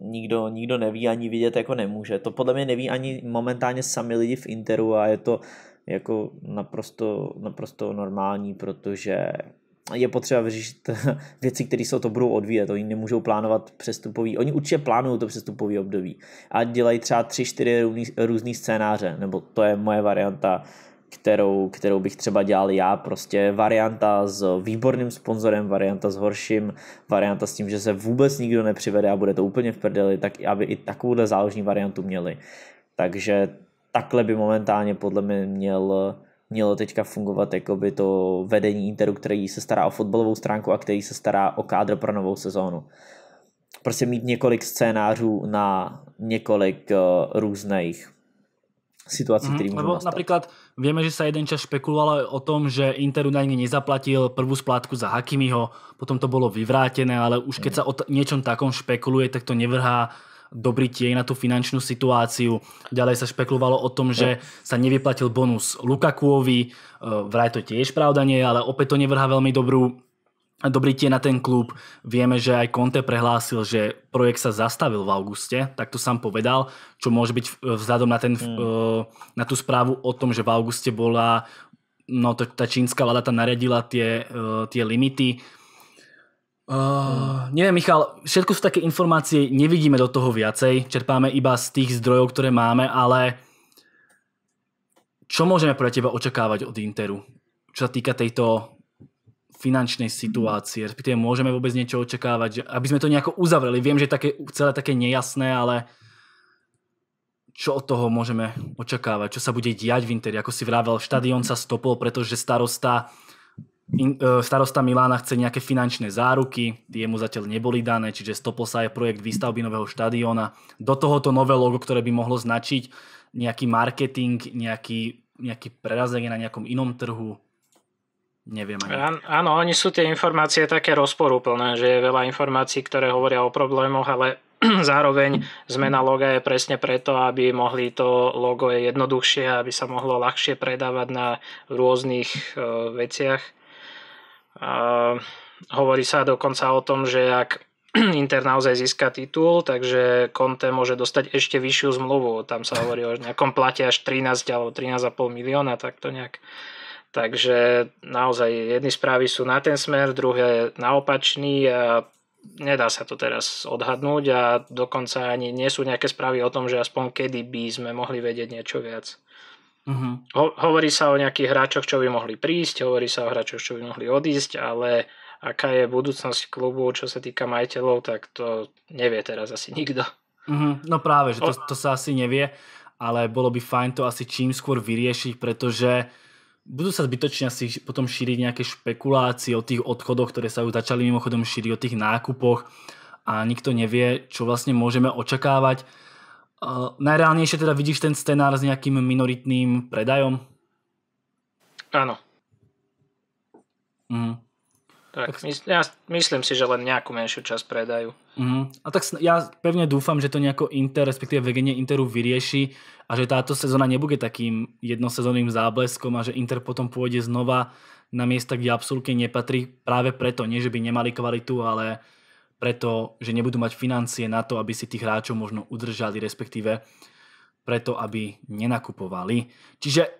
nikdo, nikdo neví, ani vidět jako nemůže. To podle mě neví ani momentálně sami lidi v Interu a je to jako naprosto, naprosto normální, protože je potřeba vyřešit věci, které se o to budou odvíjet. Oni nemůžou plánovat přestupový, oni určitě plánují to přestupové období a dělají třeba 3-4 různý, různý scénáře, nebo to je moje varianta kterou, kterou bych třeba dělal já. Prostě varianta s výborným sponzorem, varianta s horším, varianta s tím, že se vůbec nikdo nepřivede a bude to úplně v prdeli, tak aby i takovouhle záložní variantu měli. Takže takhle by momentálně podle mě měl, mělo teďka fungovat jakoby to vedení Interu, který se stará o fotbalovou stránku a který se stará o kádro pro novou sezónu. Prostě mít několik scénářů na několik uh, různých situací, mm, které můžou nastat. Vieme, že sa jeden čas špekulovalo o tom, že Inter údajne nezaplatil prvú splátku za Hakimiho, potom to bolo vyvrátené, ale už keď sa o t- niečom takom špekuluje, tak to nevrhá dobrý tieň na tú finančnú situáciu. Ďalej sa špekulovalo o tom, že sa nevyplatil bonus Lukakuovi, e, vraj to tiež pravda nie, ale opäť to nevrhá veľmi dobrú Dobrý tie na ten klub. Vieme, že aj Conte prehlásil, že projekt sa zastavil v auguste, tak to sám povedal, čo môže byť vzhľadom na, ten, mm. na tú správu o tom, že v auguste bola, no to, tá čínska vláda tam naredila tie, e, tie limity. Uh, neviem, Michal, všetko sú také informácie, nevidíme do toho viacej, čerpáme iba z tých zdrojov, ktoré máme, ale čo môžeme pre teba očakávať od Interu, čo sa týka tejto finančnej situácie, respektíve môžeme vôbec niečo očakávať, že, aby sme to nejako uzavreli. Viem, že je také, celé také nejasné, ale čo od toho môžeme očakávať, čo sa bude diať v Interi, ako si vravel, štadión sa stopol, pretože starosta, in, e, starosta Milána chce nejaké finančné záruky, tie mu zatiaľ neboli dané, čiže stopol sa aj projekt výstavby nového štadióna. Do tohoto nové logo, ktoré by mohlo značiť nejaký marketing, nejaký, nejaký prerazenie na nejakom inom trhu, Neviem ani. An, áno, oni sú tie informácie také rozporúplné, že je veľa informácií, ktoré hovoria o problémoch, ale zároveň zmena loga je presne preto, aby mohli to logo je jednoduchšie, aby sa mohlo ľahšie predávať na rôznych uh, veciach. Uh, hovorí sa dokonca o tom, že ak Inter naozaj získa titul, takže Conte môže dostať ešte vyššiu zmluvu. Tam sa hovorí o nejakom plate až 13 alebo 13,5 milióna, tak to nejak Takže naozaj jedny správy sú na ten smer, druhé na opačný a nedá sa to teraz odhadnúť a dokonca ani nie sú nejaké správy o tom, že aspoň kedy by sme mohli vedieť niečo viac. Uh-huh. Ho- hovorí sa o nejakých hráčoch, čo by mohli prísť, hovorí sa o hráčoch, čo by mohli odísť, ale aká je budúcnosť klubu, čo sa týka majiteľov, tak to nevie teraz asi nikto. Uh-huh. No práve, že to, to sa asi nevie, ale bolo by fajn to asi čím skôr vyriešiť, pretože uh, budú sa zbytočne asi potom šíriť nejaké špekulácie o tých odchodoch, ktoré sa už začali mimochodom šíriť, o tých nákupoch a nikto nevie, čo vlastne môžeme očakávať. najreálnejšie teda vidíš ten scenár s nejakým minoritným predajom? Áno. Mhm. Tak, mysl, ja myslím si, že len nejakú menšiu časť predajú. Mm. A tak ja pevne dúfam, že to nejako Inter, respektíve vegenie Interu vyrieši a že táto sezóna nebude takým jednosezónnym zábleskom a že Inter potom pôjde znova na miesta, kde absolútne nepatrí práve preto, nie že by nemali kvalitu, ale preto, že nebudú mať financie na to, aby si tých hráčov možno udržali, respektíve preto, aby nenakupovali. Čiže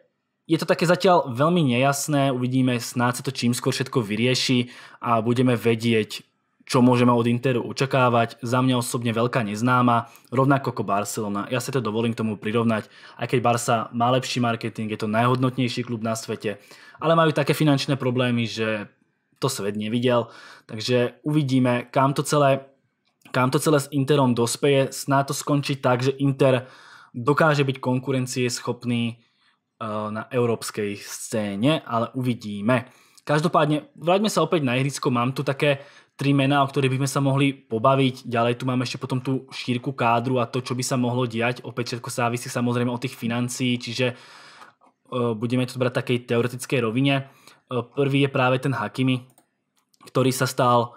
je to také zatiaľ veľmi nejasné, uvidíme, snáď sa to čím skôr všetko vyrieši a budeme vedieť, čo môžeme od Interu očakávať. Za mňa osobne veľká neznáma, rovnako ako Barcelona. Ja sa to dovolím k tomu prirovnať, aj keď Barca má lepší marketing, je to najhodnotnejší klub na svete, ale majú také finančné problémy, že to svet nevidel. Takže uvidíme, kam to celé, kam to celé s Interom dospeje. Sná to skončí tak, že Inter dokáže byť konkurencieschopný Eh, na európskej scéne, ale uvidíme. Každopádne, vráťme sa opäť na ihrisko. Mám tu také tri mená, o ktorých by sme sa mohli pobaviť. Ďalej tu máme ešte potom tú šírku kádru a to, čo by sa mohlo diať. Opäť všetko závisí samozrejme od tých financií, čiže eh, budeme to brať takej teoretickej rovine. Eh, prvý je práve ten Hakimi, ktorý sa stal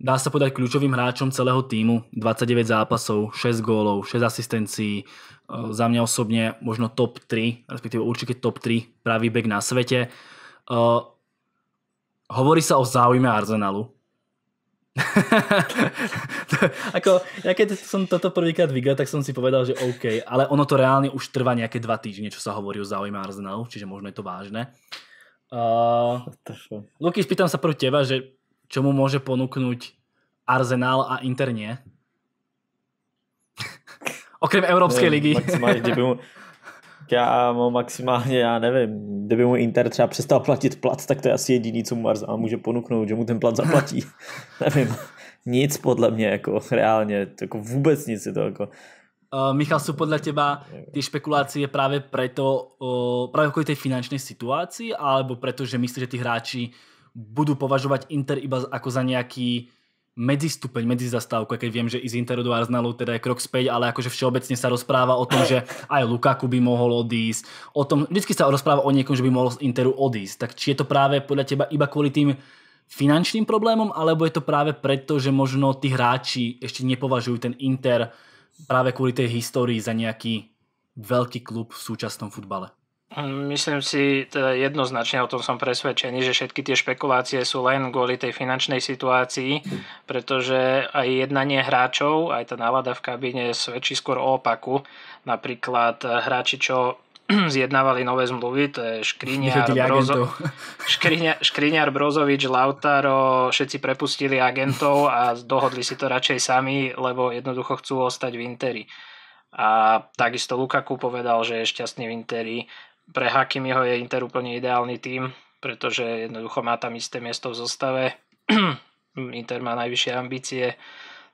dá sa povedať kľúčovým hráčom celého týmu. 29 zápasov, 6 gólov, 6 asistencií. E, za mňa osobne možno top 3, respektíve určite top 3 pravý bek na svete. E, hovorí sa o záujme Arsenalu. ako, ja keď som toto prvýkrát videl, tak som si povedal, že OK, ale ono to reálne už trvá nejaké dva týždne, čo sa hovorí o záujme Arsenalu, čiže možno je to vážne. E, uh, Luky, pýtam sa prv teba, že čo mu môže ponúknuť Arsenal a Inter nie. Okrem Európskej ligy. Maximálně, mu, já maximálně, já nevím, kdyby mu Inter třeba přestal platit plat, tak to je asi jediný, co mu Arsenal může ponúknuť, že mu ten plat zaplatí. neviem, nic podle mě, ako reálně, ako vůbec nic je to Ako... Uh, eh, Michal, sú podľa teba tie špekulácie práve preto, uh, eh, práve kvôli tej finančnej situácii, alebo preto, že myslíš, že tí hráči uh, budú považovať Inter iba ako za nejaký medzistupeň, medzizastávku, keď viem, že z Interu do Arsenalu teda je krok späť, ale akože všeobecne sa rozpráva o tom, že aj Lukaku by mohol odísť, o tom, vždycky sa rozpráva o niekom, že by mohol z Interu odísť, tak či je to práve podľa teba iba kvôli tým finančným problémom, alebo je to práve preto, že možno tí hráči ešte nepovažujú ten Inter práve kvôli tej histórii za nejaký veľký klub v súčasnom futbale? Hm, myslím si teda jednoznačne, o tom som presvedčený, že všetky tie špekulácie sú len kvôli tej finančnej situácii, pretože aj jednanie hráčov, aj tá nálada v kabíne svedčí skôr o opaku. Napríklad eh, hráči, čo zjednávali nové zmluvy, to je Škriňar Brozo- Škrinia- Škriňar Brozovič, Lautaro, všetci prepustili agentov a dohodli si to radšej sami, lebo jednoducho chcú ostať v Interi. A takisto Lukaku povedal, že je šťastný v Interi pre Hakimiho je Inter úplne ideálny tým, pretože jednoducho má tam isté miesto v zostave. Inter má najvyššie ambície,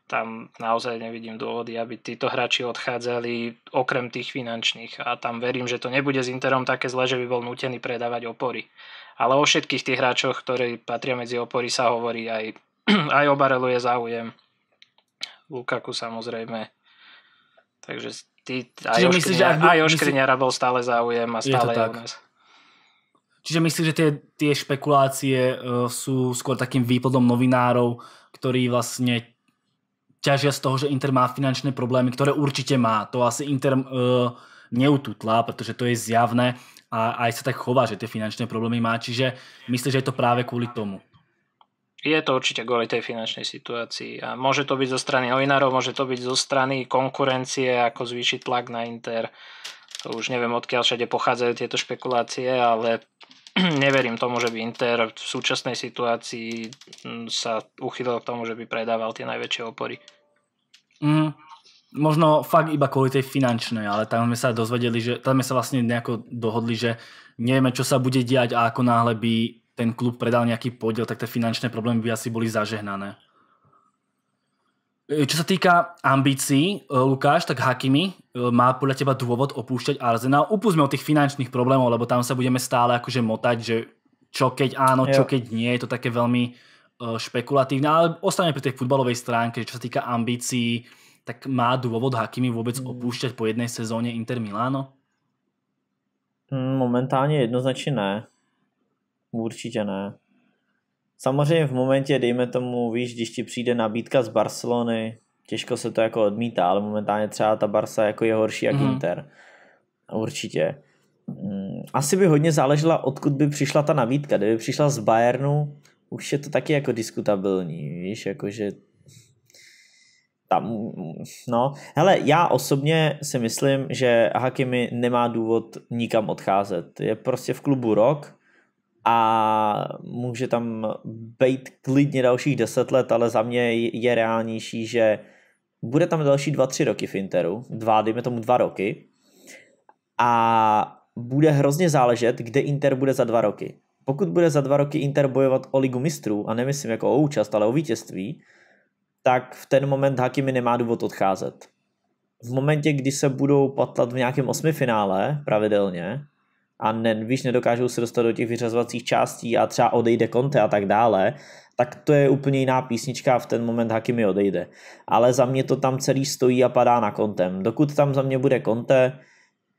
tam naozaj nevidím dôvody, aby títo hráči odchádzali okrem tých finančných a tam verím, že to nebude s Interom také zle, že by bol nutený predávať opory. Ale o všetkých tých hráčoch, ktorí patria medzi opory, sa hovorí aj, aj o Barelu je záujem. Lukaku samozrejme. Takže Ty, aj Čiže myslíš, že aj o Škriňara bol stále záujem a stále je to tak. nás. Čiže myslíš, že tie, tie špekulácie uh, sú skôr takým výplodom novinárov, ktorí vlastne ťažia z toho, že Inter má finančné problémy, ktoré určite má. To asi Inter uh, e, neututla, pretože to je zjavné a aj sa tak chová, že tie finančné problémy má. Čiže myslíš, že je to práve kvôli tomu je to určite kvôli tej finančnej situácii. A môže to byť zo strany novinárov, môže to byť zo strany konkurencie, ako zvýšiť tlak na Inter. To už neviem, odkiaľ všade pochádzajú tieto špekulácie, ale neverím tomu, že by Inter v súčasnej situácii hm, sa uchýlil k tomu, že by predával tie najväčšie opory. Mm, možno fakt iba kvôli tej finančnej, ale tam sme sa dozvedeli, že tam sme sa vlastne nejako dohodli, že nevieme, čo sa bude diať a ako náhle by ten klub predal nejaký podiel, tak tie finančné problémy by asi boli zažehnané. E, čo sa týka ambícií, e, Lukáš, tak Hakimi e, má podľa teba dôvod opúšťať Arsenal. Upúsme od tých finančných problémov, lebo tam sa budeme stále akože motať, že čo keď áno, čo keď nie, je to také veľmi špekulatívne, ale ostane pri tej futbalovej stránke, čo sa týka ambícií, tak má dôvod Hakimi vôbec mm. opúšťať po jednej sezóne Inter Milano? Mm, momentálne jednoznačne ne. Určitě ne. Samozřejmě v momentě, dejme tomu, víš, když ti přijde nabídka z Barcelony, těžko se to jako odmítá, ale momentálně třeba ta Barsa jako je horší jak mm. Inter. Určitě. Mm, asi by hodně záležela, odkud by přišla ta nabídka. Kdyby přišla z Bayernu, už je to taky jako diskutabilní, víš, jakože tam, no. Hele, já osobně si myslím, že Hakimi nemá důvod nikam odcházet. Je prostě v klubu rok, a může tam být klidně dalších deset let, ale za mě je reálnější, že bude tam další dva, tři roky v Interu, dva, dejme tomu dva roky a bude hrozně záležet, kde Inter bude za dva roky. Pokud bude za dva roky Inter bojovat o ligu mistrů, a nemyslím jako o účast, ale o vítězství, tak v ten moment Hakimi nemá důvod odcházet. V momentě, kdy se budou patlat v nějakém osmi finále pravidelně, a ne, když nedokážou se dostat do těch vyřazovacích částí a třeba odejde konte a tak dále, tak to je úplně jiná písnička a v ten moment Hakimi odejde. Ale za mě to tam celý stojí a padá na kontem. Dokud tam za mě bude konte,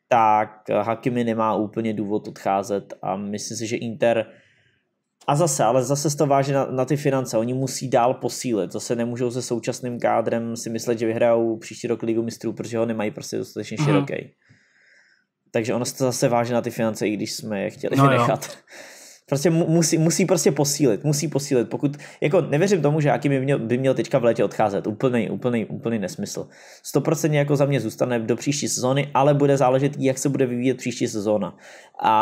tak Hakimi nemá úplně důvod odcházet a myslím si, že Inter a zase, ale zase to váže na, na ty finance. Oni musí dál posílit. Zase nemůžou se současným kádrem si myslet, že vyhrajou příští rok Ligu mistrů, protože ho nemají prostě dostatečně mm. široký. Takže ono se to zase váže na ty finance, i když jsme je chtěli no, nechat. Prostě musí, musí prostě posílit, musí posílit. Pokud, jako nevěřím tomu, že Akim by měl, by měl teďka v létě odcházet. Úplný, úplný, úplný nesmysl. 100% jako za mě zůstane do příští sezóny, ale bude záležet, jak se bude vyvíjet příští sezóna. A,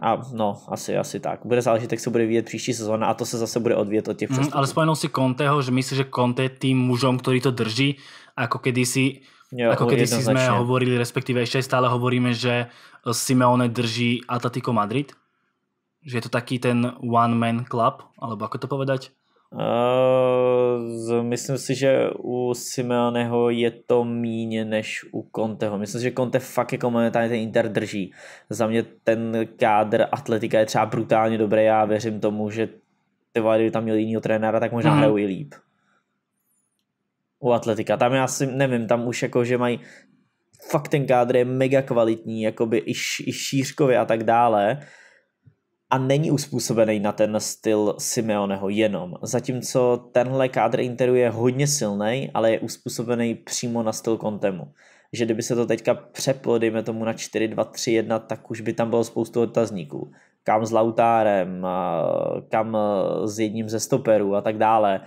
a no, asi, asi tak. Bude záležet, jak se bude vyvíjet příští sezóna a to se zase bude odvíjet od těch Mm, ale spomenul si Conteho, že myslím, že Conte tým mužom, který to drží, ako kedysi si Jo, Ako kedy si sme hovorili, respektíve ešte stále hovoríme, že Simeone drží Atletico Madrid. Že je to taký ten one man club, alebo ako to povedať? Uh, myslím si, že u Simeoneho je to míně než u Conteho. Myslím si, že Conte fakt jako momentálně ten Inter drží. Za mě ten kádr Atletika je třeba brutálně dobrý a věřím tomu, že ty vole, kdyby tam měl jiného trenéra, tak možná mm. hrajou i líp u Atletika. Tam já si nevím, tam už jako, že mají fakt ten kádr je mega kvalitní, jakoby i, i šířkově a tak dále a není uspůsobený na ten styl Simeoneho jenom. Zatímco tenhle kádr Interu je hodně silný, ale je uspůsobený přímo na styl Kontemu. Že kdyby se to teďka přeplo, dejme tomu na 4-2-3-1, tak už by tam bylo spoustu otazníků. Kam s Lautárem, kam s jedním ze stoperů a tak dále.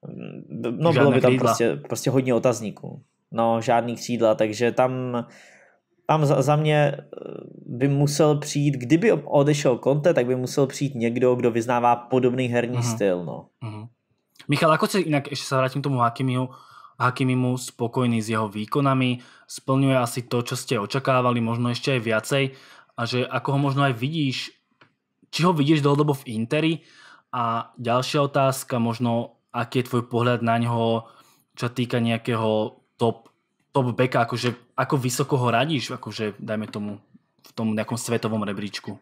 Mm, no bylo by tam prostě, prostě hodně otazníků. No, žádný křídla, takže tam tam za, za mě eh, by musel přijít, kdyby odešel Conte, tak by musel přijít někdo, kdo vyznává podobný herní uh-huh. styl. No. Uh-huh. Michal, jako si jinak ještě se vrátím k tomu Hakimiu, Hakimimu spokojný s jeho výkonami, splňuje asi to, čo ste očakávali, možno ešte aj viacej, a že ako ho možno aj vidíš, či ho vidíš dlhodobo v Interi, a ďalšia otázka, možno aký je tvoj pohľad na ňoho, čo týka nejakého top, top backa, akože ako vysoko ho radíš, akože dajme tomu v tom nejakom svetovom rebríčku?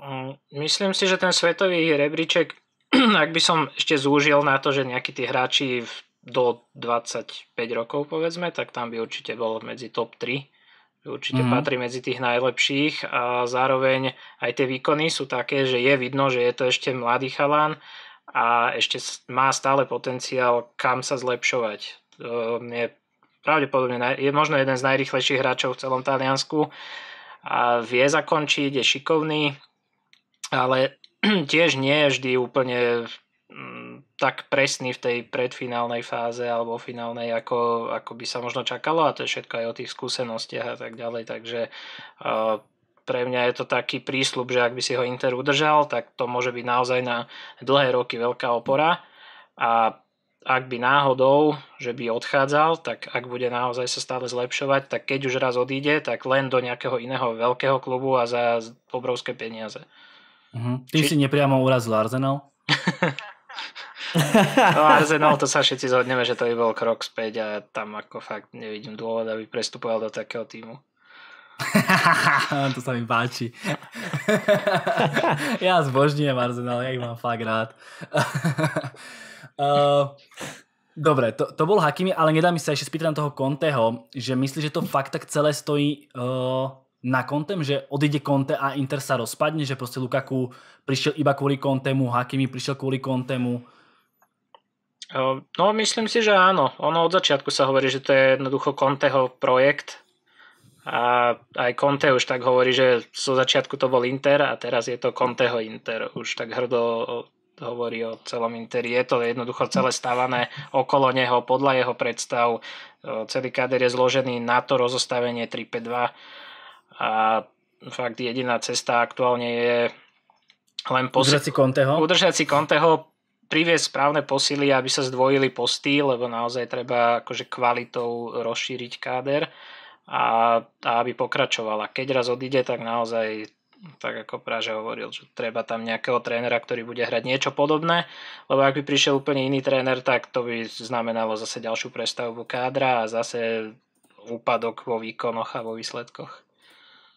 Mm, myslím si, že ten svetový rebríček, ak by som ešte zúžil na to, že nejakí tí hráči do 25 rokov povedzme, tak tam by určite bol medzi top 3. Určite mm-hmm. patrí medzi tých najlepších a zároveň aj tie výkony sú také, že je vidno, že je to ešte mladý chalán a ešte má stále potenciál, kam sa zlepšovať. Ehm, je pravdepodobne je možno jeden z najrychlejších hráčov v celom Taliansku a vie zakončiť, je šikovný, ale tiež nie je vždy úplne mm, tak presný v tej predfinálnej fáze alebo finálnej, ako, ako by sa možno čakalo a to je všetko aj o tých skúsenostiach a tak ďalej, takže uh, pre mňa je to taký prísľub, že ak by si ho Inter udržal, tak to môže byť naozaj na dlhé roky veľká opora a ak by náhodou, že by odchádzal, tak ak bude naozaj sa stále zlepšovať, tak keď už raz odíde, tak len do nejakého iného veľkého klubu a za obrovské peniaze. Uh-huh. Ty Či... si nepriamo urazil Arsenal? no Arsenal to sa všetci zhodneme, že to by bol krok späť a tam ako fakt nevidím dôvod, aby prestupoval do takého týmu. to sa mi páči. ja zbožňujem Arsenal, ja ich mám fakt rád. uh, dobre, to, to bol Hakimi, ale nedá mi sa ešte spýtať toho Conteho, že myslí, že to fakt tak celé stojí uh, na Kontem, že odíde Conte a Inter sa rozpadne, že proste Lukaku prišiel iba kvôli Kontemu, Hakimi prišiel kvôli Kontemu. Eh, no, myslím si, že áno. Ono od začiatku sa hovorí, že to je jednoducho Conteho projekt a aj Conte už tak hovorí, že zo začiatku to bol Inter a teraz je to Conteho Inter. Už tak hrdo hovorí o celom Interi. Je to jednoducho celé stávané okolo neho, podľa jeho predstav. Celý kader je zložený na to rozostavenie 3-5-2 a fakt jediná cesta aktuálne je len posi- udržať si Conteho. Udržať si Conteho, priviesť správne posily, aby sa zdvojili posty, lebo naozaj treba akože kvalitou rozšíriť káder a, a aby pokračovala. Keď raz odíde, tak naozaj tak ako Práže hovoril, že treba tam nejakého trénera, ktorý bude hrať niečo podobné, lebo ak by prišiel úplne iný tréner, tak to by znamenalo zase ďalšiu prestavbu kádra a zase úpadok vo výkonoch a vo výsledkoch.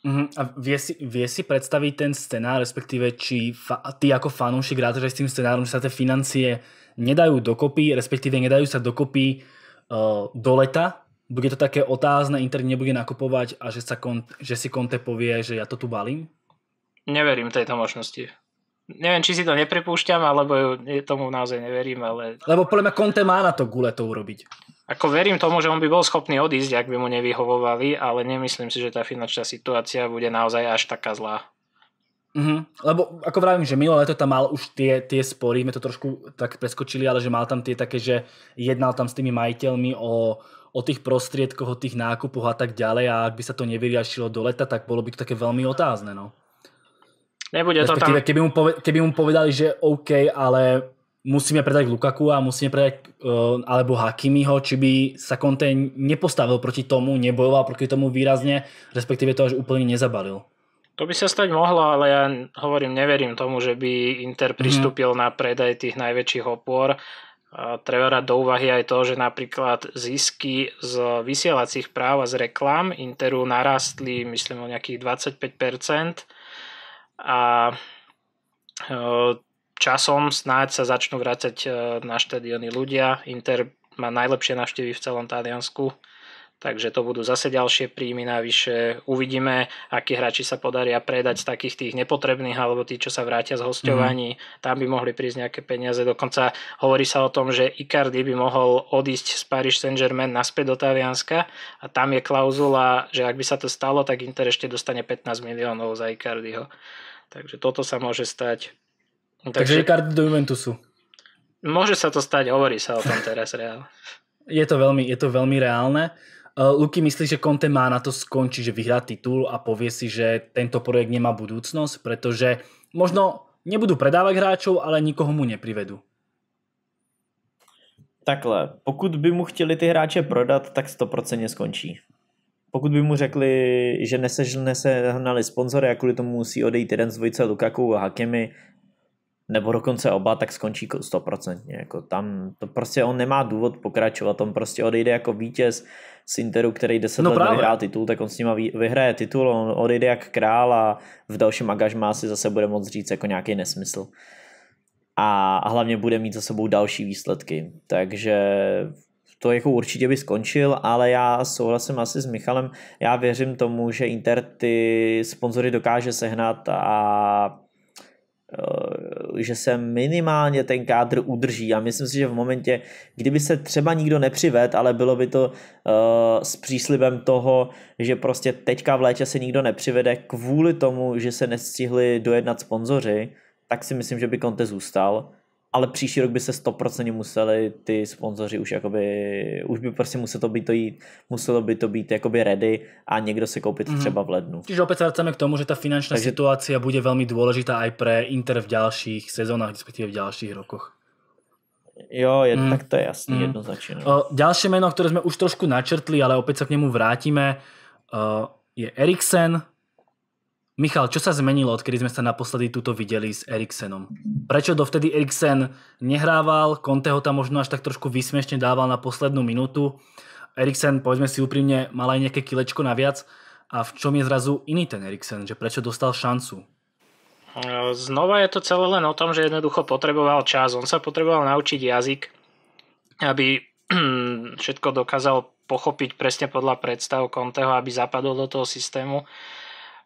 Uh-huh. A vie si, vie si predstaviť ten scenár, respektíve či fa- ty ako fanúšik rátaš s tým scenárom, že sa tie financie nedajú dokopy, respektíve nedajú sa dokopy uh, do leta, bude to také otázne, Inter nebude nakupovať a že, sa kon, že si Conte povie, že ja to tu balím? Neverím tejto možnosti. Neviem, či si to nepripúšťam, alebo tomu naozaj neverím, ale... Lebo podľa mňa Conte má na to gule to urobiť. Ako verím tomu, že on by bol schopný odísť, ak by mu nevyhovovali, ale nemyslím si, že tá finančná situácia bude naozaj až taká zlá. Mm-hmm. Lebo ako vravím, že minulé leto tam mal už tie, tie spory, sme to trošku tak preskočili, ale že mal tam tie také, že jednal tam s tými majiteľmi o, o tých prostriedkoch, o tých nákupoch a tak ďalej a ak by sa to nevyriešilo do leta, tak bolo by to také veľmi otázne. No. Nebude to tam... Keby mu, povedali, keby mu povedali, že OK, ale musíme predať Lukaku a musíme predať uh, alebo Hakimiho, či by sa Conte nepostavil proti tomu, nebojoval proti tomu výrazne, respektíve to až úplne nezabalil. To by sa stať mohlo, ale ja hovorím, neverím tomu, že by Inter mhm. pristúpil mm. na predaj tých najväčších opor treba rať do úvahy aj to, že napríklad zisky z vysielacích práv a z reklám Interu narastli myslím o nejakých 25% a e, časom snáď sa začnú vrácať e, na štadióny ľudia. Inter má najlepšie návštevy v celom Taliansku takže to budú zase ďalšie príjmy navyše. Uvidíme, akí hráči sa podaria predať z takých tých nepotrebných alebo tí, čo sa vrátia z hostovaní. Mm. Tam by mohli prísť nejaké peniaze. Dokonca hovorí sa o tom, že Icardi by mohol odísť z Paris Saint-Germain naspäť do Talianska a tam je klauzula, že ak by sa to stalo, tak Inter ešte dostane 15 miliónov za Icardiho. Takže toto sa môže stať. Takže, Takže Icardi do Juventusu. Môže sa to stať, hovorí sa o tom teraz reálne. Je to veľmi, je to veľmi reálne. Eh, Luky myslí, že Conte má na to skončiť, že vyhrá titul a povie si, že tento projekt nemá budúcnosť, pretože možno nebudú predávať hráčov, ale nikoho mu neprivedú. Takhle, pokud by mu chtěli ty hráče prodat, tak 100% skončí. Pokud by mu řekli, že nesehnali sponzory a kvůli tomu musí odejít jeden z dvojice Lukaku a Hakemi, nebo dokonce oba, tak skončí stoprocentně. Jako tam to prostě on nemá důvod pokračovat, on prostě odejde jako vítěz z Interu, který 10 no let právě. vyhrál titul, tak on s nima vyhraje titul, on odejde jak král a v dalším agažmá si zase bude moc říct jako nějaký nesmysl. A, a hlavně bude mít za sebou další výsledky. Takže to jako určitě by skončil, ale já souhlasím asi s Michalem. Já věřím tomu, že Inter ty sponzory dokáže sehnat a Eh, že se minimálně ten kádr udrží a myslím si, že v momentě, kdyby se třeba nikdo nepřived, ale bylo by to eh, s příslibem toho, že prostě teďka v létě se nikdo nepřivede kvůli tomu, že se nestihli dojednat sponzoři, tak si myslím, že by Conte zůstal ale příští rok by se 100% museli ty sponzoři už jakoby, už by prostě muselo by to jít, muselo by to být jakoby ready a někdo si koupit mm. třeba v lednu. Čiže opět se vracame k tomu, že ta finanční Takže... situace bude velmi důležitá i pro Inter v dalších sezónách, respektíve v dalších rokoch. Jo, je, mm. tak to je jasný, mm. jednoznačne. No. O, jméno, které jsme už trošku načrtli, ale opět se k němu vrátíme, o, je Eriksen, Michal, čo sa zmenilo, odkedy sme sa naposledy túto videli s Eriksenom? Prečo dovtedy Eriksen nehrával, Conte ho tam možno až tak trošku vysmiešne dával na poslednú minútu? Eriksen, povedzme si úprimne, mal aj nejaké kilečko naviac. A v čom je zrazu iný ten Eriksen? Že prečo dostal šancu? Znova je to celé len o tom, že jednoducho potreboval čas. On sa potreboval naučiť jazyk, aby všetko dokázal pochopiť presne podľa predstav Conteho, aby zapadol do toho systému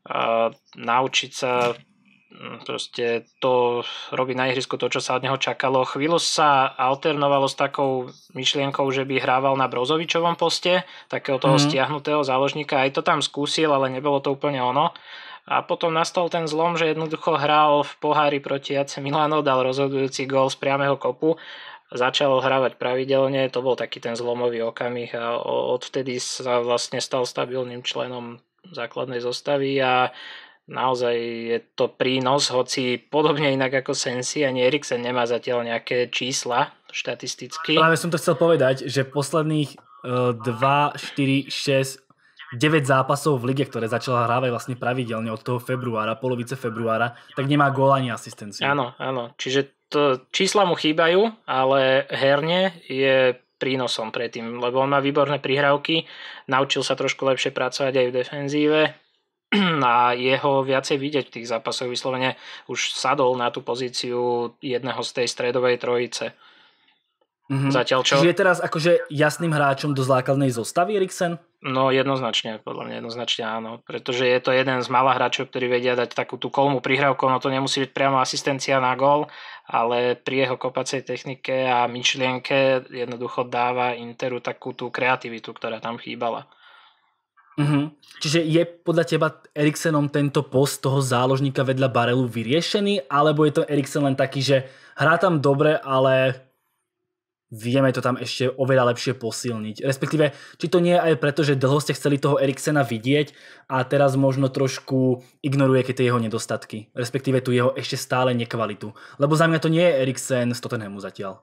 a naučiť sa mm, proste to robiť na ihrisku to, čo sa od neho čakalo. Chvíľu sa alternovalo s takou myšlienkou, že by hrával na Brozovičovom poste, takého toho mm. stiahnutého záložníka. Aj to tam skúsil, ale nebolo to úplne ono. A potom nastal ten zlom, že jednoducho hral v pohári proti AC Milano, dal rozhodujúci gol z priamého kopu začal hrávať pravidelne, to bol taký ten zlomový okamih a odvtedy sa vlastne stal stabilným členom základnej zostavy a naozaj je to prínos, hoci podobne inak ako Sensi, ani Eriksen nemá zatiaľ nejaké čísla štatisticky. Ale som to chcel povedať, že posledných 2, 4, 6, 9 zápasov v lige, ktoré začala hrávať vlastne pravidelne od toho februára, polovice februára, tak nemá gól ani asistenciu. Áno, áno. Čiže to, čísla mu chýbajú, ale herne je prínosom predtým. lebo on má výborné prihrávky, naučil sa trošku lepšie pracovať aj v defenzíve a jeho viacej vidieť v tých zápasoch vyslovene už sadol na tú pozíciu jedného z tej stredovej trojice. Mm-hmm. Zatiaľ čo... Čiže je teraz akože jasným hráčom do základnej zostavy Eriksen? No jednoznačne, podľa mňa jednoznačne áno, pretože je to jeden z malých hráčov, ktorí vedia dať takú tú kolmu prihrávku, no to nemusí byť priamo asistencia na gól, ale pri jeho kopacej technike a myšlienke jednoducho dáva Interu takú tú kreativitu, ktorá tam chýbala. Mm-hmm. Čiže je podľa teba Eriksenom tento post toho záložníka vedľa Barelu vyriešený, alebo je to Eriksen len taký, že hrá tam dobre, ale vieme to tam ešte oveľa lepšie posilniť. Respektíve, či to nie je aj preto, že dlho ste chceli toho Eriksena vidieť a teraz možno trošku ignoruje tie jeho nedostatky. Respektíve tu jeho ešte stále nekvalitu. Lebo za mňa to nie je Eriksen z Tottenhamu zatiaľ.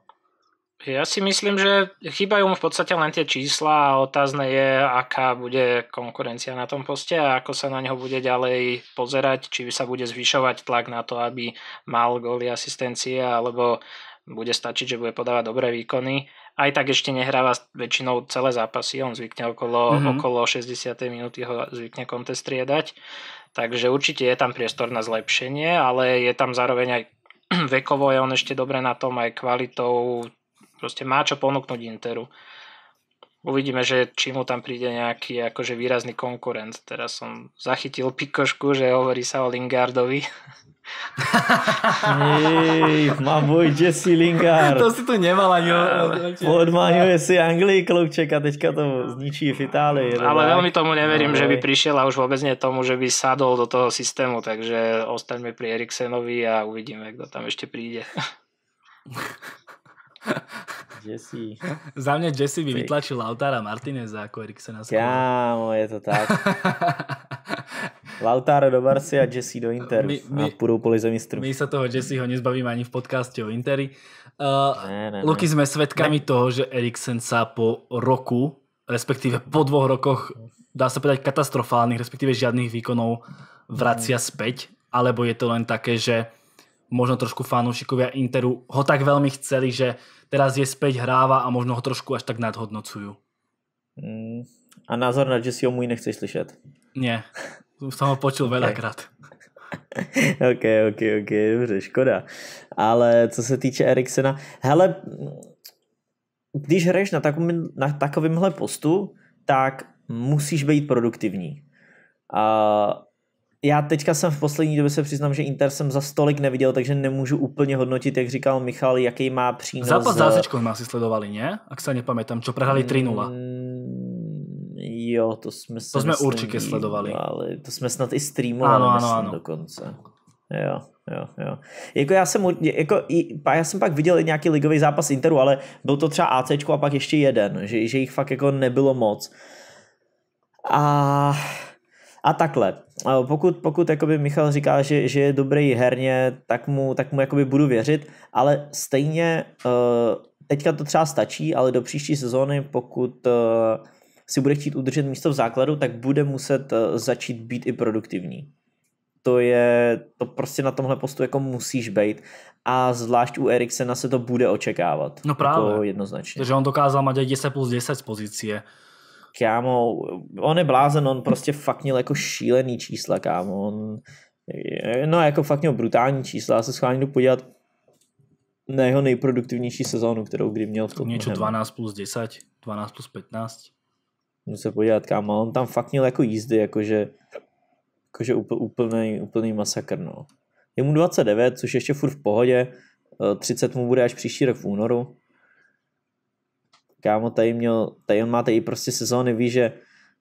Ja si myslím, že chýbajú mu v podstate len tie čísla a otázne je, aká bude konkurencia na tom poste a ako sa na neho bude ďalej pozerať, či sa bude zvyšovať tlak na to, aby mal góly asistencie alebo bude stačiť, že bude podávať dobré výkony. Aj tak ešte nehráva väčšinou celé zápasy, on zvykne okolo, mm-hmm. okolo 60. minúty ho zvykne kontest striedať. Takže určite je tam priestor na zlepšenie, ale je tam zároveň aj vekovo je on ešte dobre na tom, aj kvalitou. Proste má čo ponúknuť Interu. Uvidíme, že či mu tam príde nejaký akože výrazný konkurent. Teraz som zachytil pikošku, že hovorí sa o Lingardovi. Jej, má buď Jesse Lingard. To si tu nemal ani Podmaňuje si Anglii klubček a teďka to zničí v Itálii. Ale tak? veľmi tomu neverím, no, že by prišiel a už vôbec nie tomu, že by sadol do toho systému, takže ostaňme pri Eriksenovi a uvidíme, kto tam ešte príde. Jesse. Za mňa Jesse by vytlačil Lautara Martinez ako Eriksena. Kámo, je to tak. Lautaro do Barsi a Jesse do inter my, my, a budú poli zemistru. My sa toho Jesseho nezbavíme ani v podcaste o Interi. Uh, ne, ne, ne. Luky sme svedkami ne. toho, že Eriksen sa po roku, respektíve po dvoch rokoch, dá sa povedať katastrofálnych, respektíve žiadnych výkonov vracia späť, alebo je to len také, že možno trošku fanúšikovia Interu ho tak veľmi chceli, že teraz je späť hráva a možno ho trošku až tak nadhodnocujú. Mm. A názor na Jesseho mu nechceš slyšet? Nie. som ho počul okay. veľakrát. OK, OK, OK, dobře, škoda. Ale co se týče Eriksena, hele, když hraješ na, takovým, na takovýmhle postu, tak musíš být produktivní. A já teďka jsem v poslední době se přiznám, že Inter jsem za stolik neviděl, takže nemůžu úplně hodnotit, jak říkal Michal, jaký má přínos. Zápas s má si sledovali, ne? Ak se nepamätám, čo prehrali 3-0. Mm, Jo, to jsme se To jsme určitě sledovali. Ale To jsme snad i streamovali ano, ano, ano. dokonce. Jo, jo, jo. Jako já jsem, jako, já jsem pak viděl nějaký ligový zápas Interu, ale byl to třeba AC a pak ještě jeden, že, že jich fakt jako nebylo moc. A, a takhle. Pokud, pokud jakoby Michal říká, že, že je dobrý herně, tak mu, tak mu jakoby budu věřit, ale stejně eh, teďka to třeba stačí, ale do příští sezóny, pokud eh, si bude chtít udržet místo v základu, tak bude muset eh, začít být i produktivní. To je, to prostě na tomhle postu jako musíš být a zvlášť u Eriksena se to bude očekávat. No právě. To jednoznačně. Takže on dokázal mať 10 plus 10 z pozície. Kámo, on je blázen, on prostě fakt měl jako šílený čísla, kámo. On, eh, no jako fakt měl brutální čísla, já se schválně jdu podívat na jeho nejproduktivnější sezónu, kterou kdy měl v tom. Něco 12 plus 10, 12 plus 15. Můžu se podívat, kámo, on tam fakt měl jako jízdy, jakože, jakože úplný, úplný masakr, no. Je mu 29, což ještě furt v pohodě, 30 eh, mu bude až příští rok v únoru. Kámo, tady, měl, tady on má tady prostě sezóny, ví, že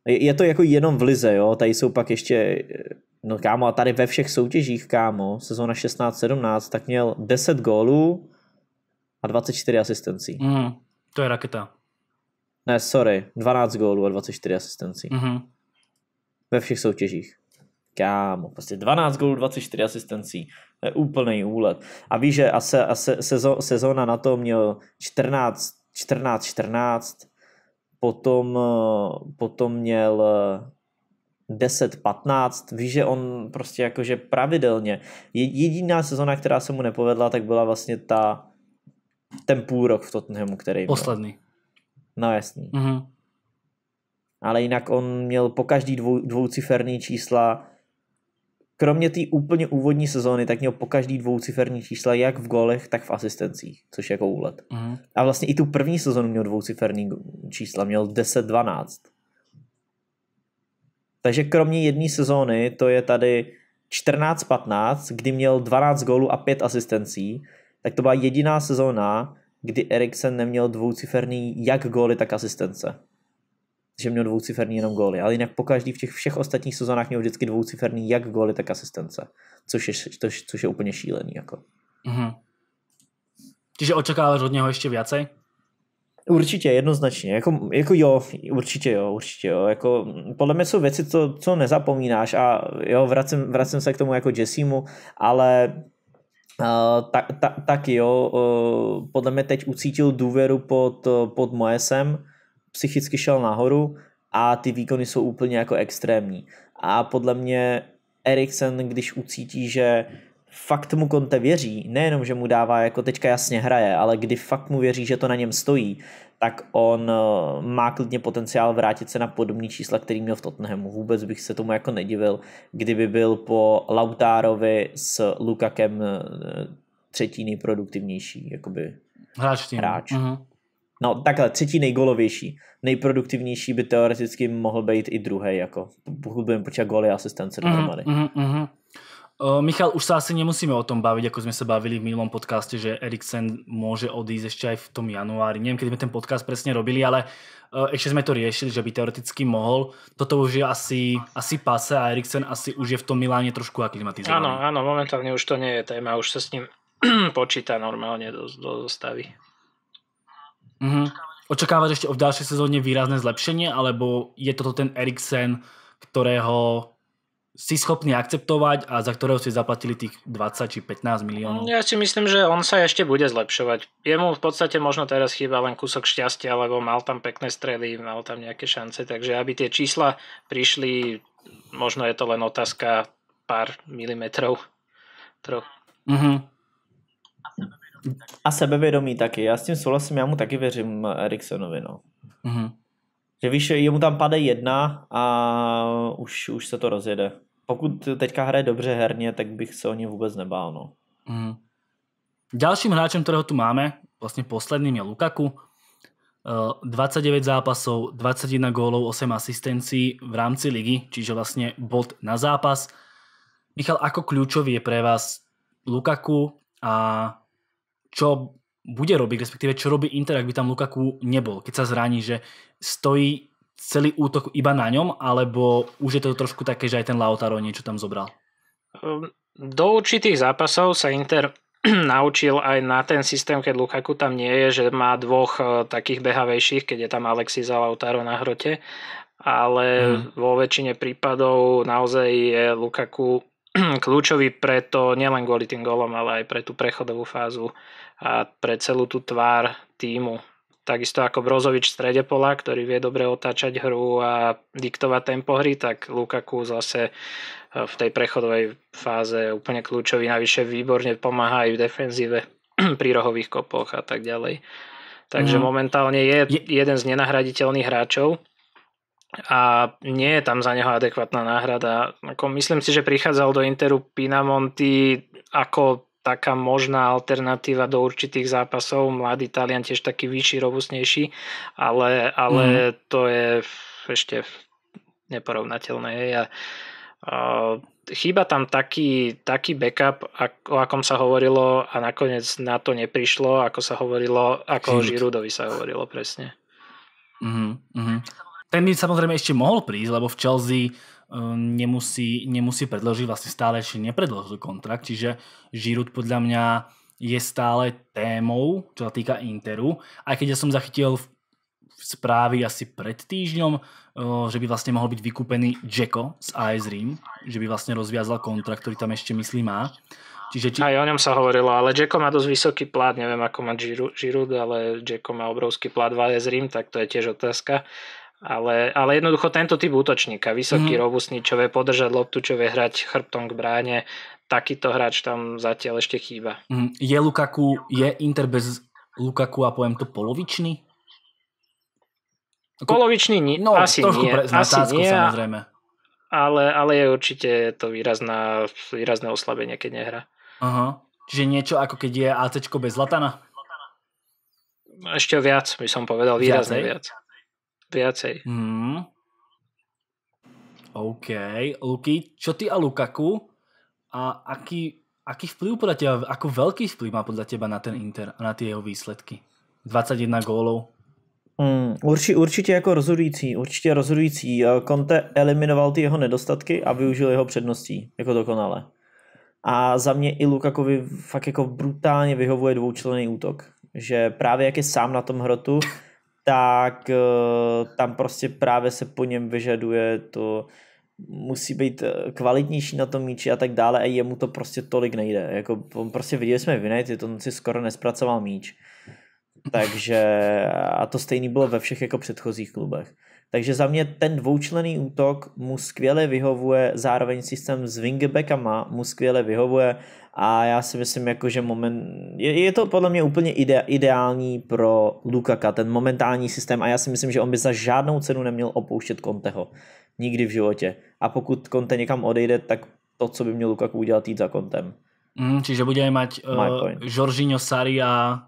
je to jako jenom v lize, jo, tady jsou pak ještě, eh, no kámo, a tady ve všech soutěžích, kámo, sezóna 16-17, tak měl 10 gólů a 24 asistencí. Mm, to je raketa ne, sorry, 12 gólů a 24 asistencí. Mm-hmm. Ve všech soutěžích. Kámo, prostě 12 gólů, 24 asistencí. To je úplný úlet. A víš, že a se, a se, sezo, sezóna na to měl 14, 14, 14, potom, eh, potom měl 10, eh, 15, víš, že on prostě jakože pravidelně. Jediná sezona, která se mu nepovedla, tak byla vlastně ta ten půl rok v Tottenhamu, který byl. Posledný. No jasný. Mm-hmm. Ale jinak on měl po každý dvou, dvouciferný čísla, kromě té úplně úvodní sezóny, tak měl po každý dvouciferní čísla jak v golech, tak v asistencích, což je jako úlet. Mm-hmm. A vlastně i tu první sezónu měl dvouciferný čísla, měl 10-12. Takže kromě jedné sezóny, to je tady 14-15, kdy měl 12 gólů a 5 asistencí, tak to byla jediná sezóna, kdy Eriksen neměl dvouciferný jak góly, tak asistence. Že měl dvouciferný jenom góly, ale jinak po každý v těch všech ostatních sezónách měl vždycky dvouciferný jak góly, tak asistence. Což je, to, což je úplně šílený. Jako. -hmm. Čiže očekáváš od něho ještě viacej? Určitě, jednoznačně. Jako, jako jo, určitě jo, určitě jo. Jako, podle mě jsou věci, co, co nezapomínáš a jo, vracím, vracím se k tomu jako Jessimu, ale tak, tak, taky jo, e, podle mě teď ucítil důvěru pod, pod Moesem, psychicky šel nahoru a ty výkony jsou úplně jako extrémní. A podle mě Eriksen, když ucítí, že fakt mu Conte věří, nejenom, že mu dává, jako teďka jasně hraje, ale kdy fakt mu věří, že to na něm stojí, tak on eh, má klidně potenciál vrátit se na podobný čísla, který měl v Tottenhamu. Vůbec bych se tomu jako nedivil, kdyby byl po Lautárovi s Lukakem eh, třetí nejproduktivnější jakoby, hráč. Tým. hráč. Uh-huh. No takhle, třetí nejgolovější. Nejproduktivnější by teoreticky mohl být i druhý, jako, pokud budeme počítat góly a asistence mhm, dohromady. Uh-huh, uh-huh. Michal, už sa asi nemusíme o tom baviť, ako sme sa bavili v minulom podcaste, že Eriksen môže odísť ešte aj v tom januári. Neviem, kedy sme ten podcast presne robili, ale ešte sme to riešili, že by teoreticky mohol. Toto už je asi, asi pase a Eriksen asi už je v tom Miláne trošku aklimatizovaný. Áno, áno, momentálne už to nie je téma, už sa s ním počíta normálne do, do zostavy. Mhm. Očakávať ešte v ďalšej sezóne výrazné zlepšenie, alebo je toto ten Eriksen, ktorého si schopný akceptovať a za ktorého si zaplatili tých 20 či 15 miliónov? Ja si myslím, že on sa ešte bude zlepšovať. Jemu v podstate možno teraz chýba len kúsok šťastia, lebo mal tam pekné strely, mal tam nejaké šance, takže aby tie čísla prišli, možno je to len otázka pár milimetrov. Troch. mm A sebevedomí taky. Já s tím souhlasím, já mu taky věřím Eriksonovi. No. Mm-hmm. Že víš, jemu tam pade jedna a už, už se to rozjede. Pokud teďka hraje dobře herně, tak bych se o ně vůbec nebál. No. Mm. Ďalším hráčem, ktorého tu máme, vlastne posledným je Lukaku. 29 eh, zápasov, 21 gólov, 8 asistencií v rámci ligy, čiže vlastne bod na zápas. Michal, ako kľúčový je pre vás Lukaku a čo bude robiť, respektíve čo robí Inter, ak by tam Lukaku nebol, keď sa zraní, že stojí celý útok iba na ňom, alebo už je to trošku také, že aj ten Lautaro niečo tam zobral? Ehm, do určitých zápasov sa Inter naučil aj na ten systém, keď Lukaku tam nie je, že má dvoch eh, takých behavejších, keď je tam Alexis a Lautaro na hrote, ale hmm. vo väčšine prípadov naozaj je Lukaku kľúčový preto nielen kvôli tým golom, ale aj pre tú prechodovú fázu a pre celú tú tvár týmu. Takisto ako Brozovič v strede pola, ktorý vie dobre otáčať hru a diktovať tempo hry, tak Lukaku zase eh, v tej prechodovej fáze úplne kľúčový, navyše výborne pomáha aj v defenzíve pri rohových kopoch a tak ďalej. Takže mm. momentálne je jeden z nenahraditeľných hráčov a nie je tam za neho adekvátna náhrada. Ako myslím si, že prichádzal do Interu Pinamonti ako taká možná alternatíva do určitých zápasov. Mladý Talian tiež taký vyšší, robustnejší, ale, ale mm. to je ešte neporovnateľné. Ja, chýba tam taký, taký backup, o akom sa hovorilo a nakoniec na to neprišlo, ako sa hovorilo, ako o Žirudovi sa hovorilo presne. Mm-hmm. Ten by samozrejme ešte mohol prísť, lebo v Chelsea Ehm, nemusí, nemusí predložiť, vlastne stále ešte nepredložil kontrakt, čiže Žirut podľa mňa je stále témou, čo sa týka Interu, aj keď ja som zachytil v správy asi pred týždňom, ehm, že by vlastne mohol byť vykúpený Jacko z AS Rim, že by vlastne rozviazal kontrakt, ktorý tam ešte myslí má. Čiže či... Aj o ňom sa hovorilo, ale Jacko má dosť vysoký plát, neviem ako má žirut, ale Jacko má obrovský plát v AS Rim, tak to je tiež otázka. Ale, ale jednoducho tento typ útočníka, vysoký, mm. robustný, čo vie podržať loptu, čo vie hrať chrbtom k bráne, takýto hráč tam zatiaľ ešte chýba. Mm. Je Lukaku, je Inter bez Lukaku a poviem to polovičný? Ako... Polovičný ni- no, asi nie. Pre, asi nie, samozrejme. Ale, ale je určite to výrazná, výrazné oslabenie, keď nehrá. Aha. Čiže niečo ako keď je AC bez Latana? Ešte viac by som povedal, výrazne viac. viac viacej. Mm. OK. Luky, čo ty a Lukaku? A aký, aký vplyv podľa teba, ako veľký vplyv má podľa teba na ten Inter, na tie jeho výsledky? 21 gólov. Mm, urči, určitě jako rozhodující, určitě rozhodující. E, Conte eliminoval ty jeho nedostatky a využil jeho předností, jako dokonale. A za mě i Lukakovi fakt jako brutálně vyhovuje dvoučlenný útok. Že právě jak je sám na tom hrotu, tak eh, tam prostě právě se po něm vyžaduje to, musí být eh, kvalitnější na tom míči a tak dále a jemu to prostě tolik nejde. Jako, on prostě viděli jsme v United, on si skoro nespracoval míč. Takže a to stejný bylo ve všech jako předchozích klubech. Takže za mě ten dvoučlený útok mu skvěle vyhovuje, zároveň systém s wingbackama mu skvěle vyhovuje a já si myslím, jako, že moment, je, je to podle mě úplně ide, ideální pro Lukaka, ten momentální systém a já si myslím, že on by za žádnou cenu neměl opouštět Conteho. Nikdy v životě. A pokud Conte někam odejde, tak to, co by měl Lukaku udělat, jít za Contem. Mm, čiže budeme mať uh, Jorginho Sari a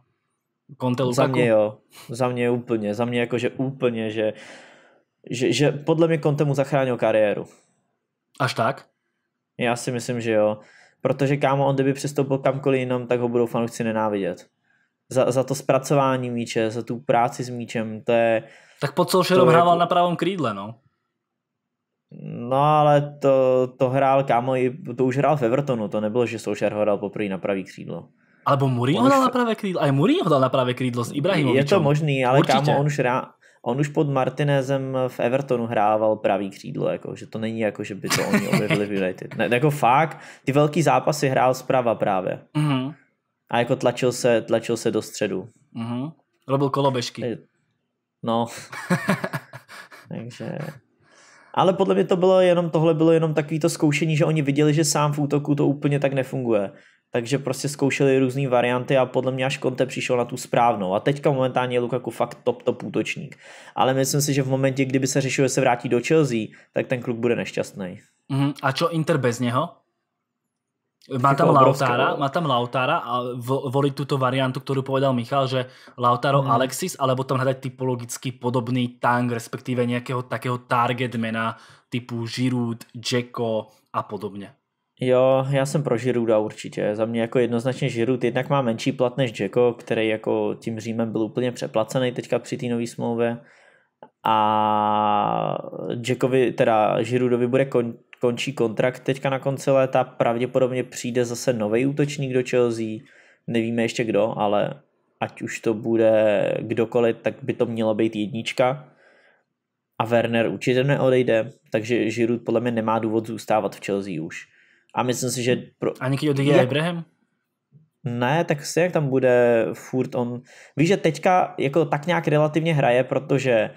Conte Lukaku? Za mě jo. Za mě úplně. Za mě jakože úplně, že, že, že podle mě Conte mu zachránil kariéru. Až tak? Já si myslím, že jo. Protože kámo, on kdyby přestoupil kamkoliv jinam, tak ho budou fanoušci nenávidět. Za, za to zpracování míče, za tu práci s míčem, to je... Tak pod Solskjaerom hrával jako... na pravom krídle, no. No ale to, to hrál kámo, i, to už hrál v Evertonu, to nebylo, že Solskjaer ho hrál poprvé na pravý křídlo. Alebo Mourinho ho dal na pravé krídlo, aj Mourinho dal na pravé krídlo s Ibrahimovičom. Je to možný, ale Určite. kámo, on už hrá, on už pod Martinezem v Evertonu hrával pravý křídlo, jako, že to není jako, že by to oni objevili v United. Ne, jako fakt, ty velký zápasy hrál zprava právě. Uh mhm. -huh. A jako tlačil se, tlačil se do středu. Uh mhm. -huh. Robil kolobežky. No. Takže... Ale podle mě to bylo jenom, tohle bylo jenom takové to zkoušení, že oni viděli, že sám v útoku to úplně tak nefunguje takže prostě zkoušeli různé varianty a podle mě až Conte přišel na tu správnou. A teďka momentálně je Lukaku fakt top, top útočník. Ale myslím si, že v momentě, kdyby se řešilo, že se vrátí do Chelsea, tak ten kluk bude nešťastný. Mm -hmm. A čo Inter bez něho? Má tam, Lautara, má tam Lautara a volí túto variantu, ktorú povedal Michal, že Lautaro mm. Alexis, alebo tam hľadať typologicky podobný tang, respektíve nejakého takého target mena typu Giroud, Jacko a podobne. Jo, já jsem pro Žiruda určitě. Za mě jako jednoznačně Žirud jednak má menší plat než Jacko, který jako tím Římem byl úplně přeplacený teďka při té nové smlouvě. A Jackovi, teda Žirudovi bude kon, končí kontrakt teďka na konci léta. Pravděpodobně přijde zase nový útočník do Chelsea. Nevíme ještě kdo, ale ať už to bude kdokoliv, tak by to mělo být jednička. A Werner určitě neodejde, takže Žirud podle mě nemá důvod zůstávat v Chelsea už. A myslím si, že... Pro... Ani keď odjde Abraham? Ne, tak se jak tam bude furt on... Víš, že teďka jako tak nějak relativně hraje, protože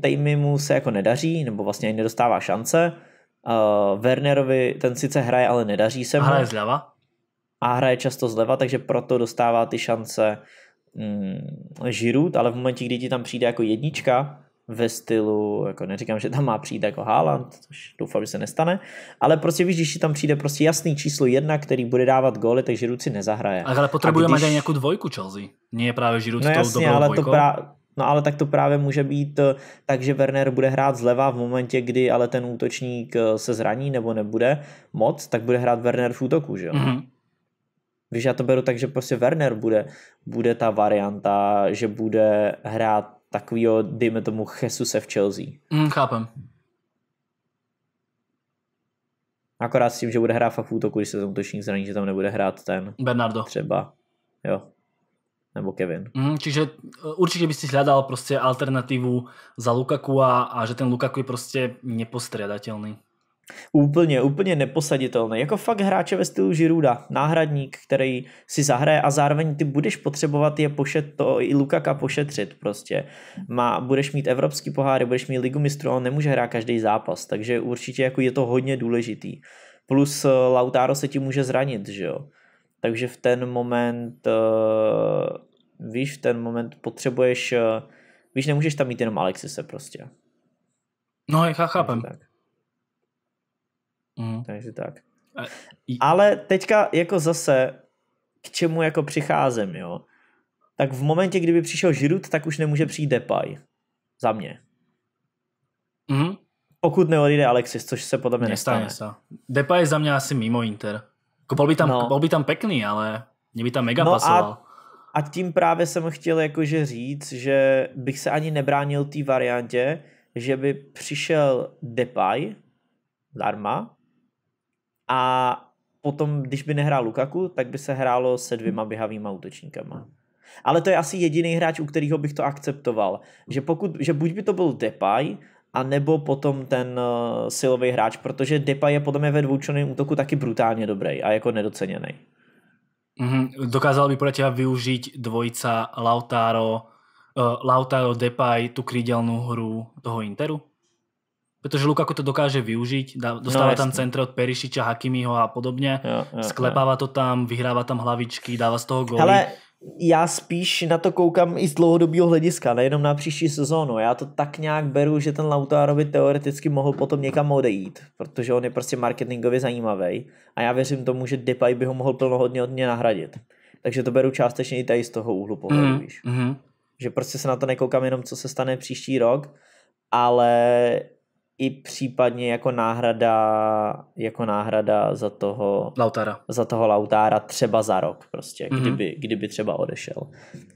Tejmimu, se jako nedaří, nebo vlastně ani nedostává šance. Uh, Wernerovi ten sice hraje, ale nedaří se mu. A hraje zleva. A hraje často zleva, takže proto dostává ty šance um, mm, Žirut, ale v momentě, kdy ti tam přijde jako jednička, ve stylu, jako neříkám, že tam má přijít jako Haaland, což doufám, že se nestane, ale prostě víš, když tam přijde prostě jasný číslo jedna, který bude dávat góly, tak Žiruci nezahraje. Ale potřebuje když... mít nějakou dvojku Chelsea, nie je právě Žirud no jasně, ale dvojkou. to prá... No ale tak to právě může být eh, tak, že Werner bude hrát zleva v momentě, kdy ale ten útočník eh, se zraní nebo nebude moc, tak bude hrát Werner v útoku, že jo? Mm-hmm. Víš, já to beru tak, že prostě Werner bude, bude ta varianta, že bude hrát takového, dejme tomu, Jesuse v Chelsea. Mm, chápem. Akorát s tím, že bude hrát fakt v útoku, když se tam útočník zraní, že tam nebude hrát ten... Bernardo. Třeba, jo. Nebo Kevin. Mm, čiže e, určitě by si hľadal prostě alternativu za Lukaku a, a že ten Lukaku je prostě nepostriadateľný. Úplně, úplně neposaditelný. Jako fakt hráče ve stylu Žiruda, náhradník, který si zahraje a zároveň ty budeš potřebovat je pošet, to i Lukaka pošetřit prostě. Má, budeš mít evropský poháry, budeš mít ligu mistrů, on nemůže hrát každý zápas, takže určitě jako je to hodně důležitý. Plus eh, Lautaro se ti může zranit, že jo. Takže v ten moment, uh, víš, v ten moment potřebuješ, uh, víš, nemůžeš tam mít jenom Alexise prostě. No, já chápem. Tak. Mm. Takže tak. Ale teďka jako zase k čemu jako přicházím, jo. Tak v momentě, kdyby přišel Žirut, tak už nemůže přijít Depay. Za mě. Mm. Pokud neodjde Alexis, což se podle mě nestane. nestane. Depay je za mě asi mimo Inter. Jako bol by tam, no. bol by tam pekný, ale mě by tam mega no pasoval. A... A tím právě jsem chtěl jakože říct, že bych se ani nebránil té variantě, že by přišel Depay, zdarma. A potom, když by nehrál Lukaku, tak by se hrálo se dvěma běhavýma útočníkama. Ale to je asi jediný hráč, u kterého bych to akceptoval. Že, pokud, že buď by to byl Depay, a nebo potom ten uh, eh, silový hráč, protože Depa je podle mě ve dvoučleném útoku taky brutálně dobrý a jako nedoceněný. Mm-hmm. Dokázal by podľa využít využiť dvojica Lautaro, uh, Lautaro Depay tu krídelnú hru toho Interu? Pretože Lukaku to dokáže využiť, no, dostáva no, tam centre od Perišiča, Hakimiho a podobně, jo, jo, sklepáva jo. to tam, vyhrává tam hlavičky, dáva z toho góly. Ale já spíš na to koukám i z dlouhodobého hlediska, nejenom na příští sezónu. Já to tak nějak beru, že ten Lautaro by teoreticky mohl potom někam odejít, protože on je prostě marketingově zajímavý a já věřím tomu, že Depay by ho mohl plnohodně od mě nahradit. Takže to beru částečně i tady z toho úhlu pohledu, mm, víš. Mm. Že prostě se na to nekoukám jenom, co se stane příští rok, ale i případně jako náhrada, jako náhrada za toho Lautara. Za toho Lautára třeba za rok prostě, mm-hmm. kdyby, kdyby třeba odešel.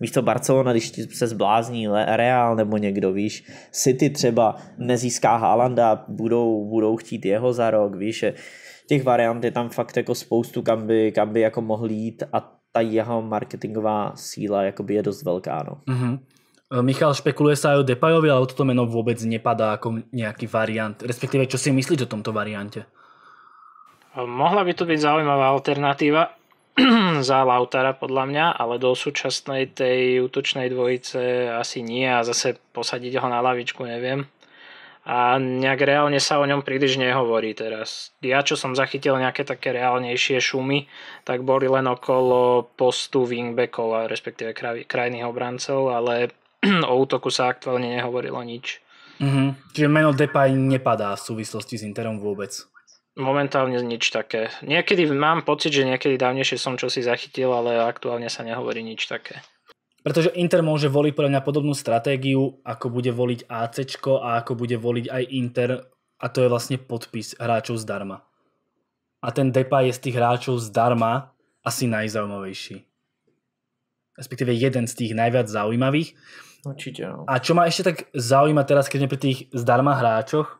Víš to, Barcelona, když se zblázní Real nebo někdo, víš, City třeba nezíská Haalanda, budou, budou chtít jeho za rok, víš, těch variant je tam fakt jako spoustu, kam by, kam by jako mohl jít a ta jeho marketingová síla jakoby je dost velká, no. Mm-hmm. Eh, Michal, špekuluje sa aj o Depajovi, ale toto meno vôbec nepadá ako nejaký variant. Respektíve, čo si myslíš o tomto variante? Eh, mohla by to byť zaujímavá alternatíva za Lautara podľa mňa, ale do súčasnej tej útočnej dvojice asi nie a zase posadiť ho na lavičku neviem. A nejak reálne sa o ňom príliš nehovorí teraz. Ja čo som zachytil nejaké také reálnejšie šumy, tak boli len okolo postu wingbackov, respektíve krajných obrancov, ale o útoku sa aktuálne nehovorilo nič. Mm-hmm. Čiže meno Depay nepadá v súvislosti s Interom vôbec. Momentálne nič také. Niekedy mám pocit, že niekedy dávnejšie som čosi zachytil, ale aktuálne sa nehovorí nič také. Pretože Inter môže voliť podľa mňa podobnú stratégiu, ako bude voliť AC a ako bude voliť aj Inter a to je vlastne podpis hráčov zdarma. A ten Depay je z tých hráčov zdarma asi najzaujímavejší. Respektíve jeden z tých najviac zaujímavých Určite. No. A čo ma ešte tak zaujíma teraz, keď sme pri tých zdarma hráčoch,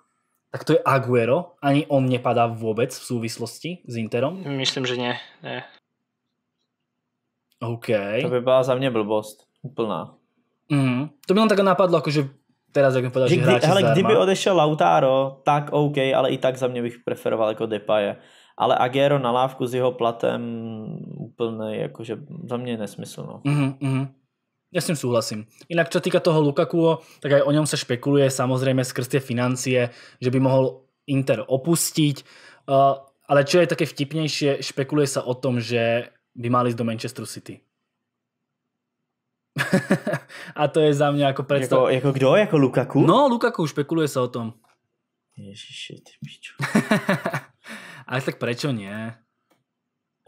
tak to je Aguero. Ani on nepadá vôbec v súvislosti s Interom. Myslím, že nie. nie. OK. To by bola za mňa blbosť. Úplná. Mm. To by len tak napadlo, akože teraz, ak mi povedal, že, že hráči Ale Kdyby odešiel Lautaro, tak OK, ale i tak za mě bych preferoval jako Depaje. Ale Agero na lávku s jeho platem úplne, akože za mě nesmysl. No. Mm-hmm. Ja s tým súhlasím. Inak čo týka toho Lukaku, tak aj o ňom sa špekuluje samozrejme skrz tie financie, že by mohol Inter opustiť. Eh, ale čo je také vtipnejšie, špekuluje sa o tom, že by mali ísť do Manchester City. a to je za mňa ako predstav... Jako, kdo? Jako Lukaku? No, Lukaku, špekuluje sa o tom. Ježiši, ty pičo. ale tak prečo nie?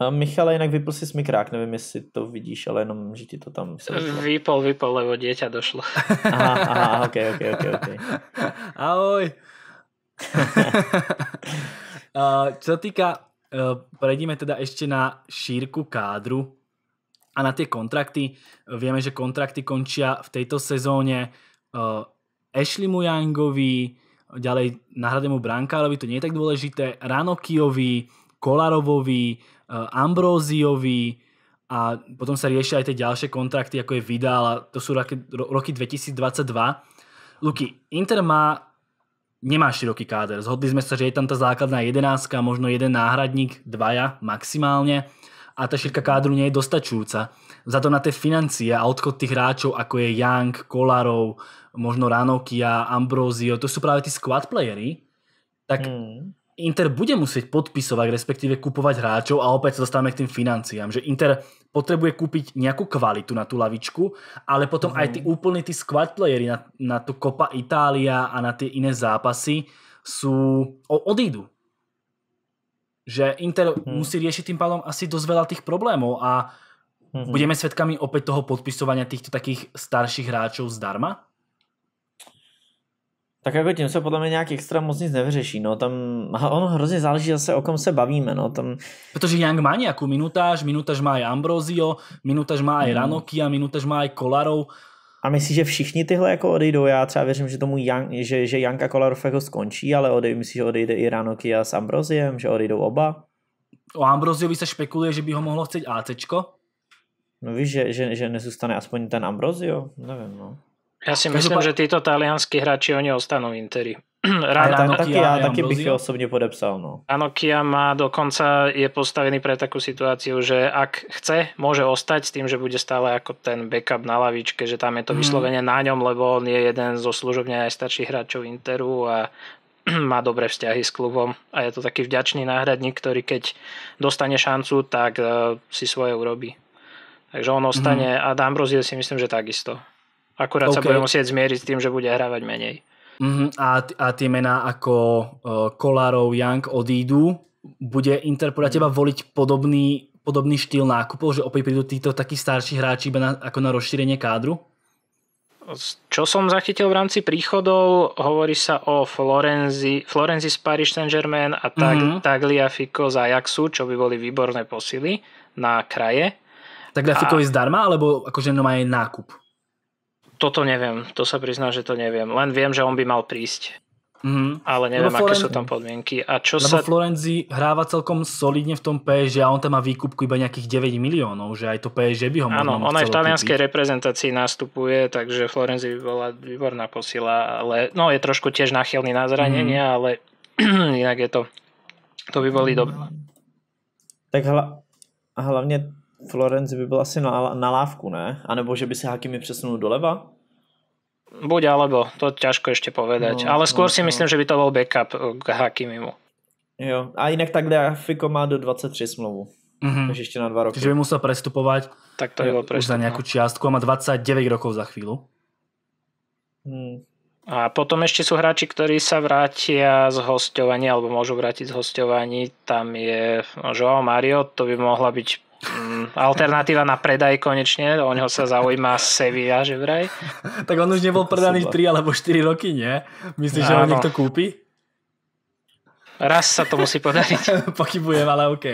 A Michale, inak vypl si smikrák, neviem, jestli to vidíš, ale jenom, že ti to tam... Vypol, vypol, vypol lebo dieťa došlo. Aha, aha, ok, ok, ok, ok. Ahoj. Eh, čo týká týka, eh, prejdime teda ešte na šírku kádru a na tie kontrakty. Vieme, že kontrakty končia v tejto sezóne eh, Ashley Mujangovi, ďalej náhradnému brankárovi, to nie je tak dôležité, Ranokiovi, Kolarovovi, Eh, Ambróziovi a potom sa riešia aj tie ďalšie kontrakty, ako je Vidal a to sú roky, roky 2022. Luky, Inter má nemá široký káder. Zhodli sme sa, že je tam tá základná jedenáctka, možno jeden náhradník, dvaja maximálne a tá šírka kádru nie je dostačujúca. Za to na tie financie a odchod tých hráčov, ako je Young, Kolarov, možno Ranokia, Ambrosio, to sú práve tí squad playery, tak hmm. Inter bude musieť podpisovať, respektíve kupovať hráčov a opäť sa dostávame k tým financiám, že Inter potrebuje kúpiť nejakú kvalitu na tú lavičku, ale potom mm. aj tí mhm. úplne tí squad playery na, na tú Copa Itália a na tie iné zápasy sú, o, odídu. Že Inter mm. musí riešiť tým pádom asi dosť veľa tých problémov a mm budeme svedkami opäť toho podpisovania týchto takých starších hráčov zdarma? Tak jako tím se podle mě nějak extra moc nic nevyřeší, no tam ono hrozně záleží zase o kom se bavíme, no tam... Protože Young má nějakou minutáž, minutáž má i Ambrosio, minutáž má i hmm. Ranoky a minutáž má i Kolarov, a myslíš, že všichni tyhle jako odejdou? Já třeba věřím, že tomu Jan, že, že Janka Kolarov jako skončí, ale odej, myslíš, že odejde i a s Ambroziem, že odejdou oba? O Ambroziovi se špekuluje, že by ho mohlo chceť ACčko. No víš, že, že, že nezůstane aspoň ten Ambrozio? Nevím, no. Ja si myslím, Každopád... že títo talianskí hráči, oni ostanú v Interi. Ráno, Aj, taký, ja, taký bych osobne podepsal. No. Anokia má dokonca, je postavený pre takú situáciu, že ak chce, môže ostať s tým, že bude stále ako ten backup na lavičke, že tam je to mhm. vyslovene hmm. na ňom, lebo on je jeden zo služobne najstarších hráčov Interu a má dobré vzťahy s klubom a je to taký vďačný náhradník, ktorý keď dostane šancu, tak uh, si svoje urobí. Takže on mhm. ostane hmm. a D'Ambrosio si myslím, že takisto. Akurát okay. sa bude musieť zmieriť s tým, že bude hrávať menej. Mm-hmm. A, t- a tie mená ako uh, e, Kolárov, Young odídu, bude Inter podľa teba mhm. voliť podobný, podobný štýl nákupov, že opäť prídu títo takí starší hráči iba na, ako na rozšírenie kádru? Čo som zachytil v rámci príchodov, hovorí sa o Florenzi, Florenzi z Paris Saint-Germain a tak, mm-hmm. Tagliafico z Ajaxu, čo by boli výborné posily na kraje. Tagliafico a... je zdarma, alebo akože no má nákup? Toto neviem, to sa priznám, že to neviem. Len viem, že on by mal prísť. Mm-hmm. Ale neviem, Lebo aké sú tam podmienky. A čo Lebo sa... Florenzi hráva celkom solidne v tom PSG a on tam má výkupku iba nejakých 9 miliónov, že aj to PSG by ho mohlo Áno, on aj v talianskej kúpiť. reprezentácii nastupuje, takže Florenzi by bola výborná posila, ale no je trošku tiež nachylný na zranenia, mm-hmm. ale inak je to to by boli mhm. dobré. Tak hla, hlavne Florenzi by byl asi na, na lávku, ne? A nebo že by se Hakimi přesunul doleva? Buď alebo, to ťažko ešte povedať. No, Ale no, skôr no, si myslím, no. že by to bol backup uh, k Hakimimu. Jo, a inak tak Fiko má do 23 smlouvu. Mm-hmm. Takže ešte na 2 roky. Čiže by musel prestupovať tak to je eh, už za nejakú čiastku a má 29 rokov za chvíľu. Hmm. A potom ešte sú hráči, ktorí sa vrátia z hostovania alebo môžu vrátiť z hostovania. Tam je Joao Mario, to by mohla byť Mm, alternatíva na predaj konečne, o neho sa zaujíma Sevilla, že vraj. tak on už nebol predaný 3 alebo 4 roky, nie? Myslíš, že ho niekto kúpi? Raz sa to musí podariť. Pochybujem, ale OK.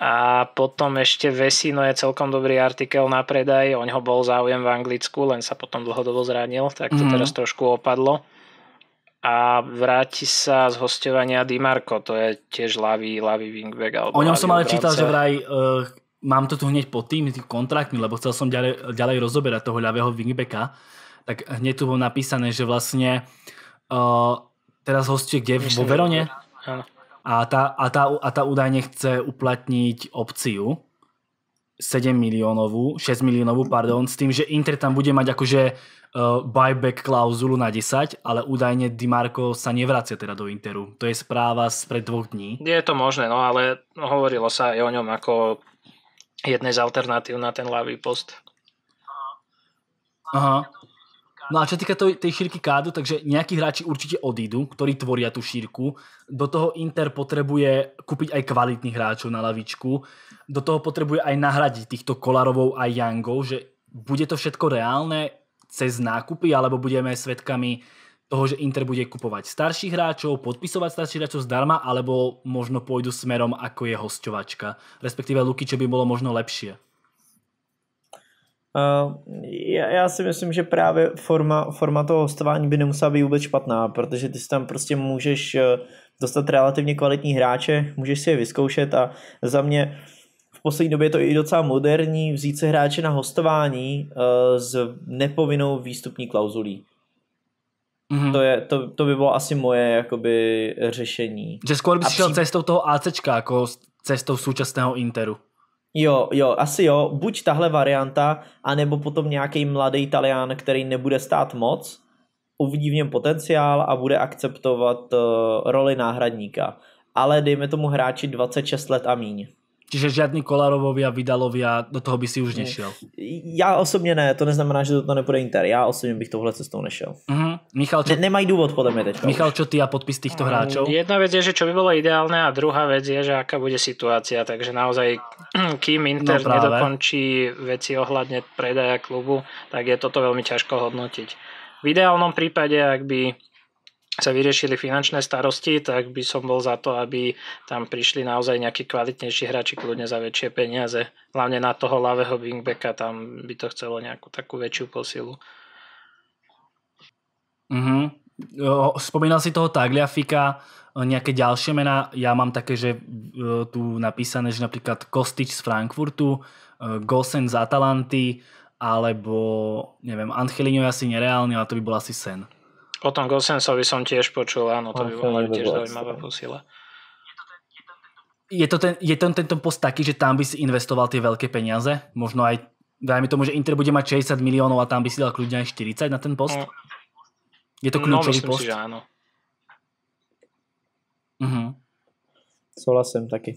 A potom ešte Vesino je celkom dobrý artikel na predaj, o neho bol záujem v Anglicku, len sa potom dlhodobo zranil, tak to mm. teraz trošku opadlo a vráti sa z hostovania Dimarko, to je tiež ľavý, ľavý wingback. Alebo o ňom som ale čítal, že vraj uh, mám to tu hneď pod tým, tým kontraktmi, lebo chcel som ďalej, ďalej rozoberať toho ľavého wingbacka, tak hneď tu bolo napísané, že vlastne uh, teraz hostie kde? Vo Verone? A tá, a, tá, a tá údajne chce uplatniť opciu, 7 miliónovú, 6 miliónovú, pardon, s tým, že Inter tam bude mať akože uh, buyback klauzulu na 10, ale údajne Di Marco sa nevracia teda do Interu. To je správa spred dvoch dní. Je to možné, no ale hovorilo sa aj o ňom ako jednej z alternatív na ten ľavý post. Aha. No a čo týka tej, tej šírky kádu, takže nejakí hráči určite odídu, ktorí tvoria tú šírku. Do toho Inter potrebuje kúpiť aj kvalitných hráčov na lavičku. Do toho potrebuje aj nahradiť týchto Kolarovou a Yangov, že bude to všetko reálne cez nákupy, alebo budeme svedkami toho, že Inter bude kupovať starších hráčov, podpisovať starších hráčov zdarma, alebo možno pôjdu smerom, ako je hostovačka. Respektíve čo by bolo možno lepšie. Eh, já, já si myslím, že právě forma, forma toho hostování by nemusela být vůbec špatná, protože ty si tam prostě můžeš eh, dostat relativně kvalitní hráče, můžeš si je vyzkoušet a za mě v poslední době je to i docela moderní vzít se hráče na hostování eh, s nepovinnou výstupní klauzulí. Mm-hmm. To, je, to, to by bylo asi moje jakoby, řešení. Že skôr by si šel přijde... cestou toho ACčka, jako cestou současného Interu. Jo, jo, asi jo. Buď tahle varianta, anebo potom nějaký mladý Italian, který nebude stát moc, uvidí v něm potenciál a bude akceptovat uh, roli náhradníka. Ale dejme tomu hráči 26 let a míň. Čiže žiadni Kolárovovia, Vidalovia, do toho by si už nešiel. Ja osobne ne, to neznamená, že to nepôjde Inter. Ja osobne bych tohle cestou nešiel. Uh-huh. Michal, čo... ne, nemají dôvod podľa mňa teďka. Michal, čo ty a podpis týchto mm, hráčov? Jedna vec je, že čo by bolo ideálne a druhá vec je, že aká bude situácia. Takže naozaj, kým Inter no nedokončí veci ohľadne predaja klubu, tak je toto veľmi ťažko hodnotiť. V ideálnom prípade, ak by sa vyriešili finančné starosti, tak by som bol za to, aby tam prišli naozaj nejakí kvalitnejší hráči kľudne za väčšie peniaze. Hlavne na toho ľavého wingbacka tam by to chcelo nejakú takú väčšiu posilu. Mm-hmm. Spomínal si toho Tagliafika, nejaké ďalšie mená. Ja mám také, že tu napísané, že napríklad Kostič z Frankfurtu, Gosen z Atalanty, alebo neviem, Angelino je asi nereálny, ale to by bol asi sen. O tom Gosensovi som tiež počul, áno, to by bola tiež zaujímavá posila. Je to, ten, je to tento post taký, že tam by si investoval tie veľké peniaze? Možno aj, dajme tomu, že Inter bude mať 60 miliónov a tam by si dal kľudne aj 40 na ten post? No. Je to no, kľúčový no, post? Si, že áno. Uh-huh. Súhlasím taký.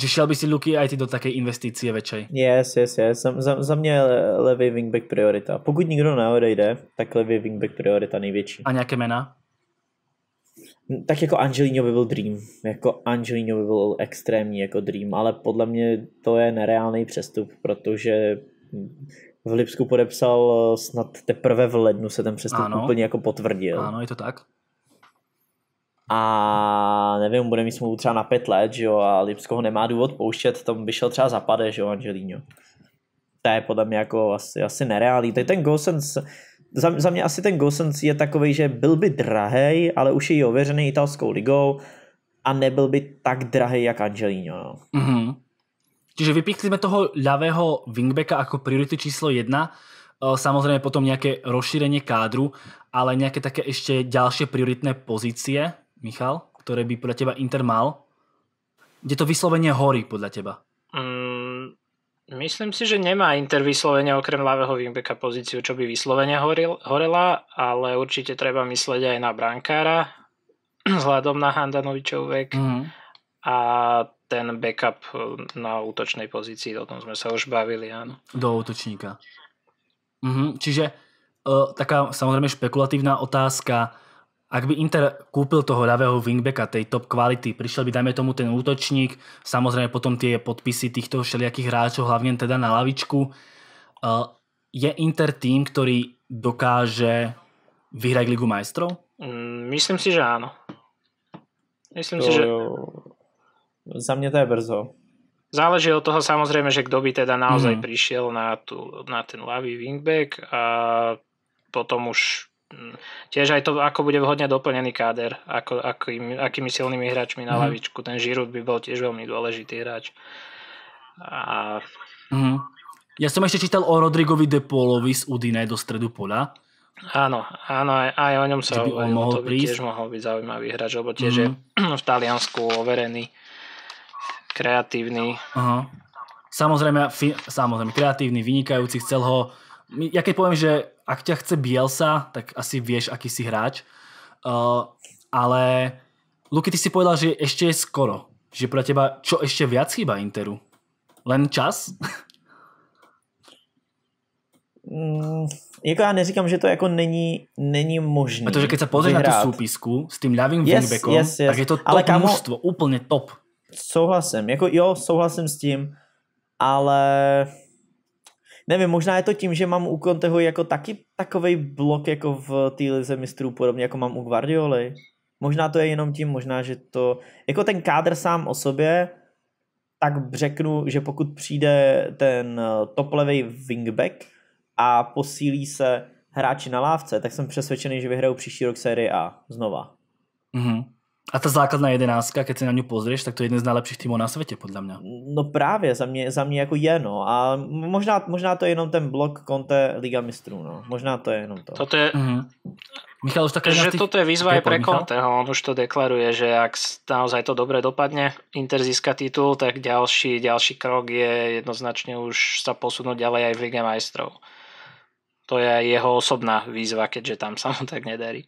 Že šiel by si, Luky, aj ty do takej investície väčšej? Yes, yes, yes. Za, za, za mě je levý wingback priorita. Pokud nikdo neodejde, tak levý wingback priorita největší. A nějaké mená? Hm, tak jako Angelino by byl dream. Jako Angelino by byl extrémní jako dream, ale podle mě to je nereálný přestup, protože hm, v Lipsku podepsal eh, snad teprve v lednu se ten přestup ano. úplně jako potvrdil. Ano, je to tak a nevím, bude mít smlouvu třeba na pět let, že jo, a Lipsko ho nemá důvod pouštět, tam by šel třeba zapade, že jo, Angelino. To je podle mě jako asi, asi nereálný. Tady ten Gosens, za, za mě asi ten Gosens je takový, že byl by drahý, ale už je ověřený italskou ligou a nebyl by tak drahý jak Angelino. No. Mm-hmm. Čiže vypíchli sme toho ľavého wingbacka ako priority číslo 1, samozrejme potom nejaké rozšírenie kádru, ale nejaké také ešte ďalšie prioritné pozície Michal, ktoré by podľa teba Inter mal? Kde to vyslovenie horí podľa teba? Mm, myslím si, že nemá Inter vyslovene okrem ľavého wingbacka pozíciu, čo by vyslovene horil, horela, ale určite treba myslieť aj na brankára vzhľadom na Handanovičov vek mm. a ten backup eh, na útočnej pozícii, o tom sme sa už bavili, áno. Do útočníka. Mm-hmm. čiže uh, taká samozrejme špekulatívna otázka, ak by Inter kúpil toho ľavého wingbacka tej top kvality, prišiel by dajme tomu ten útočník, samozrejme potom tie podpisy týchto všelijakých hráčov, hlavne teda na lavičku. Je Inter tým, ktorý dokáže vyhrať Ligu majstrov? Mm, myslím si, že áno. Myslím to... si, že... Za mňa to je brzo. Záleží od toho samozrejme, že kto by teda naozaj mm. prišiel na, tú, na ten ľavý wingback a potom už Mm. tiež aj to, ako bude vhodne doplnený káder, ako, akými, akými silnými hráčmi na mm. lavičku. Ten Žirut by bol tiež veľmi dôležitý hráč. A... Mm. Ja som ešte čítal o Rodrigovi de Polovi z Udine do stredu poľa. Áno, áno, aj, aj o ňom sa by on mohol to by prísť. tiež mohol byť zaujímavý hráč, lebo tiež mm. je v Taliansku overený, kreatívny. Aha. Samozrejme, fi- samozrejme, kreatívny, vynikajúci, chcel ho... Ja keď poviem, že ak ťa chce Bielsa, tak asi vieš, aký si hráč. Uh, ale Luky, ty si povedal, že ešte je skoro. Že pre teba čo ešte viac chýba Interu? Len čas? Mm, jako já neříkám, že to jako není, není možné. Protože keď sa pozrieš na tú súpisku s tým ľavým yes, wingbackom, yes, yes. tak je to top ale kamo, mužstvo, úplne top. Souhlasím, jako jo, souhlasím s tím, ale nevím, možná je to tím, že mám u Conteho jako taky takový blok jako v té lize mistrů, podobně jako mám u Guardioli. Možná to je jenom tím, možná, že to... Jako ten kádr sám o sobě, tak řeknu, že pokud přijde ten eh, top levej wingback a posílí se hráči na lávce, tak jsem přesvědčený, že vyhrajou příští rok série A znova. Mm-hmm. A tá základná jedenáctka, keď sa na ňu pozrieš, tak to je jeden z najlepších tímov na svete, podľa mňa. No právě, za mě, za mě jako je, no. A možná, možná to je jenom ten blok konte Liga mistrů, no. Možná to je jenom to. Toto je... Mm-hmm. Michal, už tak že tých... toto je výzva aj pre Conteho, on už to deklaruje, že ak naozaj to dobre dopadne, Inter získa titul, tak ďalší, ďalší krok je jednoznačne už sa posunúť ďalej aj v Lige majstrov. To je aj jeho osobná výzva, keďže tam sa mu tak nedarí.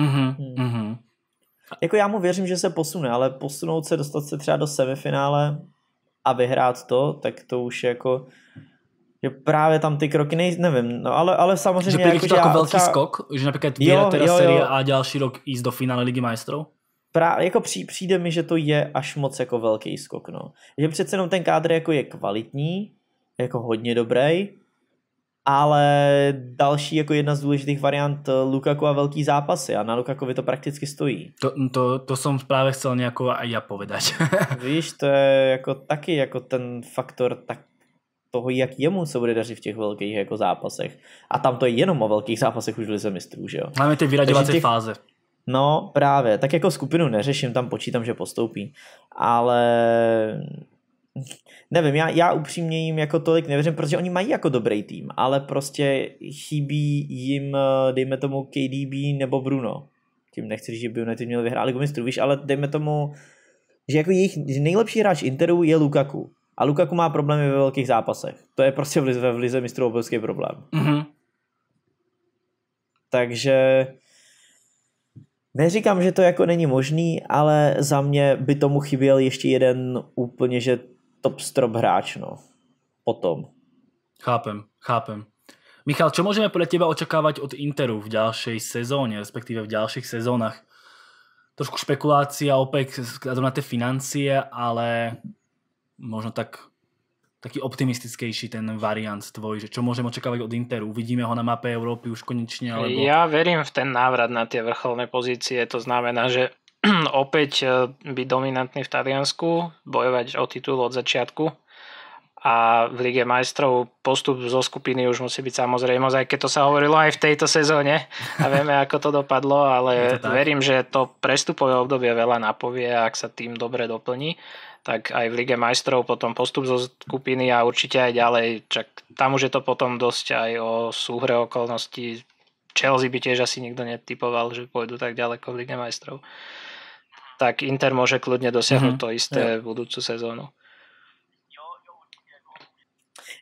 Mm-hmm. Hmm. Mm-hmm. Jako já mu věřím, že se posune, ale posunout se, dostat se třeba do semifinále a vyhrát to, tak to už je jako že právě tam ty kroky nej, nevím, no ale, ale samozřejmě... Že jako, to jako velký třeba... skok, že například vyhra teda jo, jo. série a další rok jít do finále Ligy majstrov? Prá, jako při, přijde mi, že to je až moc jako velký skok, no. Že přece jenom ten kádr jako je kvalitní, jako hodně dobrý, ale další jako jedna z důležitých variant eh, Lukaku a velký zápasy a na Lukakovi to prakticky stojí. To, to, to som práve chcel nejako aj ja povedať. Víš, to je jako taky jako ten faktor tak toho, jak jemu se bude dařit v těch velkých jako zápasech. A tam to je jenom o velkých zápasech už Lize mistrů, že jo? Máme ty vyraďovací těch... fáze. No, právě. Tak jako skupinu neřeším, tam počítám, že postoupí. Ale nevím, já, já upřímně jim jako tolik nevěřím, protože oni mají jako dobrý tým, ale prostě chybí jim, eh, dejme tomu KDB nebo Bruno. Tím nechci říct, že by United měl vyhrát Ligu mistrů, víš, ale dejme tomu, že jako jejich že nejlepší hráč Interu je Lukaku. A Lukaku má problémy ve velkých zápasech. To je prostě v lize, v lize mistrů obrovský problém. Mm-hmm. Takže Neříkám, že to jako není možný, ale za mě by tomu chyběl ještě jeden úplně, že top strop hráč, no. Potom. Chápem, chápem. Michal, čo môžeme podľa teba očakávať od Interu v ďalšej sezóne, respektíve v ďalších sezónach? Trošku špekulácia opäť na tie financie, ale možno tak, taký optimistickejší ten variant tvoj, že čo môžeme očakávať od Interu? Vidíme ho na mape Európy už konečne? Alebo... Ja verím v ten návrat na tie vrcholné pozície, to znamená, že opäť eh, byť dominantný v Taliansku, bojovať o titul od začiatku a v Lige majstrov postup zo skupiny už musí byť samozrejmosť, aj keď to sa hovorilo aj v tejto sezóne a vieme, ako to dopadlo, ale to verím, že to prestupové obdobie veľa napovie a ak sa tým dobre doplní, tak aj v Lige majstrov potom postup zo skupiny a určite aj ďalej, čak tam už je to potom dosť aj o súhre okolností. Chelsea by tiež asi nikto netypoval, že pôjdu tak ďaleko v Lige majstrov tak Inter môže kľudne dosiahnuť mm-hmm. to isté jo. budúcu sezónu.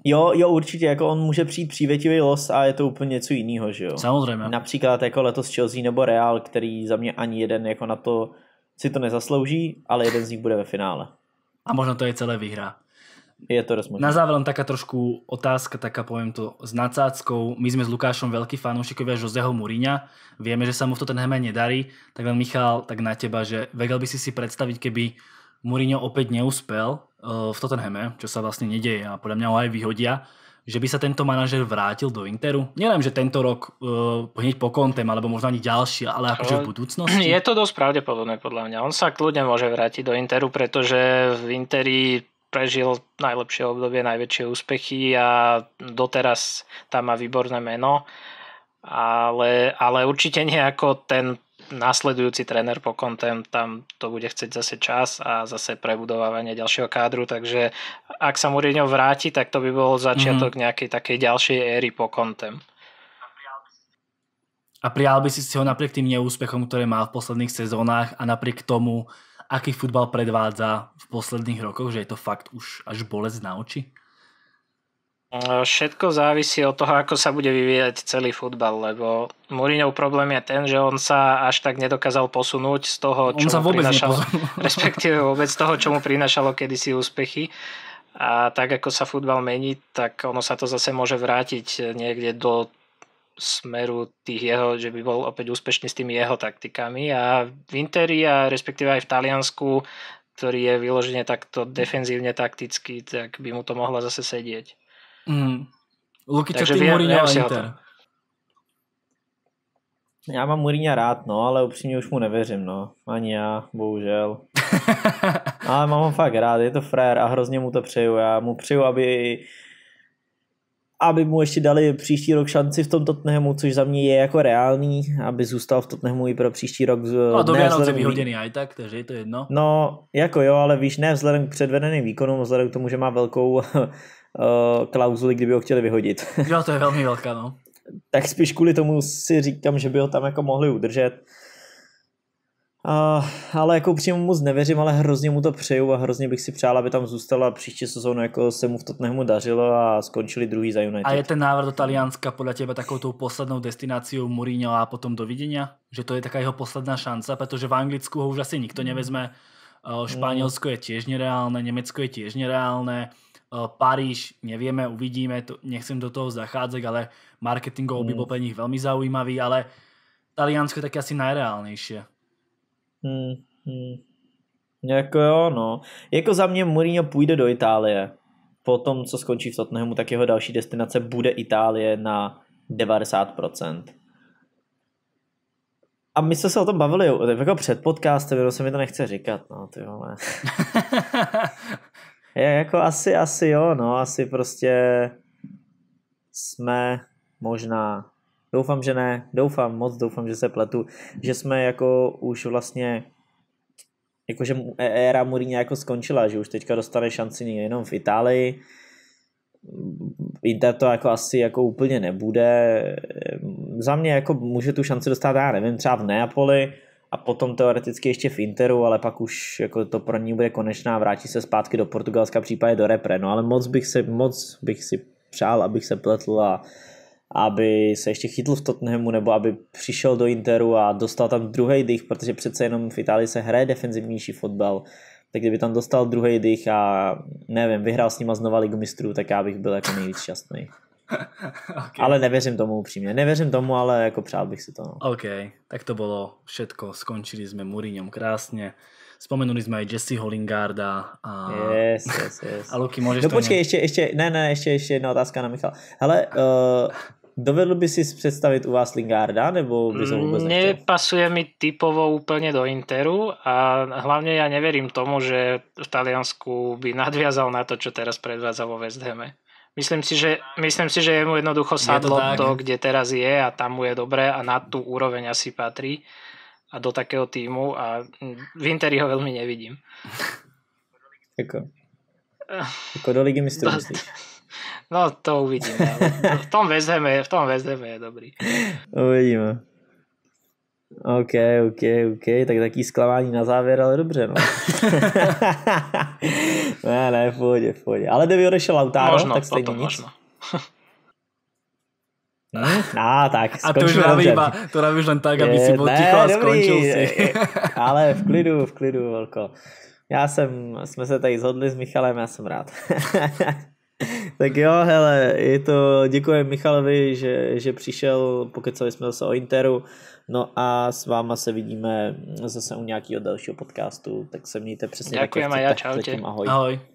Jo, jo, určitě, jako on může přijít přívětivý los a je to úplně něco jiného, že jo? Samozřejmě. Například jako letos Chelsea nebo Real, který za mě ani jeden jako na to si to nezaslouží, ale jeden z nich bude ve finále. A možno to je celé výhra. Je to rozmožné. Na záver len taká trošku otázka, taká poviem to s nadsázkou. My sme s Lukášom veľký fanúšikovia Joseho Muriňa. Vieme, že sa mu v hemen nedarí. Tak len Michal, tak na teba, že vedel by si si predstaviť, keby Muriňo opäť neúspel e, v Tottenhame, čo sa vlastne nedeje a podľa mňa ho aj vyhodia, že by sa tento manažer vrátil do Interu? Nielen, že tento rok e, hneď po kontem, alebo možno ani ďalší, ale akože v budúcnosti? Je to dosť pravdepodobné podľa mňa. On sa kľudne môže vrátiť do Interu, pretože v Interi prežil najlepšie obdobie, najväčšie úspechy a doteraz tam má výborné meno, ale, ale určite nejako ten následujúci tréner po kontem, tam to bude chcieť zase čas a zase prebudovávanie ďalšieho kádru, takže ak sa Mourinho vráti, tak to by bol začiatok mm-hmm. nejakej takej ďalšej éry po kontem. A prijal by si si ho napriek tým neúspechom, ktoré mal v posledných sezónach a napriek tomu aký futbal predvádza v posledných rokoch, že je to fakt už až bolesť na oči? Všetko závisí od toho, ako sa bude vyvíjať celý futbal, lebo Mourinhov problém je ten, že on sa až tak nedokázal posunúť z toho, čo on sa mu vôbec prinašalo, respektíve vôbec z toho, čo mu prinašalo kedysi úspechy. A tak ako sa futbal mení, tak ono sa to zase môže vrátiť niekde do smeru tých jeho, že by bol opäť úspešný s tými jeho taktikami a v Interi a respektíve aj v Taliansku ktorý je vyložene takto defenzívne takticky, tak by mu to mohla zase sedieť. Mm. Luky, čo ty Mourinho a Inter. Ja mám Mourinho rád, no, ale upřímně už mu nevěřím, no. Ani já, bohužel. ale mám ho fakt rád, je to frér a hrozně mu to přeju. Já mu přeju, aby aby mu ještě dali příští rok šanci v tom Tottenhamu, což za mě je jako reálný, aby zůstal v Tottenhamu i pro příští rok. No do Vianoce vyhoděný aj tak, takže je to jedno. No, jako jo, ale víš, ne vzhledem k předvedeným výkonům, vzhledem k tomu, že má velkou uh, klauzuli, kdyby ho chtěli vyhodit. Jo, to je velmi velká, no. tak spíš kvůli tomu si říkám, že by ho tam jako mohli udržet. Uh, ale jako upřímně moc nevěřím, ale hrozně mu to přeju a hrozně bych si přál, aby tam zůstala příští sezónu, jako se mu v Tottenhamu dařilo a skončili druhý za United. A je ten návrat do Talianska podle těba takovou tou poslednou destináciou Mourinho a potom do viděňa, Že to je taká jeho posledná šance, protože v Anglicku ho už asi nikto hmm. nevezme. Eh, hmm. Španělsko je tiež nereálné, Německo je tiež nereálné, eh, Paríž, nevieme, uvidíme, to, nechcem do toho zachádzať, ale marketingovo hmm. by bol pre nich veľmi zaujímavý, ale Taliansko je také asi najreálnejšie. Hmm, hmm. Jako jo, no. Jako za mě Mourinho půjde do Itálie. Po tom, co skončí v Tottenhamu, tak jeho další destinace bude Itálie na 90%. A my jsme se o tom bavili jako před podcastem, jenom se mi to nechce říkat, no ty vole. Je, jako asi, asi jo, no, asi prostě jsme možná Doufám, že ne. Doufám, moc doufám, že se pletu. Že jsme jako už vlastně jakože e- éra Mourinho jako skončila, že už teďka dostane šanci jenom v Itálii. Inter to jako asi jako úplně nebude. Za mě jako může tu šanci dostat, já nevím, třeba v Neapoli a potom teoreticky ještě v Interu, ale pak už jako to pro ní bude konečná, vrátí se zpátky do Portugalska, případně do Repre. No ale moc bych, se, moc bych si přál, abych se pletl a aby se ještě chytl v Tottenhamu nebo aby přišel do Interu a dostal tam druhý dých, protože přece jenom v Itálii se hraje defenzivnější fotbal, tak kdyby tam dostal druhý dých a nevím, vyhrál s nima znova ligu mistrů, tak já bych byl jako nejvíc šťastný. okay. Ale nevěřím tomu upřímně. Nevěřím tomu, ale jako přál bych si to. No. OK, tak to bylo všetko. Skončili jsme Muriňom krásně. Spomenuli sme aj Jesseho Lingarda a... Yes, yes, yes. a Luky, môžeš no, to... počkej, ne... ešte, ešte, ne, ne, ešte, ešte jedna otázka na Michala. Hele, uh, dovedl by si představit u vás Lingarda, nebo by som mm, vôbec Nepasuje mi typovo úplne do Interu a hlavne ja neverím tomu, že v Taliansku by nadviazal na to, čo teraz predvádza vo West Hame. Myslím si, že, myslím si, že je mu jednoducho sadlo je to, to, kde teraz je a tam mu je dobré a na tú úroveň asi patrí a do takého týmu a v Interi ho veľmi nevidím. Ako, ako do Ligy mistrov myslíš? No to uvidíme. v tom väzeme, v tom VZM je dobrý. Uvidíme. OK, OK, OK, tak taký sklamání na záver, ale dobře, no. ne, ne, v pohodě, v pohodě. Ale kdyby odešel Lautaro, možno, tak stejně nic. Možno. Hm? Á, tak, A to už robí iba, to už len tak, aby je, si bol ne, ticho a dobrý, skončil si. ale v klidu, v klidu, velko. Já jsem, jsme se tady zhodli s Michalem, já jsem rád tak jo, hele, je to, děkuji Michalovi, že, že přišel, pokecali jsme zase o Interu, no a s váma se vidíme zase u nějakého dalšího podcastu, tak se mějte přesně Ďakujem tak, jak chcete, ja, čaute. ahoj. Ahoj.